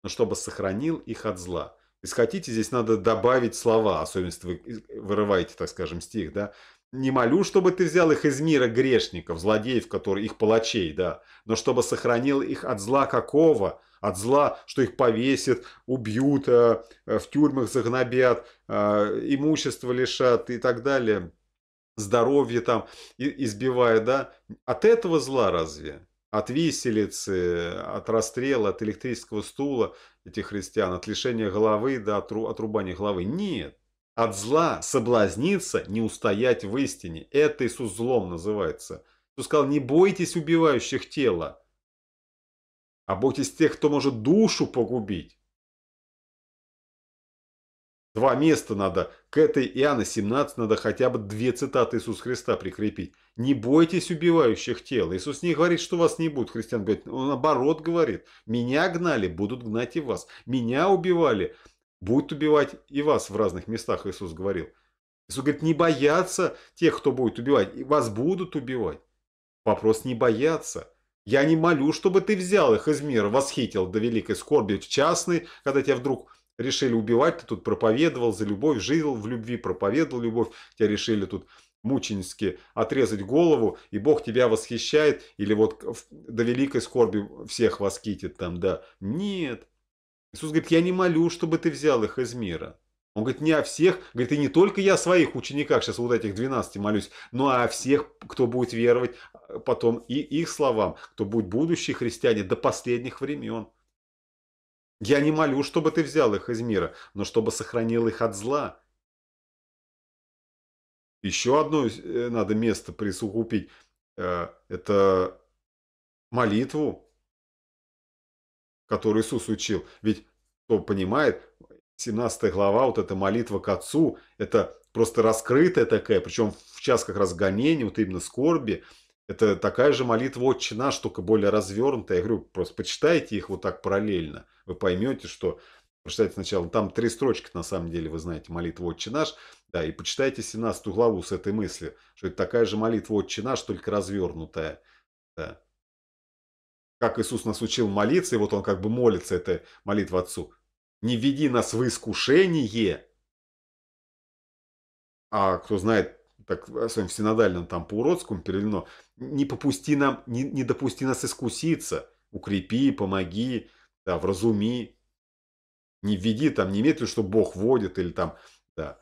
но чтобы сохранил их от зла. Если хотите, здесь надо добавить слова, особенно если вы вырываете, так скажем, стих, да. Не молю, чтобы ты взял их из мира грешников, злодеев, которые их палачей, да, но чтобы сохранил их от зла какого? От зла, что их повесят, убьют, э, э, в тюрьмах загнобят, э, имущество лишат и так далее, здоровье там избивая, да. От этого зла разве? от виселицы, от расстрела, от электрического стула этих христиан, от лишения головы до отру, отрубания головы. Нет. От зла соблазниться, не устоять в истине. Это Иисус злом называется. Иисус сказал, не бойтесь убивающих тела, а бойтесь тех, кто может душу погубить. Два места надо. К этой Иоанна 17 надо хотя бы две цитаты Иисуса Христа прикрепить. Не бойтесь убивающих тел. Иисус не говорит, что вас не будет. Христиан говорит, он наоборот говорит. Меня гнали, будут гнать и вас. Меня убивали, будут убивать и вас в разных местах, Иисус говорил. Иисус говорит, не бояться тех, кто будет убивать. И вас будут убивать. Вопрос не бояться. Я не молю, чтобы ты взял их из мира, восхитил до великой скорби в частный, когда тебя вдруг решили убивать, ты тут проповедовал за любовь, жил в любви, проповедовал любовь, тебя решили тут мученически отрезать голову, и Бог тебя восхищает, или вот до великой скорби всех воскитит там, да. Нет. Иисус говорит, я не молю, чтобы ты взял их из мира. Он говорит, не о всех, говорит, и не только я о своих учениках, сейчас вот этих 12 молюсь, но о всех, кто будет веровать а, потом и их словам, кто будет будущие христиане до последних времен. Я не молю, чтобы ты взял их из мира, но чтобы сохранил их от зла. Еще одно э, надо место присукупить. Э, это молитву, которую Иисус учил. Ведь кто понимает, 17 глава, вот эта молитва к Отцу, это просто раскрытая такая, причем в час как раз гонения, вот именно скорби, это такая же молитва «Отче наш», только более развернутая. Я говорю, просто почитайте их вот так параллельно. Вы поймете, что... Прочитайте сначала, там три строчки, на самом деле, вы знаете, молитва «Отче наш». Да, и почитайте 17 главу с этой мыслью, что это такая же молитва «Отче наш», только развернутая. Да. Как Иисус нас учил молиться, и вот он как бы молится, эта молитва Отцу. «Не веди нас в искушение», а кто знает так, э, особенно в синодальном там по-уродскому переведено, не попусти нам, не, не допусти нас искуситься, укрепи, помоги, да, вразуми, не введи там, не имеет что Бог водит или там, да,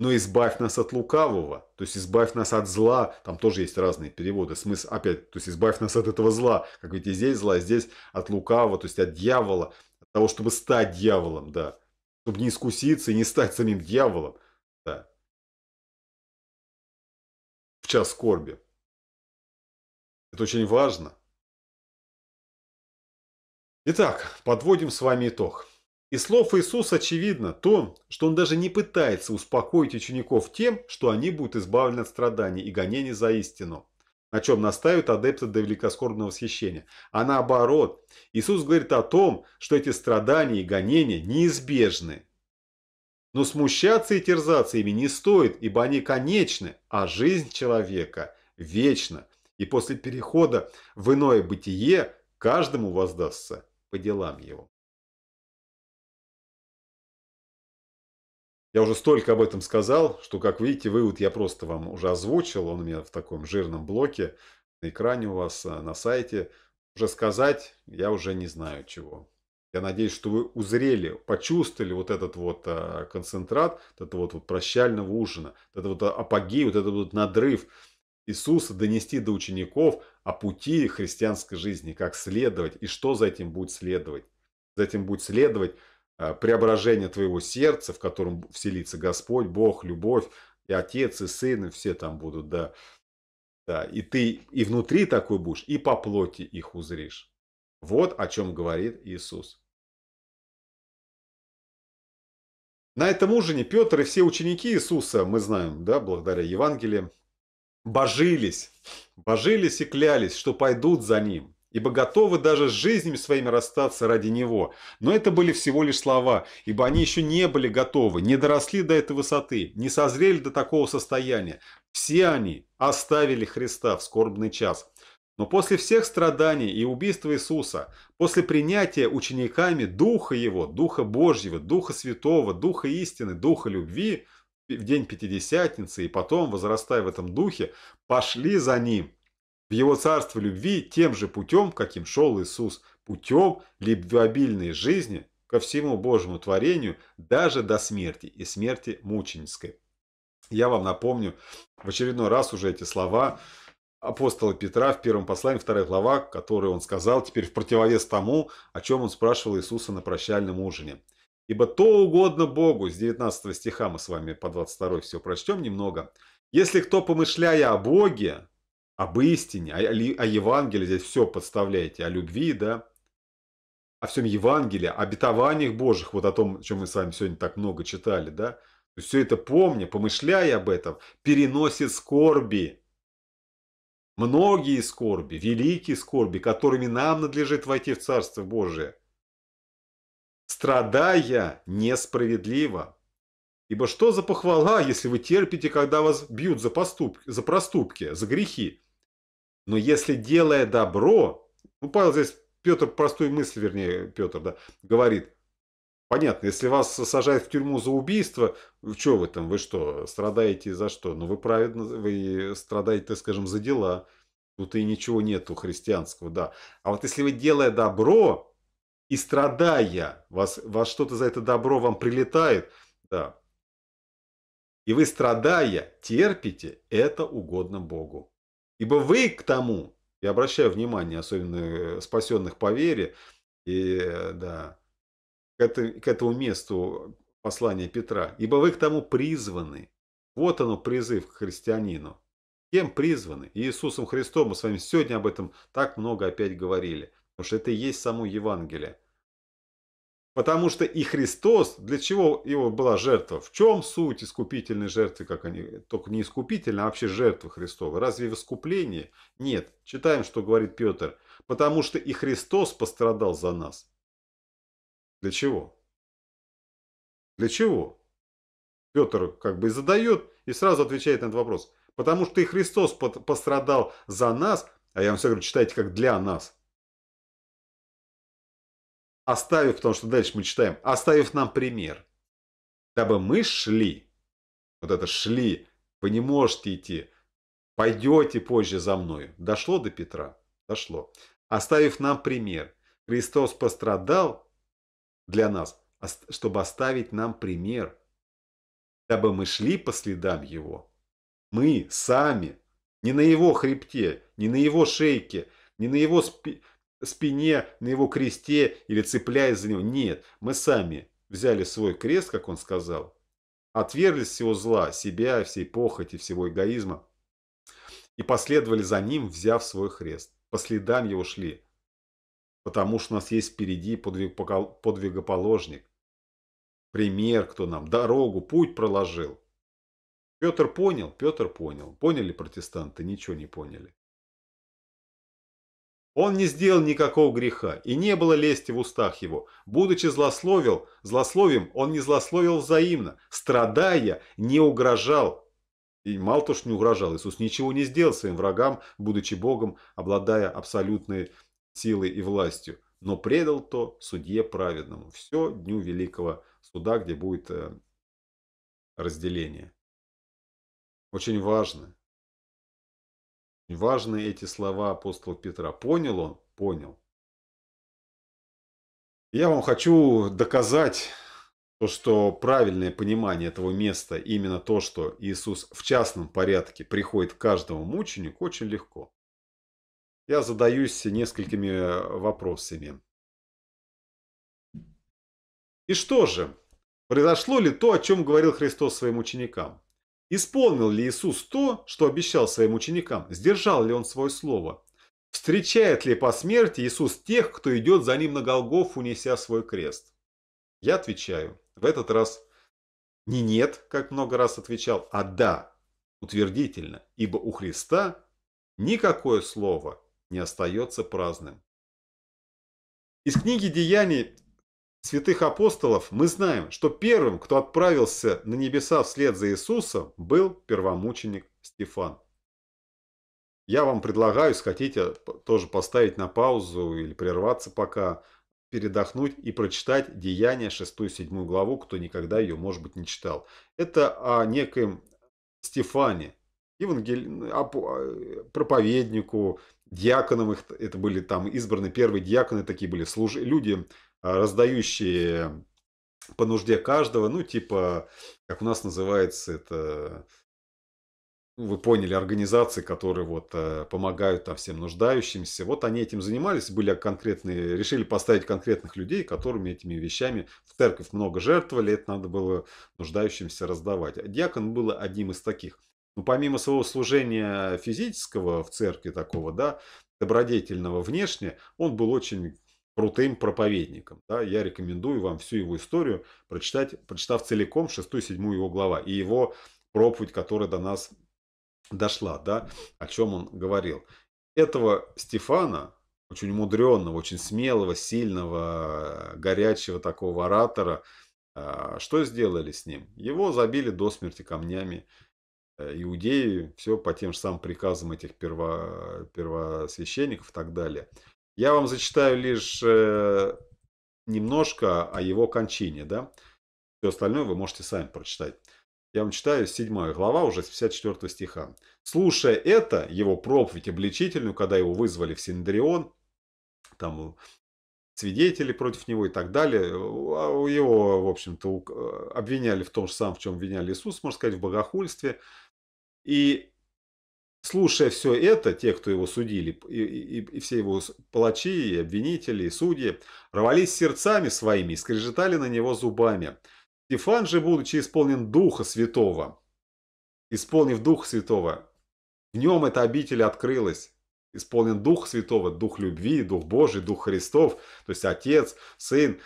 но избавь нас от лукавого, то есть избавь нас от зла, там тоже есть разные переводы, смысл опять, то есть избавь нас от этого зла, как видите, здесь зла, здесь от лукавого, то есть от дьявола, от того, чтобы стать дьяволом, да, чтобы не искуситься и не стать самим дьяволом, в час скорби. Это очень важно. Итак, подводим с вами итог. Из слов Иисуса очевидно то, что он даже не пытается успокоить учеников тем, что они будут избавлены от страданий и гонений за истину, на чем настаивают адепты до великоскорбного восхищения. А наоборот, Иисус говорит о том, что эти страдания и гонения неизбежны, но смущаться и терзаться ими не стоит, ибо они конечны, а жизнь человека вечна. И после перехода в иное бытие каждому воздастся по делам его. Я уже столько об этом сказал, что, как видите, вывод я просто вам уже озвучил. Он у меня в таком жирном блоке на экране у вас, э, на сайте. Уже сказать я уже не знаю чего. Я надеюсь, что вы узрели, почувствовали вот этот вот а, концентрат, вот этого вот, вот прощального ужина, вот этот вот апогей, вот этот вот надрыв Иисуса донести до учеников о пути христианской жизни, как следовать и что за этим будет следовать. За этим будет следовать а, преображение твоего сердца, в котором вселится Господь, Бог, любовь, и отец, и сын, и все там будут, да. Да, и ты и внутри такой будешь, и по плоти их узришь. Вот о чем говорит Иисус. На этом ужине Петр и все ученики Иисуса, мы знаем, да, благодаря Евангелию, божились, божились и клялись, что пойдут за Ним, ибо готовы даже с жизнями своими расстаться ради Него. Но это были всего лишь слова, ибо они еще не были готовы, не доросли до этой высоты, не созрели до такого состояния. Все они оставили Христа в скорбный час. Но после всех страданий и убийства Иисуса, после принятия учениками Духа Его, Духа Божьего, Духа Святого, Духа Истины, Духа Любви, в день Пятидесятницы и потом, возрастая в этом Духе, пошли за Ним в Его Царство Любви тем же путем, каким шел Иисус, путем любвеобильной жизни ко всему Божьему творению, даже до смерти и смерти мученической. Я вам напомню в очередной раз уже эти слова – апостола Петра в первом послании, вторая глава, которую он сказал теперь в противовес тому, о чем он спрашивал Иисуса на прощальном ужине. «Ибо то угодно Богу» с 19 стиха мы с вами по 22 все прочтем немного. «Если кто, помышляя о Боге, об истине, о, о Евангелии, здесь все подставляете, о любви, да, о всем Евангелии, о обетованиях Божьих, вот о том, о чем мы с вами сегодня так много читали, да, все это помня, помышляя об этом, переносит скорби, Многие скорби, великие скорби, которыми нам надлежит войти в Царство Божие. Страдая несправедливо. Ибо что за похвала, если вы терпите, когда вас бьют за, поступки, за проступки, за грехи? Но если делая добро, ну, Павел здесь, Петр, простую мысль, вернее, Петр, да, говорит, Понятно, если вас сажают в тюрьму за убийство, что вы там, вы что, страдаете за что? Ну, вы праведно, вы страдаете, скажем, за дела. Тут и ничего нету христианского, да. А вот если вы, делая добро и страдая, вас, вас что-то за это добро вам прилетает, да, и вы, страдая, терпите, это угодно Богу. Ибо вы к тому, я обращаю внимание, особенно э, спасенных по вере, и э, да, к, это, к этому месту послания Петра, ибо вы к тому призваны. Вот оно призыв к христианину. Кем призваны? Иисусом Христом. Мы с вами сегодня об этом так много опять говорили. Потому что это и есть само Евангелие. Потому что и Христос, для чего его была жертва? В чем суть искупительной жертвы, как они, только не искупительная, а вообще жертвы Христовой? Разве в искуплении? Нет. Читаем, что говорит Петр. Потому что и Христос пострадал за нас, для чего? Для чего? Петр как бы и задает, и сразу отвечает на этот вопрос. Потому что и Христос пострадал за нас, а я вам все говорю, читайте как для нас. Оставив, потому что дальше мы читаем, оставив нам пример, дабы мы шли, вот это шли, вы не можете идти, пойдете позже за мною. Дошло до Петра? Дошло. Оставив нам пример, Христос пострадал для нас, чтобы оставить нам пример, дабы мы шли по следам его. Мы сами, не на его хребте, не на его шейке, не на его спи спине, на его кресте или цепляясь за него. Нет, мы сами взяли свой крест, как он сказал, отверглись всего зла, себя, всей похоти, всего эгоизма и последовали за ним, взяв свой крест, По следам его шли потому что у нас есть впереди подвигоположник. Пример, кто нам дорогу, путь проложил. Петр понял, Петр понял. Поняли протестанты? Ничего не поняли. Он не сделал никакого греха, и не было лести в устах его. Будучи злословил, злословием он не злословил взаимно, страдая, не угрожал. И мало то, что не угрожал, Иисус ничего не сделал своим врагам, будучи Богом, обладая абсолютной силой и властью, но предал то судье праведному. Все дню великого суда, где будет э, разделение. Очень важно. Важны эти слова апостола Петра. Понял он? Понял. Я вам хочу доказать то, что правильное понимание этого места, именно то, что Иисус в частном порядке приходит к каждому мученику, очень легко я задаюсь несколькими э, вопросами. И что же? Произошло ли то, о чем говорил Христос своим ученикам? Исполнил ли Иисус то, что обещал своим ученикам? Сдержал ли Он свое слово? Встречает ли по смерти Иисус тех, кто идет за Ним на Голгоф, унеся свой крест? Я отвечаю, в этот раз не нет, как много раз отвечал, а да, утвердительно, ибо у Христа никакое слово не остается праздным. Из книги «Деяний святых апостолов мы знаем, что первым, кто отправился на небеса вслед за Иисусом, был первомученик Стефан. Я вам предлагаю, если хотите, тоже поставить на паузу или прерваться пока, передохнуть и прочитать «Деяния» 6-7 главу, кто никогда ее, может быть, не читал. Это о некоем Стефане, евангел... Э, проповеднику, Диаконом их, это были там избраны первые диаконы, такие были служ... люди, а, раздающие по нужде каждого, ну, типа, как у нас называется это, ну, вы поняли, организации, которые вот э, помогают там всем нуждающимся. Вот они этим занимались, были конкретные, решили поставить конкретных людей, которыми этими вещами в церковь много жертвовали, это надо было нуждающимся раздавать. Диакон был одним из таких ну, помимо своего служения физического в церкви такого, да, добродетельного внешне, он был очень крутым проповедником. Да? Я рекомендую вам всю его историю прочитать, прочитав целиком 6-7 его глава и его проповедь, которая до нас дошла, да, о чем он говорил. Этого Стефана, очень умудренного, очень смелого, сильного, горячего такого оратора, а, что сделали с ним? Его забили до смерти камнями. Э, иудеи, все по тем же самым приказам этих перво, первосвященников и так далее. Я вам зачитаю лишь э, немножко о его кончине, да. Все остальное вы можете сами прочитать. Я вам читаю 7 глава, уже с 54 стиха. «Слушая это, его проповедь обличительную, когда его вызвали в Синдрион, там свидетели против него и так далее, а его, в общем-то, э, обвиняли в том же самом, в чем обвиняли Иисус, можно сказать, в богохульстве, и слушая все это, те, кто его судили, и, и, и все его палачи, и обвинители, и судьи, рвались сердцами своими и скрежетали на него зубами. Стефан же, будучи исполнен Духа Святого, исполнив Дух Святого, в нем эта обитель открылась. Исполнен Дух Святого, Дух любви, Дух Божий, Дух Христов, то есть Отец, Сын,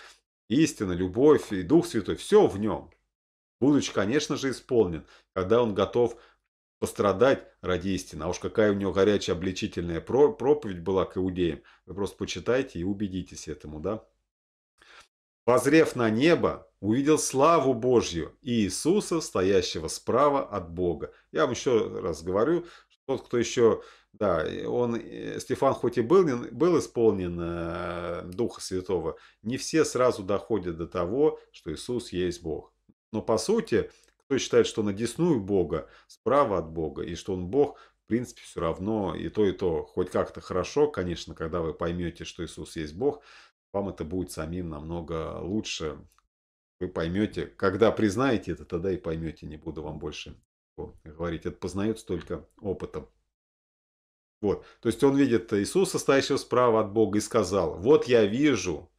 истина, любовь и Дух Святой, все в нем. Будучи, конечно же, исполнен, когда он готов пострадать ради истины. А уж какая у него горячая обличительная проповедь была к иудеям. Вы просто почитайте и убедитесь этому, да? Возрев на небо, увидел славу Божью и Иисуса, стоящего справа от Бога. Я вам еще раз говорю, тот, кто еще, да, он, э, Стефан хоть и был, был исполнен э, Духа Святого, не все сразу доходят до того, что Иисус есть Бог. Но по сути, кто считает, что на десную Бога, справа от Бога, и что он Бог, в принципе, все равно и то, и то. Хоть как-то хорошо, конечно, когда вы поймете, что Иисус есть Бог, вам это будет самим намного лучше. Вы поймете, когда признаете это, тогда и поймете, не буду вам больше говорить. Это познается только опытом. Вот. То есть он видит Иисуса, стоящего справа от Бога, и сказал, вот я вижу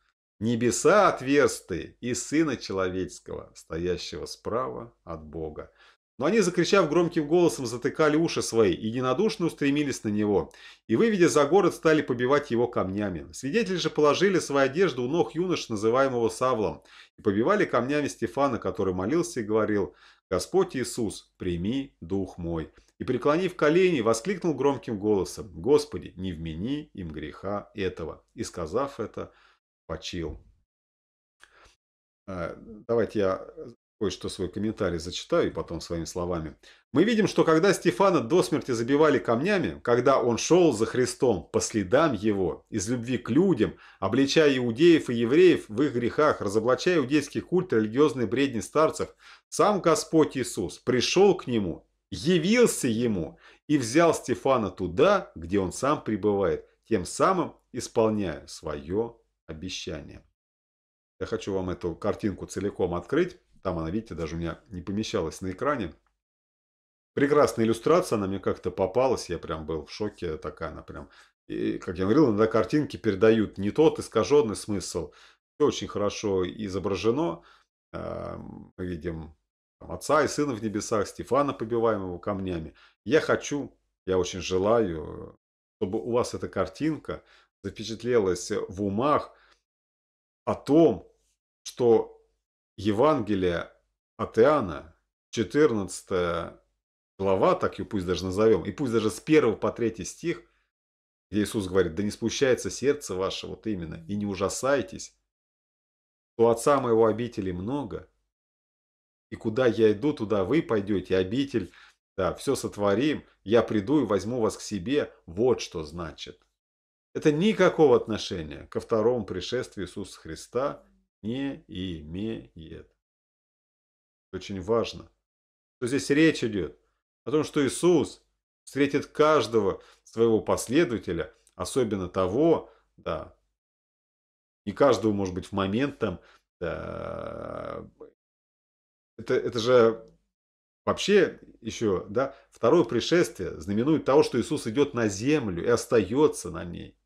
небеса отверстые и Сына Человеческого, стоящего справа от Бога. Но они, закричав громким голосом, затыкали уши свои, и ненадушно устремились на него, и, выведя за город, стали побивать его камнями. Свидетели же положили свои одежды у ног юнош, называемого Савлом, и побивали камнями Стефана, который молился и говорил «Господь Иисус, прими дух мой». И, преклонив колени, воскликнул громким голосом «Господи, не вмени им греха этого». И, сказав это, почил. А, давайте я э, кое-что свой комментарий зачитаю и потом своими словами. Мы видим, что когда Стефана до смерти забивали камнями, когда он шел за Христом по следам его, из любви к людям, обличая иудеев и евреев в их грехах, разоблачая иудейский культ и религиозные бредни старцев, сам Господь Иисус пришел к нему, явился ему и взял Стефана туда, где он сам пребывает, тем самым исполняя свое обещание. Я хочу вам эту картинку целиком открыть. Там она, видите, даже у меня не помещалась на экране. Прекрасная иллюстрация, она мне как-то попалась, я прям был в шоке, такая она прям. И, как я говорил, иногда картинки передают не тот искаженный смысл. Все очень хорошо изображено. Э, мы видим там, отца и сына в небесах, Стефана, побиваемого камнями. Я хочу, я очень желаю, э, чтобы у вас эта картинка – запечатлелось в умах о том, что Евангелие от Иоанна, 14 глава, так ее пусть даже назовем, и пусть даже с 1 по 3 стих, где Иисус говорит, да не спущается сердце ваше, вот именно, и не ужасайтесь, то отца моего обители много, и куда я иду, туда вы пойдете, обитель, да, все сотворим, я приду и возьму вас к себе, вот что значит. Это никакого отношения ко второму пришествию Иисуса Христа не имеет. Очень важно, что здесь речь идет о том, что Иисус встретит каждого своего последователя, особенно того, да, и каждого, может быть, в момент там, да, это, это же вообще еще, да, второе пришествие знаменует того, что Иисус идет на землю и остается на ней.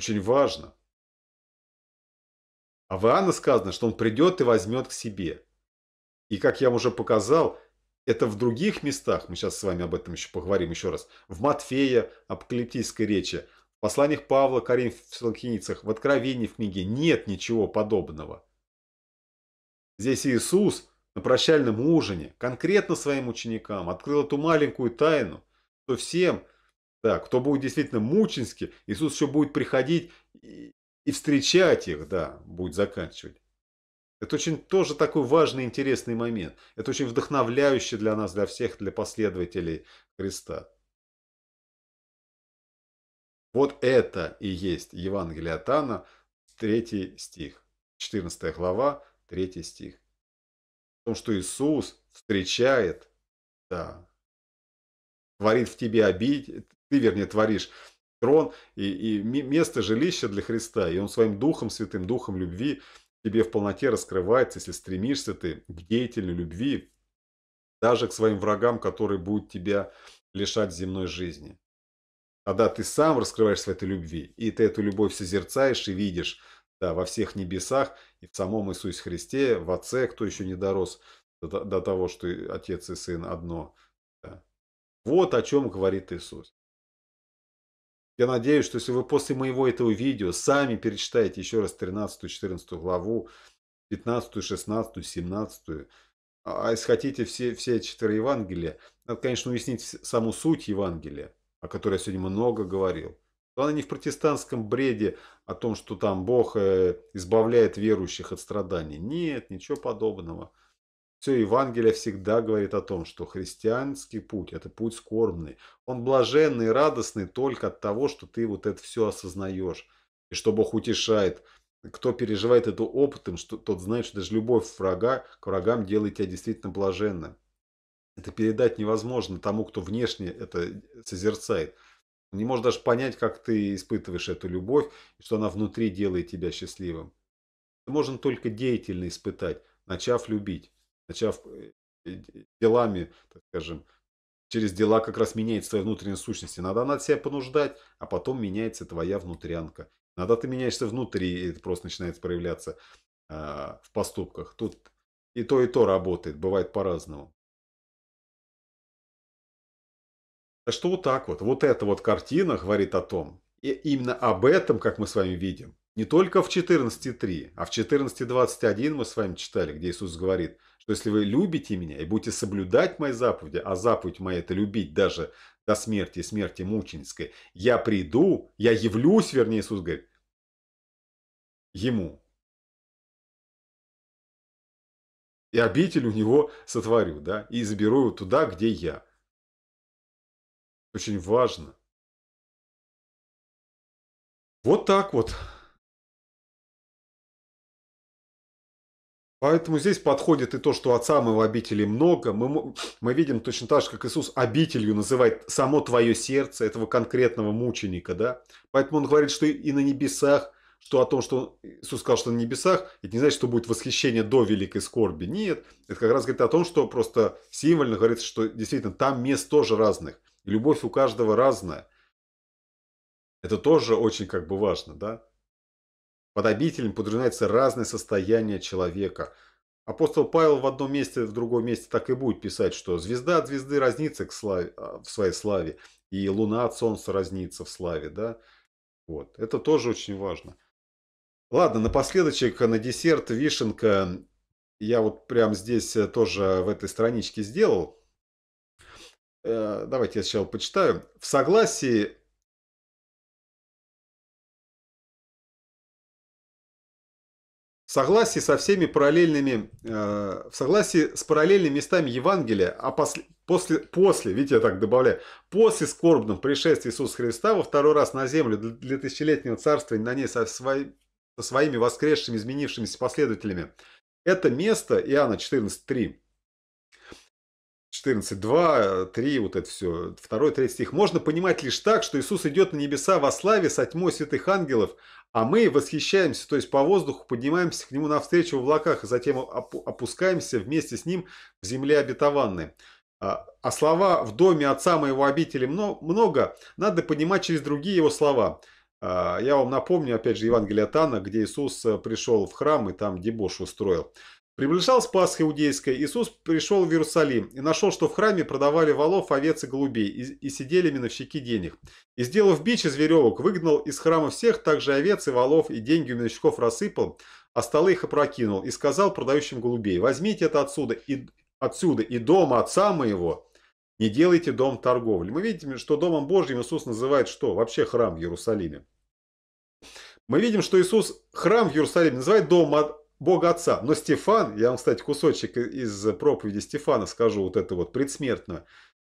Очень важно. А в Иоанна сказано, что он придет и возьмет к себе. И как я уже показал, это в других местах, мы сейчас с вами об этом еще поговорим еще раз, в Матфея, апокалиптической речи, в посланиях Павла, в Коринфянцах, в Откровении в книге нет ничего подобного. Здесь Иисус на прощальном ужине конкретно своим ученикам открыл эту маленькую тайну, что всем – да, кто будет действительно мученски, Иисус еще будет приходить и, и встречать их, да, будет заканчивать. Это очень тоже такой важный, интересный момент. Это очень вдохновляюще для нас, для всех, для последователей Христа. Вот это и есть Евангелие от Анна, 3 стих. 14 глава, 3 стих. О том, что Иисус встречает, да, творит в тебе обид, ты, вернее, творишь трон и, и место жилища для Христа. И Он своим Духом Святым, Духом любви тебе в полноте раскрывается, если стремишься ты к деятельной любви, даже к своим врагам, которые будут тебя лишать земной жизни. Тогда ты сам раскрываешься в этой любви, и ты эту любовь созерцаешь и видишь да, во всех небесах и в самом Иисусе Христе, в Отце, кто еще не дорос до, того, что Отец и Сын одно. Да. Вот о чем говорит Иисус. Я надеюсь, что если вы после моего этого видео сами перечитаете еще раз 13, 14 главу, 15, 16, 17, а если хотите все, все четыре Евангелия, надо, конечно, уяснить саму суть Евангелия, о которой я сегодня много говорил. Но она не в протестантском бреде о том, что там Бог э, избавляет верующих от страданий. Нет, ничего подобного. Все Евангелие всегда говорит о том, что христианский путь – это путь скорбный. Он блаженный и радостный только от того, что ты вот это все осознаешь. И что Бог утешает. Кто переживает это опытом, что, тот знает, что даже любовь врага к врагам делает тебя действительно блаженным. Это передать невозможно тому, кто внешне это созерцает. не может даже понять, как ты испытываешь эту любовь, и что она внутри делает тебя счастливым. Это можно только деятельно испытать, начав любить начав э, э, делами, так скажем, через дела как раз меняется твоя внутренняя сущность. Иногда надо себя понуждать, а потом меняется твоя внутрянка. Иногда ты меняешься внутри, и это просто начинает проявляться э, в поступках. Тут и то, и то работает, бывает по-разному. Так что вот так вот. Вот эта вот картина говорит о том, и именно об этом, как мы с вами видим, не только в 14.3, а в 14.21 мы с вами читали, где Иисус говорит – что если вы любите меня и будете соблюдать мои заповеди, а заповедь моя это любить даже до смерти, смерти мученической, я приду, я явлюсь, вернее, Иисус говорит, ему. И обитель у него сотворю, да, и заберу его туда, где я. Очень важно. Вот так вот. Поэтому здесь подходит и то, что отца моего обители много. Мы, мы видим точно так же, как Иисус обителью называет само твое сердце этого конкретного мученика. Да? Поэтому он говорит, что и на небесах, что о том, что Иисус сказал, что на небесах, это не значит, что будет восхищение до великой скорби. Нет, это как раз говорит о том, что просто символьно говорится, что действительно там мест тоже разных. И любовь у каждого разная. Это тоже очень как бы важно, да? Под обителем подразумевается разное состояние человека. Апостол Павел в одном месте, в другом месте так и будет писать, что звезда от звезды разнится к славе, а, в своей славе, и луна от солнца разнится в славе. Да? Вот. Это тоже очень важно. Ладно, напоследочек на десерт вишенка. Я вот прям здесь э, тоже в этой страничке сделал. Э, давайте я сначала почитаю. В согласии в согласии со всеми параллельными, э, в согласии с параллельными местами Евангелия, а после, после, после, видите, я так добавляю, после скорбном пришествии Иисуса Христа во второй раз на землю для, для тысячелетнего царствования на ней со, свой, со своими воскресшими, изменившимися последователями. Это место Иоанна 14.3. 14.2, 3, вот это все, второй третий стих. Можно понимать лишь так, что Иисус идет на небеса во славе со тьмой святых ангелов, а мы восхищаемся, то есть по воздуху поднимаемся к нему навстречу в облаках, и затем опускаемся вместе с ним в земле обетованной. А, а слова «в доме отца моего обители много» надо понимать через другие его слова. А, я вам напомню, опять же, Евангелие Тана, где Иисус э, пришел в храм и там дебош устроил. Приближалась Пасха Иудейская, Иисус пришел в Иерусалим и нашел, что в храме продавали волов, овец и голубей, и, и сидели миновщики денег. И, сделав бич из веревок, выгнал из храма всех, также овец и волов, и деньги у миновщиков рассыпал, а столы их опрокинул, и сказал продающим голубей, возьмите это отсюда и, отсюда и дома отца моего, не делайте дом торговли. Мы видим, что домом Божьим Иисус называет что? Вообще храм в Иерусалиме. Мы видим, что Иисус храм в Иерусалиме называет дом а Бога Отца. Но Стефан, я вам, кстати, кусочек из проповеди Стефана скажу, вот это вот предсмертное,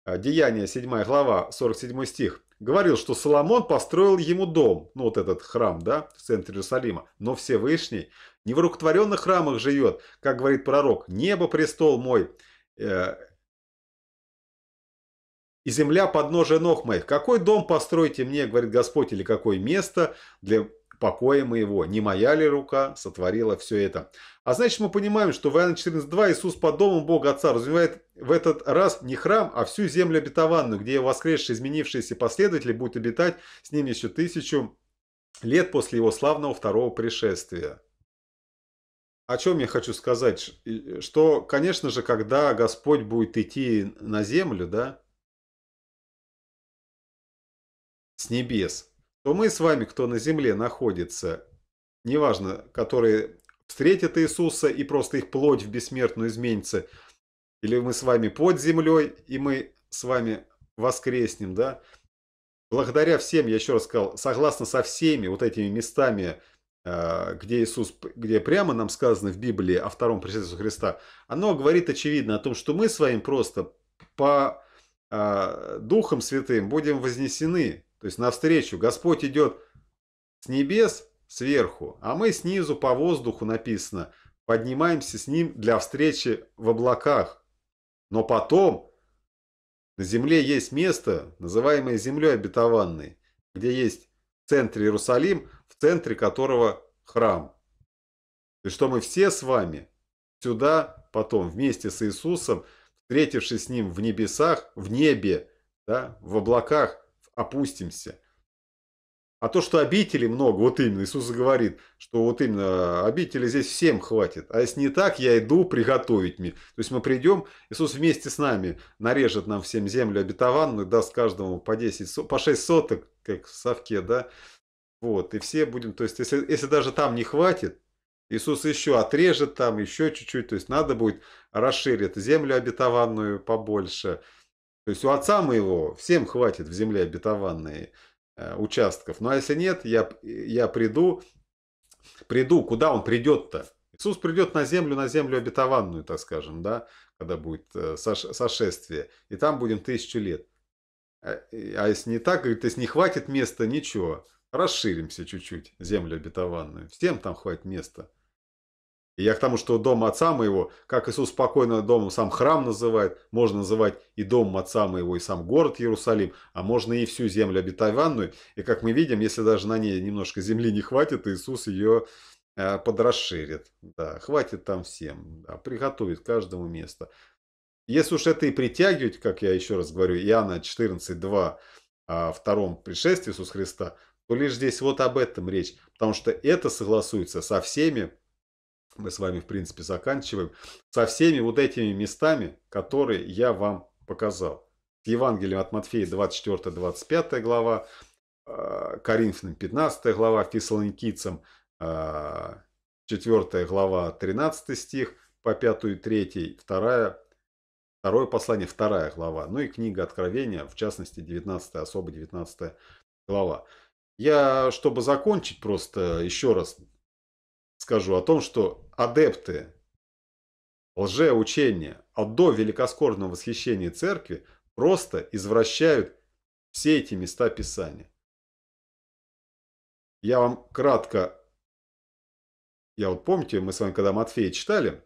а, Деяние 7 глава, 47 стих, говорил, что Соломон построил ему дом, ну вот этот храм, да, в центре Иерусалима, но все Всевышний не в рукотворенных храмах живет, как говорит пророк, небо престол мой, э, и земля подножие ног моих. Какой дом постройте мне, говорит Господь, или какое место для покоя моего. Не моя ли рука сотворила все это? А значит, мы понимаем, что в Иоанна 14.2 Иисус под домом Бога Отца развивает в этот раз не храм, а всю землю обетованную, где воскресшие, изменившиеся последователи будут обитать с ним еще тысячу лет после его славного второго пришествия. О чем я хочу сказать? Э, что, конечно же, когда Господь будет идти на землю, да, с небес – то мы с вами, кто на земле находится, неважно, которые встретят Иисуса и просто их плоть в бессмертную изменится, или мы с вами под землей, и мы с вами воскреснем, да, благодаря всем, я еще раз сказал, согласно со всеми вот этими местами, э, где Иисус, где прямо нам сказано в Библии о втором пришествии Христа, оно говорит очевидно о том, что мы с вами просто по э, Духом Святым будем вознесены то есть навстречу. Господь идет с небес сверху, а мы снизу по воздуху написано, поднимаемся с ним для встречи в облаках. Но потом на земле есть место, называемое землей обетованной, где есть в центре Иерусалим, в центре которого храм. И что мы все с вами сюда потом вместе с Иисусом, встретившись с Ним в небесах, в небе, да, в облаках, опустимся. А то, что обители много, вот именно, Иисус говорит, что вот именно обители здесь всем хватит. А если не так, я иду приготовить мне. То есть мы придем, Иисус вместе с нами нарежет нам всем землю обетованную, даст каждому по 10, по 6 соток, как в совке, да. Вот, и все будем, то есть если, если даже там не хватит, Иисус еще отрежет там, еще чуть-чуть, то есть надо будет расширить землю обетованную побольше, то есть у отца моего всем хватит в земле обетованной э, участков. Ну а если нет, я, э, я приду, приду, куда он придет-то? Иисус придет на землю, на землю обетованную, так скажем, да, когда будет э, сошествие. И там будем тысячу лет. А, а если не так, то есть не хватит места, ничего. Расширимся чуть-чуть землю обетованную. Всем там хватит места. И я к тому, что дом отца моего, как Иисус спокойно домом сам храм называет, можно называть и дом отца моего, и сам город Иерусалим, а можно и всю землю обетованную. И как мы видим, если даже на ней немножко земли не хватит, Иисус ее э, подрасширит. Да, хватит там всем, да, приготовит каждому место. Если уж это и притягивать, как я еще раз говорю, Иоанна 14, 2, о втором пришествии Иисуса Христа, то лишь здесь вот об этом речь, потому что это согласуется со всеми мы с вами, в принципе, заканчиваем, со всеми вот этими местами, которые я вам показал. С Евангелием от Матфея 24-25 глава, а, Коринфянам 15 глава, Фессалоникийцам 4 а, глава 13 стих, по 5 и 3, 2, второе послание, 2 глава, ну и книга Откровения, в частности 19, особо 19 глава. Я, чтобы закончить просто еще раз скажу о том, что адепты лжеучения а до великоскорбного восхищения церкви просто извращают все эти места Писания. Я вам кратко... Я вот помните, мы с вами когда Матфея читали,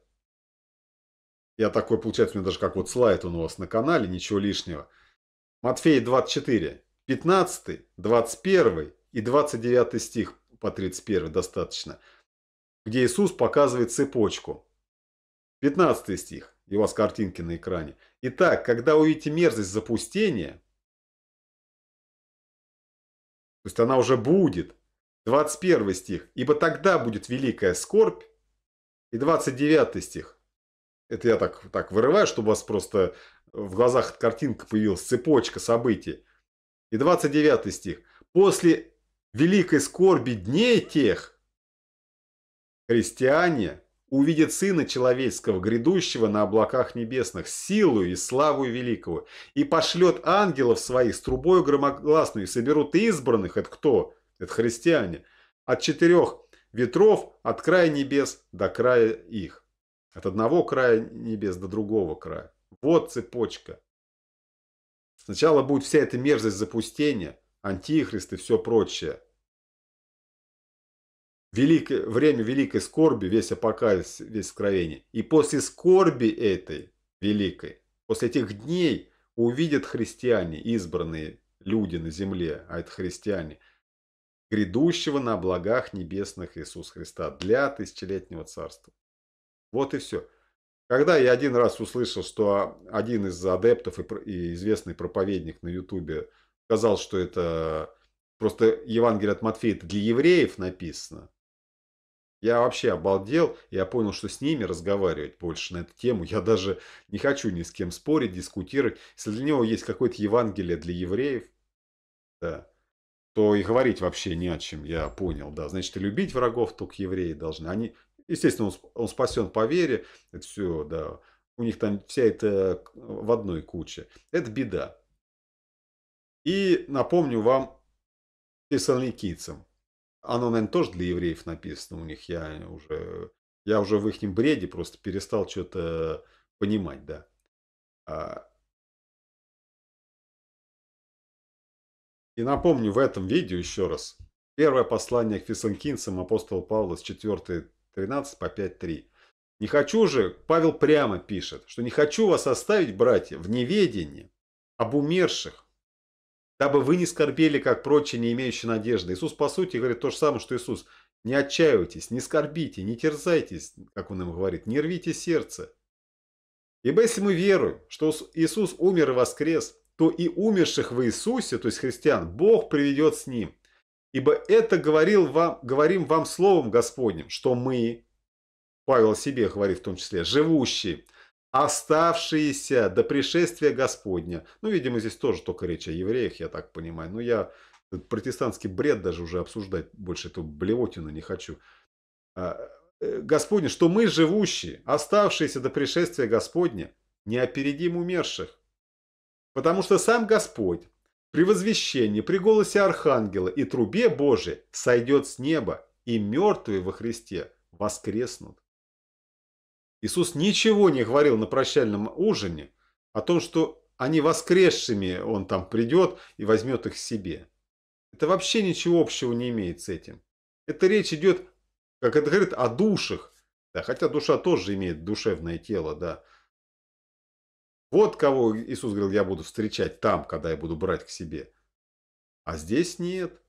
я такой, получается, у меня даже как вот слайд он у вас на канале, ничего лишнего. Матфея 24, 15, 21 и 29 стих по 31 достаточно – где Иисус показывает цепочку. 15 стих, и у вас картинки на экране. Итак, когда увидите мерзость запустения, то есть она уже будет. 21 стих, ибо тогда будет великая скорбь. И 29 стих, это я так, так вырываю, чтобы у вас просто в глазах картинка появилась, цепочка событий. И 29 стих, после великой скорби дней тех, Христиане увидят Сына Человеческого, грядущего на облаках небесных, силу и славу великого, и пошлет ангелов своих с трубою громогласную, и соберут избранных, это кто? Это христиане, от четырех ветров, от края небес до края их, от одного края небес до другого края. Вот цепочка. Сначала будет вся эта мерзость запустения, антихрист и все прочее – великое, время великой скорби, весь апокалипсис, весь скровение. И после скорби этой великой, после этих дней увидят христиане, избранные люди на земле, а это христиане, грядущего на благах небесных Иисуса Христа для тысячелетнего царства. Вот и все. Когда я один раз услышал, что один из адептов и известный проповедник на ютубе сказал, что это просто Евангелие от Матфея это для евреев написано, я вообще обалдел, я понял, что с ними разговаривать больше на эту тему. Я даже не хочу ни с кем спорить, дискутировать. Если для него есть какое-то Евангелие для евреев, да, то и говорить вообще не о чем, я понял. Да. Значит, и любить врагов только евреи должны. Они, естественно, он, он спасен по вере, это все, да. У них там вся это в одной куче. Это беда. И напомню вам, фессалоникийцам. Оно, наверное, тоже для евреев написано у них. Я уже, я уже в их бреде просто перестал что-то понимать, да. А И напомню в этом видео еще раз. Первое послание к фессенкинцам апостола Павла с 4.13 по 5.3. Не хочу же, Павел прямо пишет, что не хочу вас оставить, братья, в неведении об умерших дабы вы не скорбели, как прочие, не имеющие надежды. Иисус, по сути, говорит то же самое, что Иисус. Не отчаивайтесь, не скорбите, не терзайтесь, как он им говорит, не рвите сердце. Ибо если мы веруем, что Иисус умер и воскрес, то и умерших в Иисусе, то есть христиан, Бог приведет с Ним. Ибо это говорил вам, говорим вам Словом Господним, что мы, Павел себе говорит в том числе, живущие – оставшиеся до пришествия Господня. Ну, видимо, здесь тоже только речь о евреях, я так понимаю. Но ну, я протестантский бред даже уже обсуждать больше эту блевотину не хочу. А, э, Господне, что мы, живущие, оставшиеся до пришествия Господня, не опередим умерших. Потому что сам Господь при возвещении, при голосе Архангела и трубе Божией сойдет с неба, и мертвые во Христе воскреснут. Иисус ничего не говорил на прощальном ужине о том, что они воскресшими Он там придет и возьмет их себе. Это вообще ничего общего не имеет с этим. Это речь идет, как это говорит, о душах. Да, хотя душа тоже имеет душевное тело, да. Вот кого Иисус говорил, я буду встречать там, когда я буду брать к себе. А здесь нет.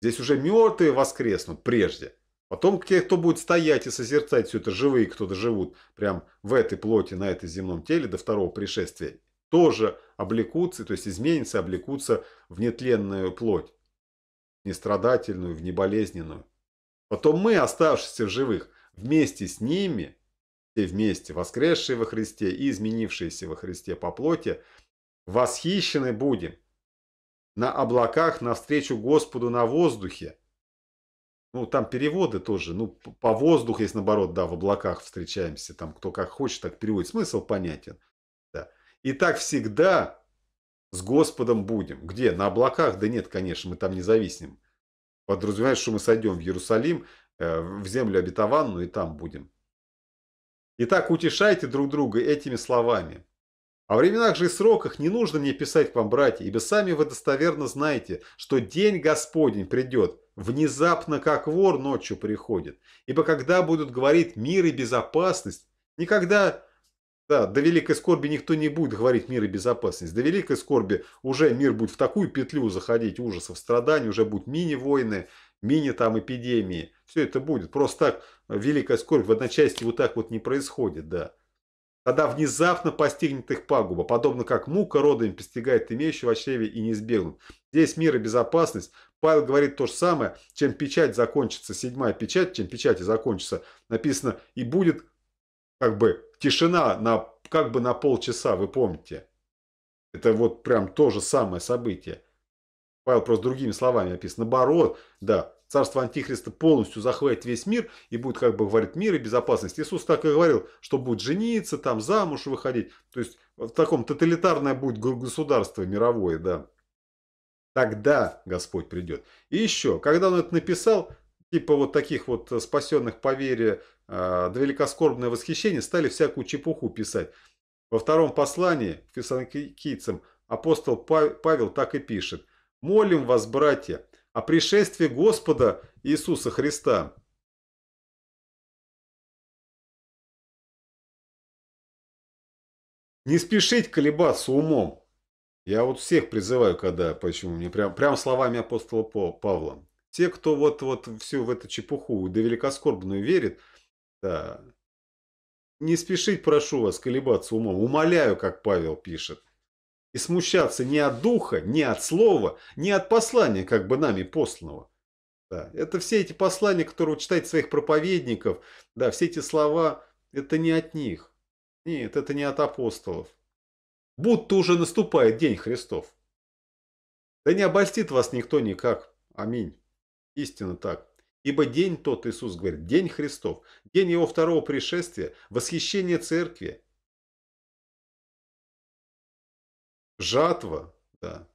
Здесь уже мертвые воскреснут прежде. Потом те, кто будет стоять и созерцать все это, живые кто-то живут прям в этой плоти, на этой земном теле до второго пришествия, тоже облекутся, то есть изменятся, облекутся в нетленную плоть, в нестрадательную, в неболезненную. Потом мы, оставшиеся в живых, вместе с ними, все вместе, воскресшие во Христе и изменившиеся во Христе по плоти, восхищены будем на облаках навстречу Господу на воздухе – ну, там переводы тоже, ну, по воздуху, если наоборот, да, в облаках встречаемся, там кто как хочет, так переводит. Смысл понятен. Да. И так всегда с Господом будем. Где? На облаках? Да нет, конечно, мы там не зависим. Подразумевает, что мы сойдем в Иерусалим, э, в землю обетованную, и там будем. Итак, утешайте друг друга этими словами. О временах же и сроках не нужно мне писать к вам, братья, ибо сами вы достоверно знаете, что день Господень придет, внезапно как вор ночью приходит. Ибо когда будут говорить мир и безопасность, никогда... Да, до великой скорби никто не будет говорить мир и безопасность. До великой скорби уже мир будет в такую петлю заходить ужасов, страданий, уже будут мини-войны, мини там эпидемии. Все это будет. Просто так великая скорбь в одночасье вот так вот не происходит, да. Тогда внезапно постигнет их пагуба, подобно как мука родами постигает имеющего чреве и не избегнут. Здесь мир и безопасность. Павел говорит то же самое, чем печать закончится, седьмая печать, чем печать и закончится, написано, и будет как бы тишина на, как бы на полчаса, вы помните. Это вот прям то же самое событие. Павел просто другими словами описан. Наоборот, да, царство Антихриста полностью захватит весь мир и будет, как бы говорит, мир и безопасность. Иисус так и говорил, что будет жениться, там замуж выходить. То есть в таком тоталитарное будет государство мировое, да. Тогда Господь придет. И еще, когда он это написал, типа вот таких вот э, спасенных по вере, э, да великоскорбное восхищение, стали всякую чепуху писать. Во втором послании к фессалоникийцам апостол Павел так и пишет. «Молим вас, братья, о пришествии Господа Иисуса Христа. Не спешить колебаться умом. Я вот всех призываю, когда, почему, мне прям, прям словами апостола Павла. Те, кто вот, вот всю в эту чепуху, да великоскорбную верит, да, не спешить, прошу вас, колебаться умом. Умоляю, как Павел пишет и смущаться не от духа, не от слова, не от послания, как бы нами посланного. Да, это все эти послания, которые вы своих проповедников, да, все эти слова, это не от них. Нет, это не от апостолов. Будто уже наступает день Христов. Да не обольстит вас никто никак. Аминь. Истинно так. Ибо день тот, Иисус говорит, день Христов, день Его второго пришествия, восхищение церкви, жатва, да,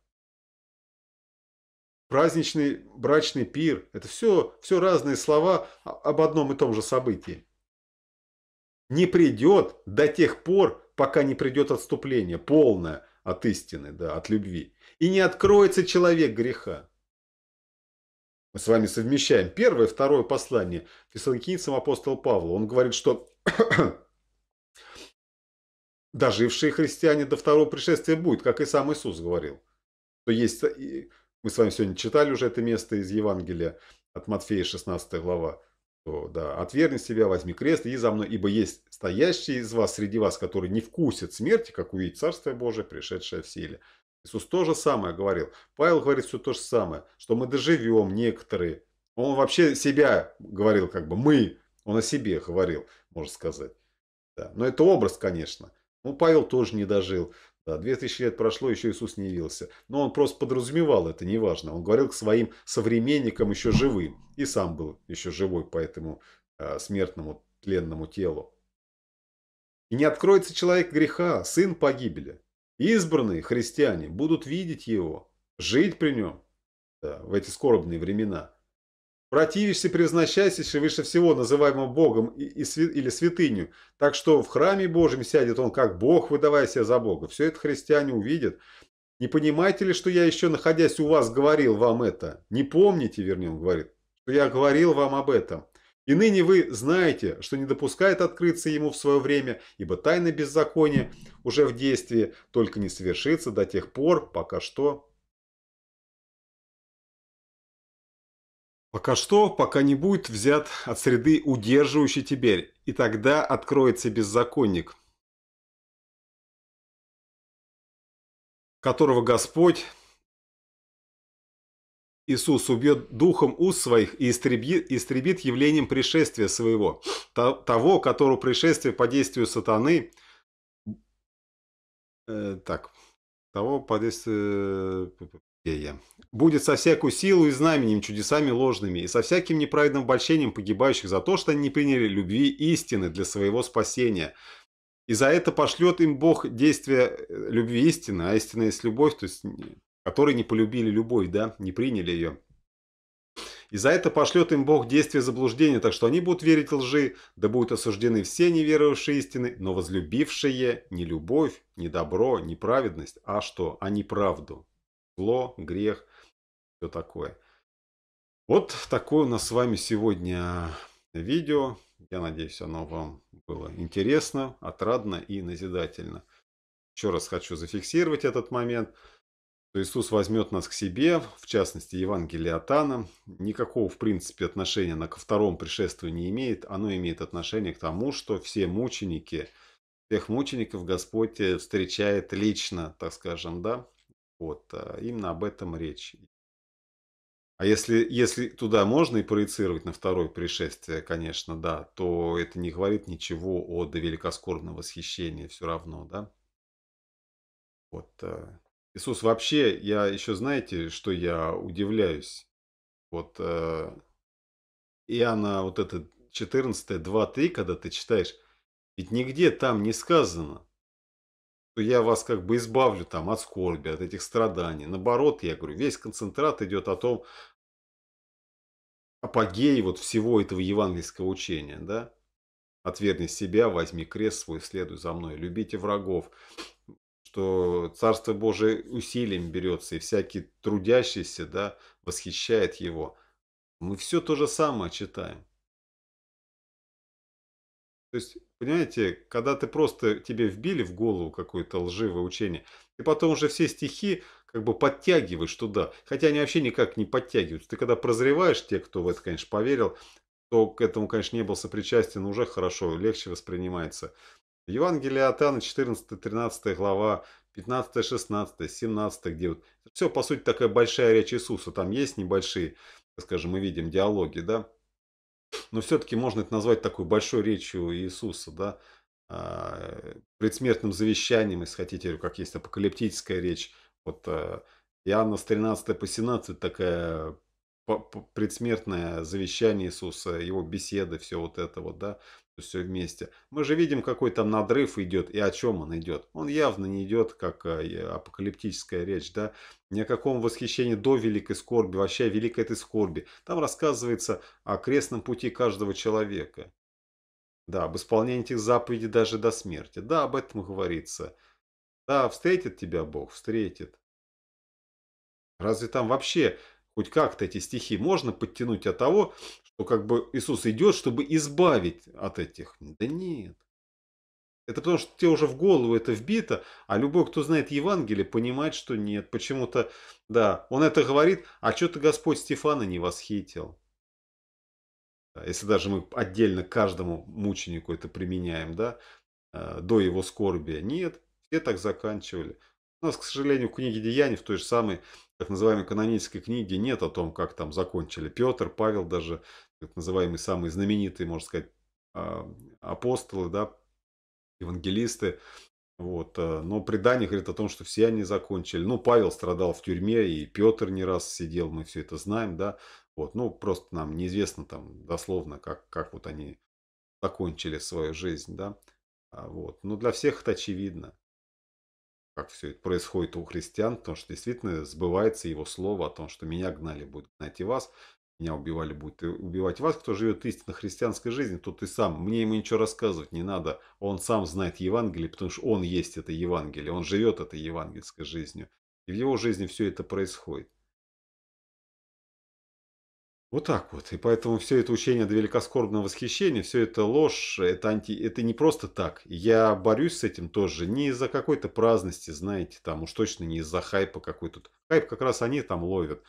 праздничный брачный пир. Это все, все разные слова об одном и том же событии. Не придет до тех пор, пока не придет отступление полное от истины, да, от любви. И не откроется человек греха. Мы с вами совмещаем первое, второе послание фессалоникийцам апостола Павла. Он говорит, что дожившие христиане до второго пришествия будет, как и сам Иисус говорил. То есть, э, мы с вами сегодня читали уже это место из Евангелия от Матфея, 16 глава, что да, отверни себя, возьми крест и за мной, ибо есть стоящий из вас, среди вас, который не вкусит смерти, как увидит Царствие Божие, пришедшее в силе. Иисус то же самое говорил. Павел говорит все то же самое, что мы доживем некоторые. Он вообще себя говорил, как бы мы, он о себе говорил, можно сказать. Да. Но это образ, конечно. Ну, Павел тоже не дожил. Да, 2000 лет прошло, еще Иисус не явился. Но он просто подразумевал это, неважно. Он говорил к своим современникам еще живым. И сам был еще живой по этому э, смертному тленному телу. И не откроется человек греха, сын погибели. Избранные христиане будут видеть его, жить при нем да, в эти скорбные времена – Противишься, превзначайся выше всего, называемого Богом или святыню. Так что в храме Божьем сядет он как Бог, выдавая себя за Бога. Все это христиане увидят. Не понимаете ли, что я еще, находясь у вас, говорил вам это? Не помните, вернее, он говорит, что я говорил вам об этом. И ныне вы знаете, что не допускает открыться ему в свое время, ибо тайна беззакония уже в действии, только не совершится до тех пор, пока что Пока что, пока не будет взят от среды удерживающий теперь, и тогда откроется беззаконник, которого Господь Иисус убьет духом уст своих и истребит, истребит явлением пришествия своего, того, которого пришествие по действию сатаны, э, так, того по действию, э, Ея. Будет со всякую силу и знаменем, чудесами ложными, и со всяким неправедным обольщением погибающих за то, что они не приняли любви истины для своего спасения. И за это пошлет им Бог действие э, любви истины, а истина есть любовь, то есть, которые не полюбили любовь, да, не приняли ее. И за это пошлет им Бог действие заблуждения, так что они будут верить лжи, да будут осуждены все неверовавшие истины, но возлюбившие не любовь, не добро, не праведность, а что, а не правду зло, грех, все такое. Вот такое у нас с вами сегодня видео. Я надеюсь, оно вам было интересно, отрадно и назидательно. Еще раз хочу зафиксировать этот момент, Иисус возьмет нас к себе, в частности, Евангелие от Анна. Никакого, в принципе, отношения на ко второму пришествию не имеет. Оно имеет отношение к тому, что все мученики, всех мучеников Господь э, встречает лично, так скажем, да, вот, а, именно об этом речь. А если, если туда можно и проецировать на второе пришествие, конечно, да, то это не говорит ничего о великоскорбном восхищении все равно, да. Вот. А, Иисус вообще, я еще, знаете, что я удивляюсь? Вот а, Иоанна, вот это 14, 2, 3, когда ты читаешь, ведь нигде там не сказано, что я вас как бы избавлю там от скорби, от этих страданий. Наоборот, я говорю, весь концентрат идет о том, апогее вот всего этого евангельского учения, да? Отвергни себя, возьми крест свой, следуй за мной, любите врагов, что Царство Божие усилием берется, и всякий трудящийся, да, восхищает его. Мы все то же самое читаем. То есть Понимаете, когда ты просто тебе вбили в голову какое-то лживое учение, и потом уже все стихи как бы подтягиваешь туда, хотя они вообще никак не подтягиваются. Ты когда прозреваешь, те, кто в это, конечно, поверил, кто к этому, конечно, не был сопричастен, уже хорошо, легче воспринимается. Евангелие от Иоанна, 14, 13 глава, 15, 16, 17, где вот все, по сути, такая большая речь Иисуса, там есть небольшие, скажем, мы видим диалоги, да, но все-таки можно это назвать такой большой речью Иисуса, да, а, предсмертным завещанием, если хотите, как есть апокалиптическая речь. Вот э, Иоанна с 13 по 17 такая предсмертное завещание Иисуса, его беседы, все вот это вот, да все вместе. Мы же видим, какой там надрыв идет и о чем он идет. Он явно не идет, как а, апокалиптическая речь, да. Ни о каком восхищении до великой скорби, вообще о великой этой скорби. Там рассказывается о крестном пути каждого человека. Да, об исполнении этих заповедей даже до смерти. Да, об этом говорится. Да, встретит тебя Бог, встретит. Разве там вообще хоть как-то эти стихи можно подтянуть от того, что как бы Иисус идет, чтобы избавить от этих. Да нет. Это потому, что тебе уже в голову это вбито, а любой, кто знает Евангелие, понимает, что нет. Почему-то, да, он это говорит, а что ты Господь Стефана не восхитил? Если даже мы отдельно каждому мученику это применяем, да, э, до его скорби. Нет, все так заканчивали. У нас, к сожалению, в книге Деяний, в той же самой так называемой канонической книге, нет о том, как там закончили Петр, Павел даже так называемые самые знаменитые, можно сказать, а, апостолы, да, евангелисты. Вот. Э, но предание говорит о том, что все они закончили. Ну, Павел страдал в тюрьме, и Петр не раз сидел, мы все это знаем, да. Вот. Ну, просто нам неизвестно там дословно, как, как вот они закончили свою жизнь, да. А, вот. Но для всех это очевидно, как все это происходит у христиан, потому что действительно сбывается его слово о том, что меня гнали, будут гнать и вас меня убивали, будет убивать вас. Кто живет истинно христианской жизнью, тот и сам. Мне ему ничего рассказывать не надо. Он сам знает Евангелие, потому что он есть это Евангелие. Он живет этой евангельской жизнью. И в его жизни все это происходит. Вот так вот. И поэтому все это учение до великоскорбного восхищения, все это ложь, это, анти... это не просто так. Я борюсь с этим тоже не из-за какой-то праздности, знаете, там уж точно не из-за хайпа какой-то. Хайп как раз они там ловят.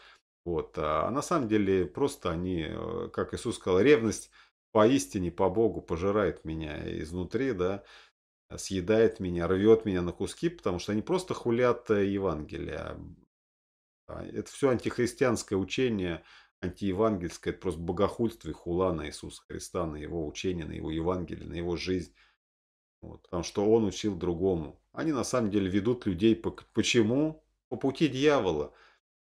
Вот. А, а на самом деле просто они, э, как Иисус сказал, ревность поистине по Богу пожирает меня изнутри, да, съедает меня, рвет меня на куски, потому что они просто хулят э, Евангелие. А, а, это все антихристианское учение, антиевангельское, это просто богохульство и хула на Иисуса Христа, на его учение, на его Евангелие, на его жизнь. Вот, потому что он учил другому. Они на самом деле ведут людей по, почему? По пути дьявола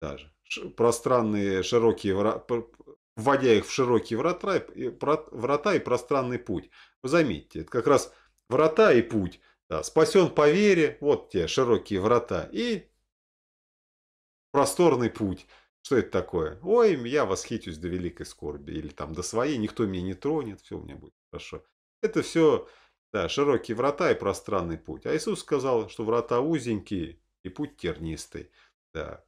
даже пространные широкие вводя их в широкие врата, и врата и пространный путь. Вы заметьте, это как раз врата и путь. Да, спасен по вере, вот те широкие врата и просторный путь. Что это такое? Ой, я восхитюсь до великой скорби или там до своей, никто меня не тронет, все у меня будет хорошо. Это все да, широкие врата и пространный путь. А Иисус сказал, что врата узенькие и путь тернистый. Да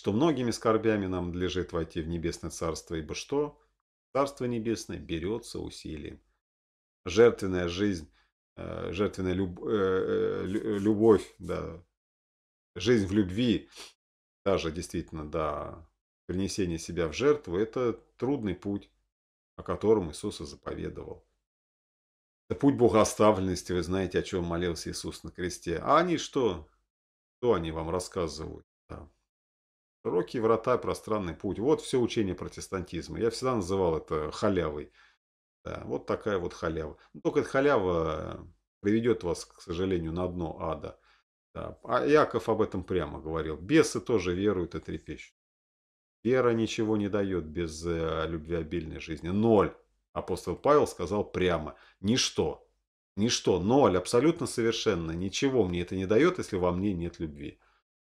что многими скорбями нам надлежит войти в небесное царство, ибо что? Царство небесное берется усилием. Жертвенная жизнь, э, жертвенная люб, э, э, любовь, да, жизнь в любви, даже действительно, да, принесение себя в жертву, это трудный путь, о котором Иисус и заповедовал. Это путь богооставленности вы знаете, о чем молился Иисус на кресте. А они что? Что они вам рассказывают? Широкие врата, пространный путь. Вот все учение протестантизма. Я всегда называл это халявой. Да, вот такая вот халява. Но ну, только эта халява приведет вас, к сожалению, на дно ада. Да. А Яков об этом прямо говорил. Бесы тоже веруют и трепещут. Вера ничего не дает без э, обильной жизни. Ноль. Апостол Павел сказал прямо. Ничто. Ничто. Ноль. Абсолютно совершенно. Ничего мне это не дает, если во мне нет любви.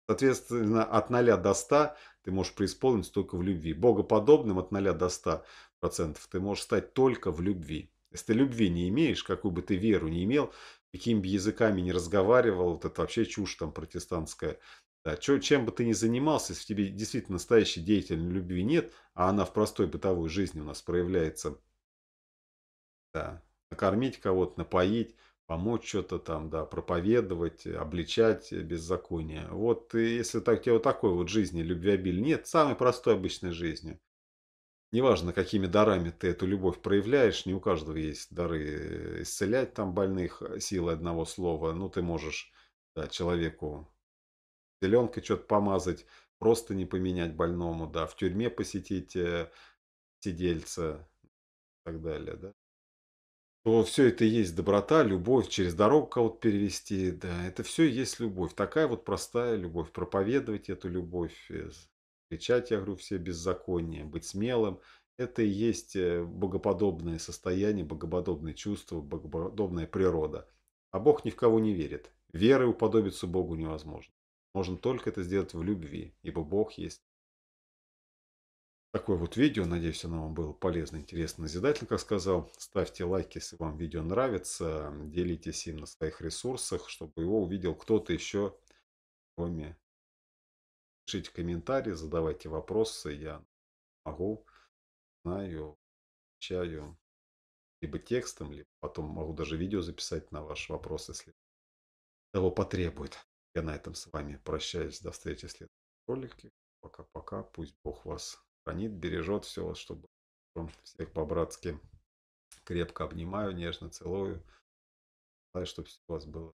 Соответственно, от 0 до 100 ты можешь преисполниться только в любви. Богоподобным от 0 до 100 процентов ты можешь стать только в любви. Если ты любви не имеешь, какую бы ты веру не имел, какими бы языками не разговаривал, вот это вообще чушь там протестантская. Да, чем бы ты ни занимался, если в тебе действительно настоящей деятельной любви нет, а она в простой бытовой жизни у нас проявляется, да, накормить кого-то, напоить, помочь что-то там, да, проповедовать, э, обличать э, беззаконие. Вот если так, у тебя вот такой вот жизни любвеобиль нет, самой простой обычной жизни. Неважно, какими дарами ты эту любовь проявляешь, не у каждого есть дары исцелять там больных э, силой одного слова. Ну, ты можешь да, человеку зеленкой что-то помазать, просто не поменять больному, да, в тюрьме посетить сидельца и так далее, да то все это и есть доброта, любовь, через дорогу кого-то перевести, да, это все и есть любовь. Такая вот простая любовь, проповедовать эту любовь, э, кричать, я говорю, все беззаконие, быть смелым, это и есть э, богоподобное состояние, богоподобное чувство, богоподобная природа. А Бог ни в кого не верит. Веры уподобиться Богу невозможно. Можно только это сделать в любви, ибо Бог есть Такое вот видео. Надеюсь, оно вам было полезно, интересно, назидательно, как сказал. Ставьте лайки, если вам видео нравится. Делитесь им на своих ресурсах, чтобы его увидел кто-то еще, кроме. Пишите комментарии, задавайте вопросы. Я могу, знаю, отвечаю либо текстом, либо потом могу даже видео записать на ваш вопрос, если того потребует. Я на этом с вами прощаюсь. До встречи в следующем ролике. Пока-пока. Пусть Бог вас хранит, бережет все, чтобы всех по-братски крепко обнимаю, нежно целую. Желаю, чтобы все у вас было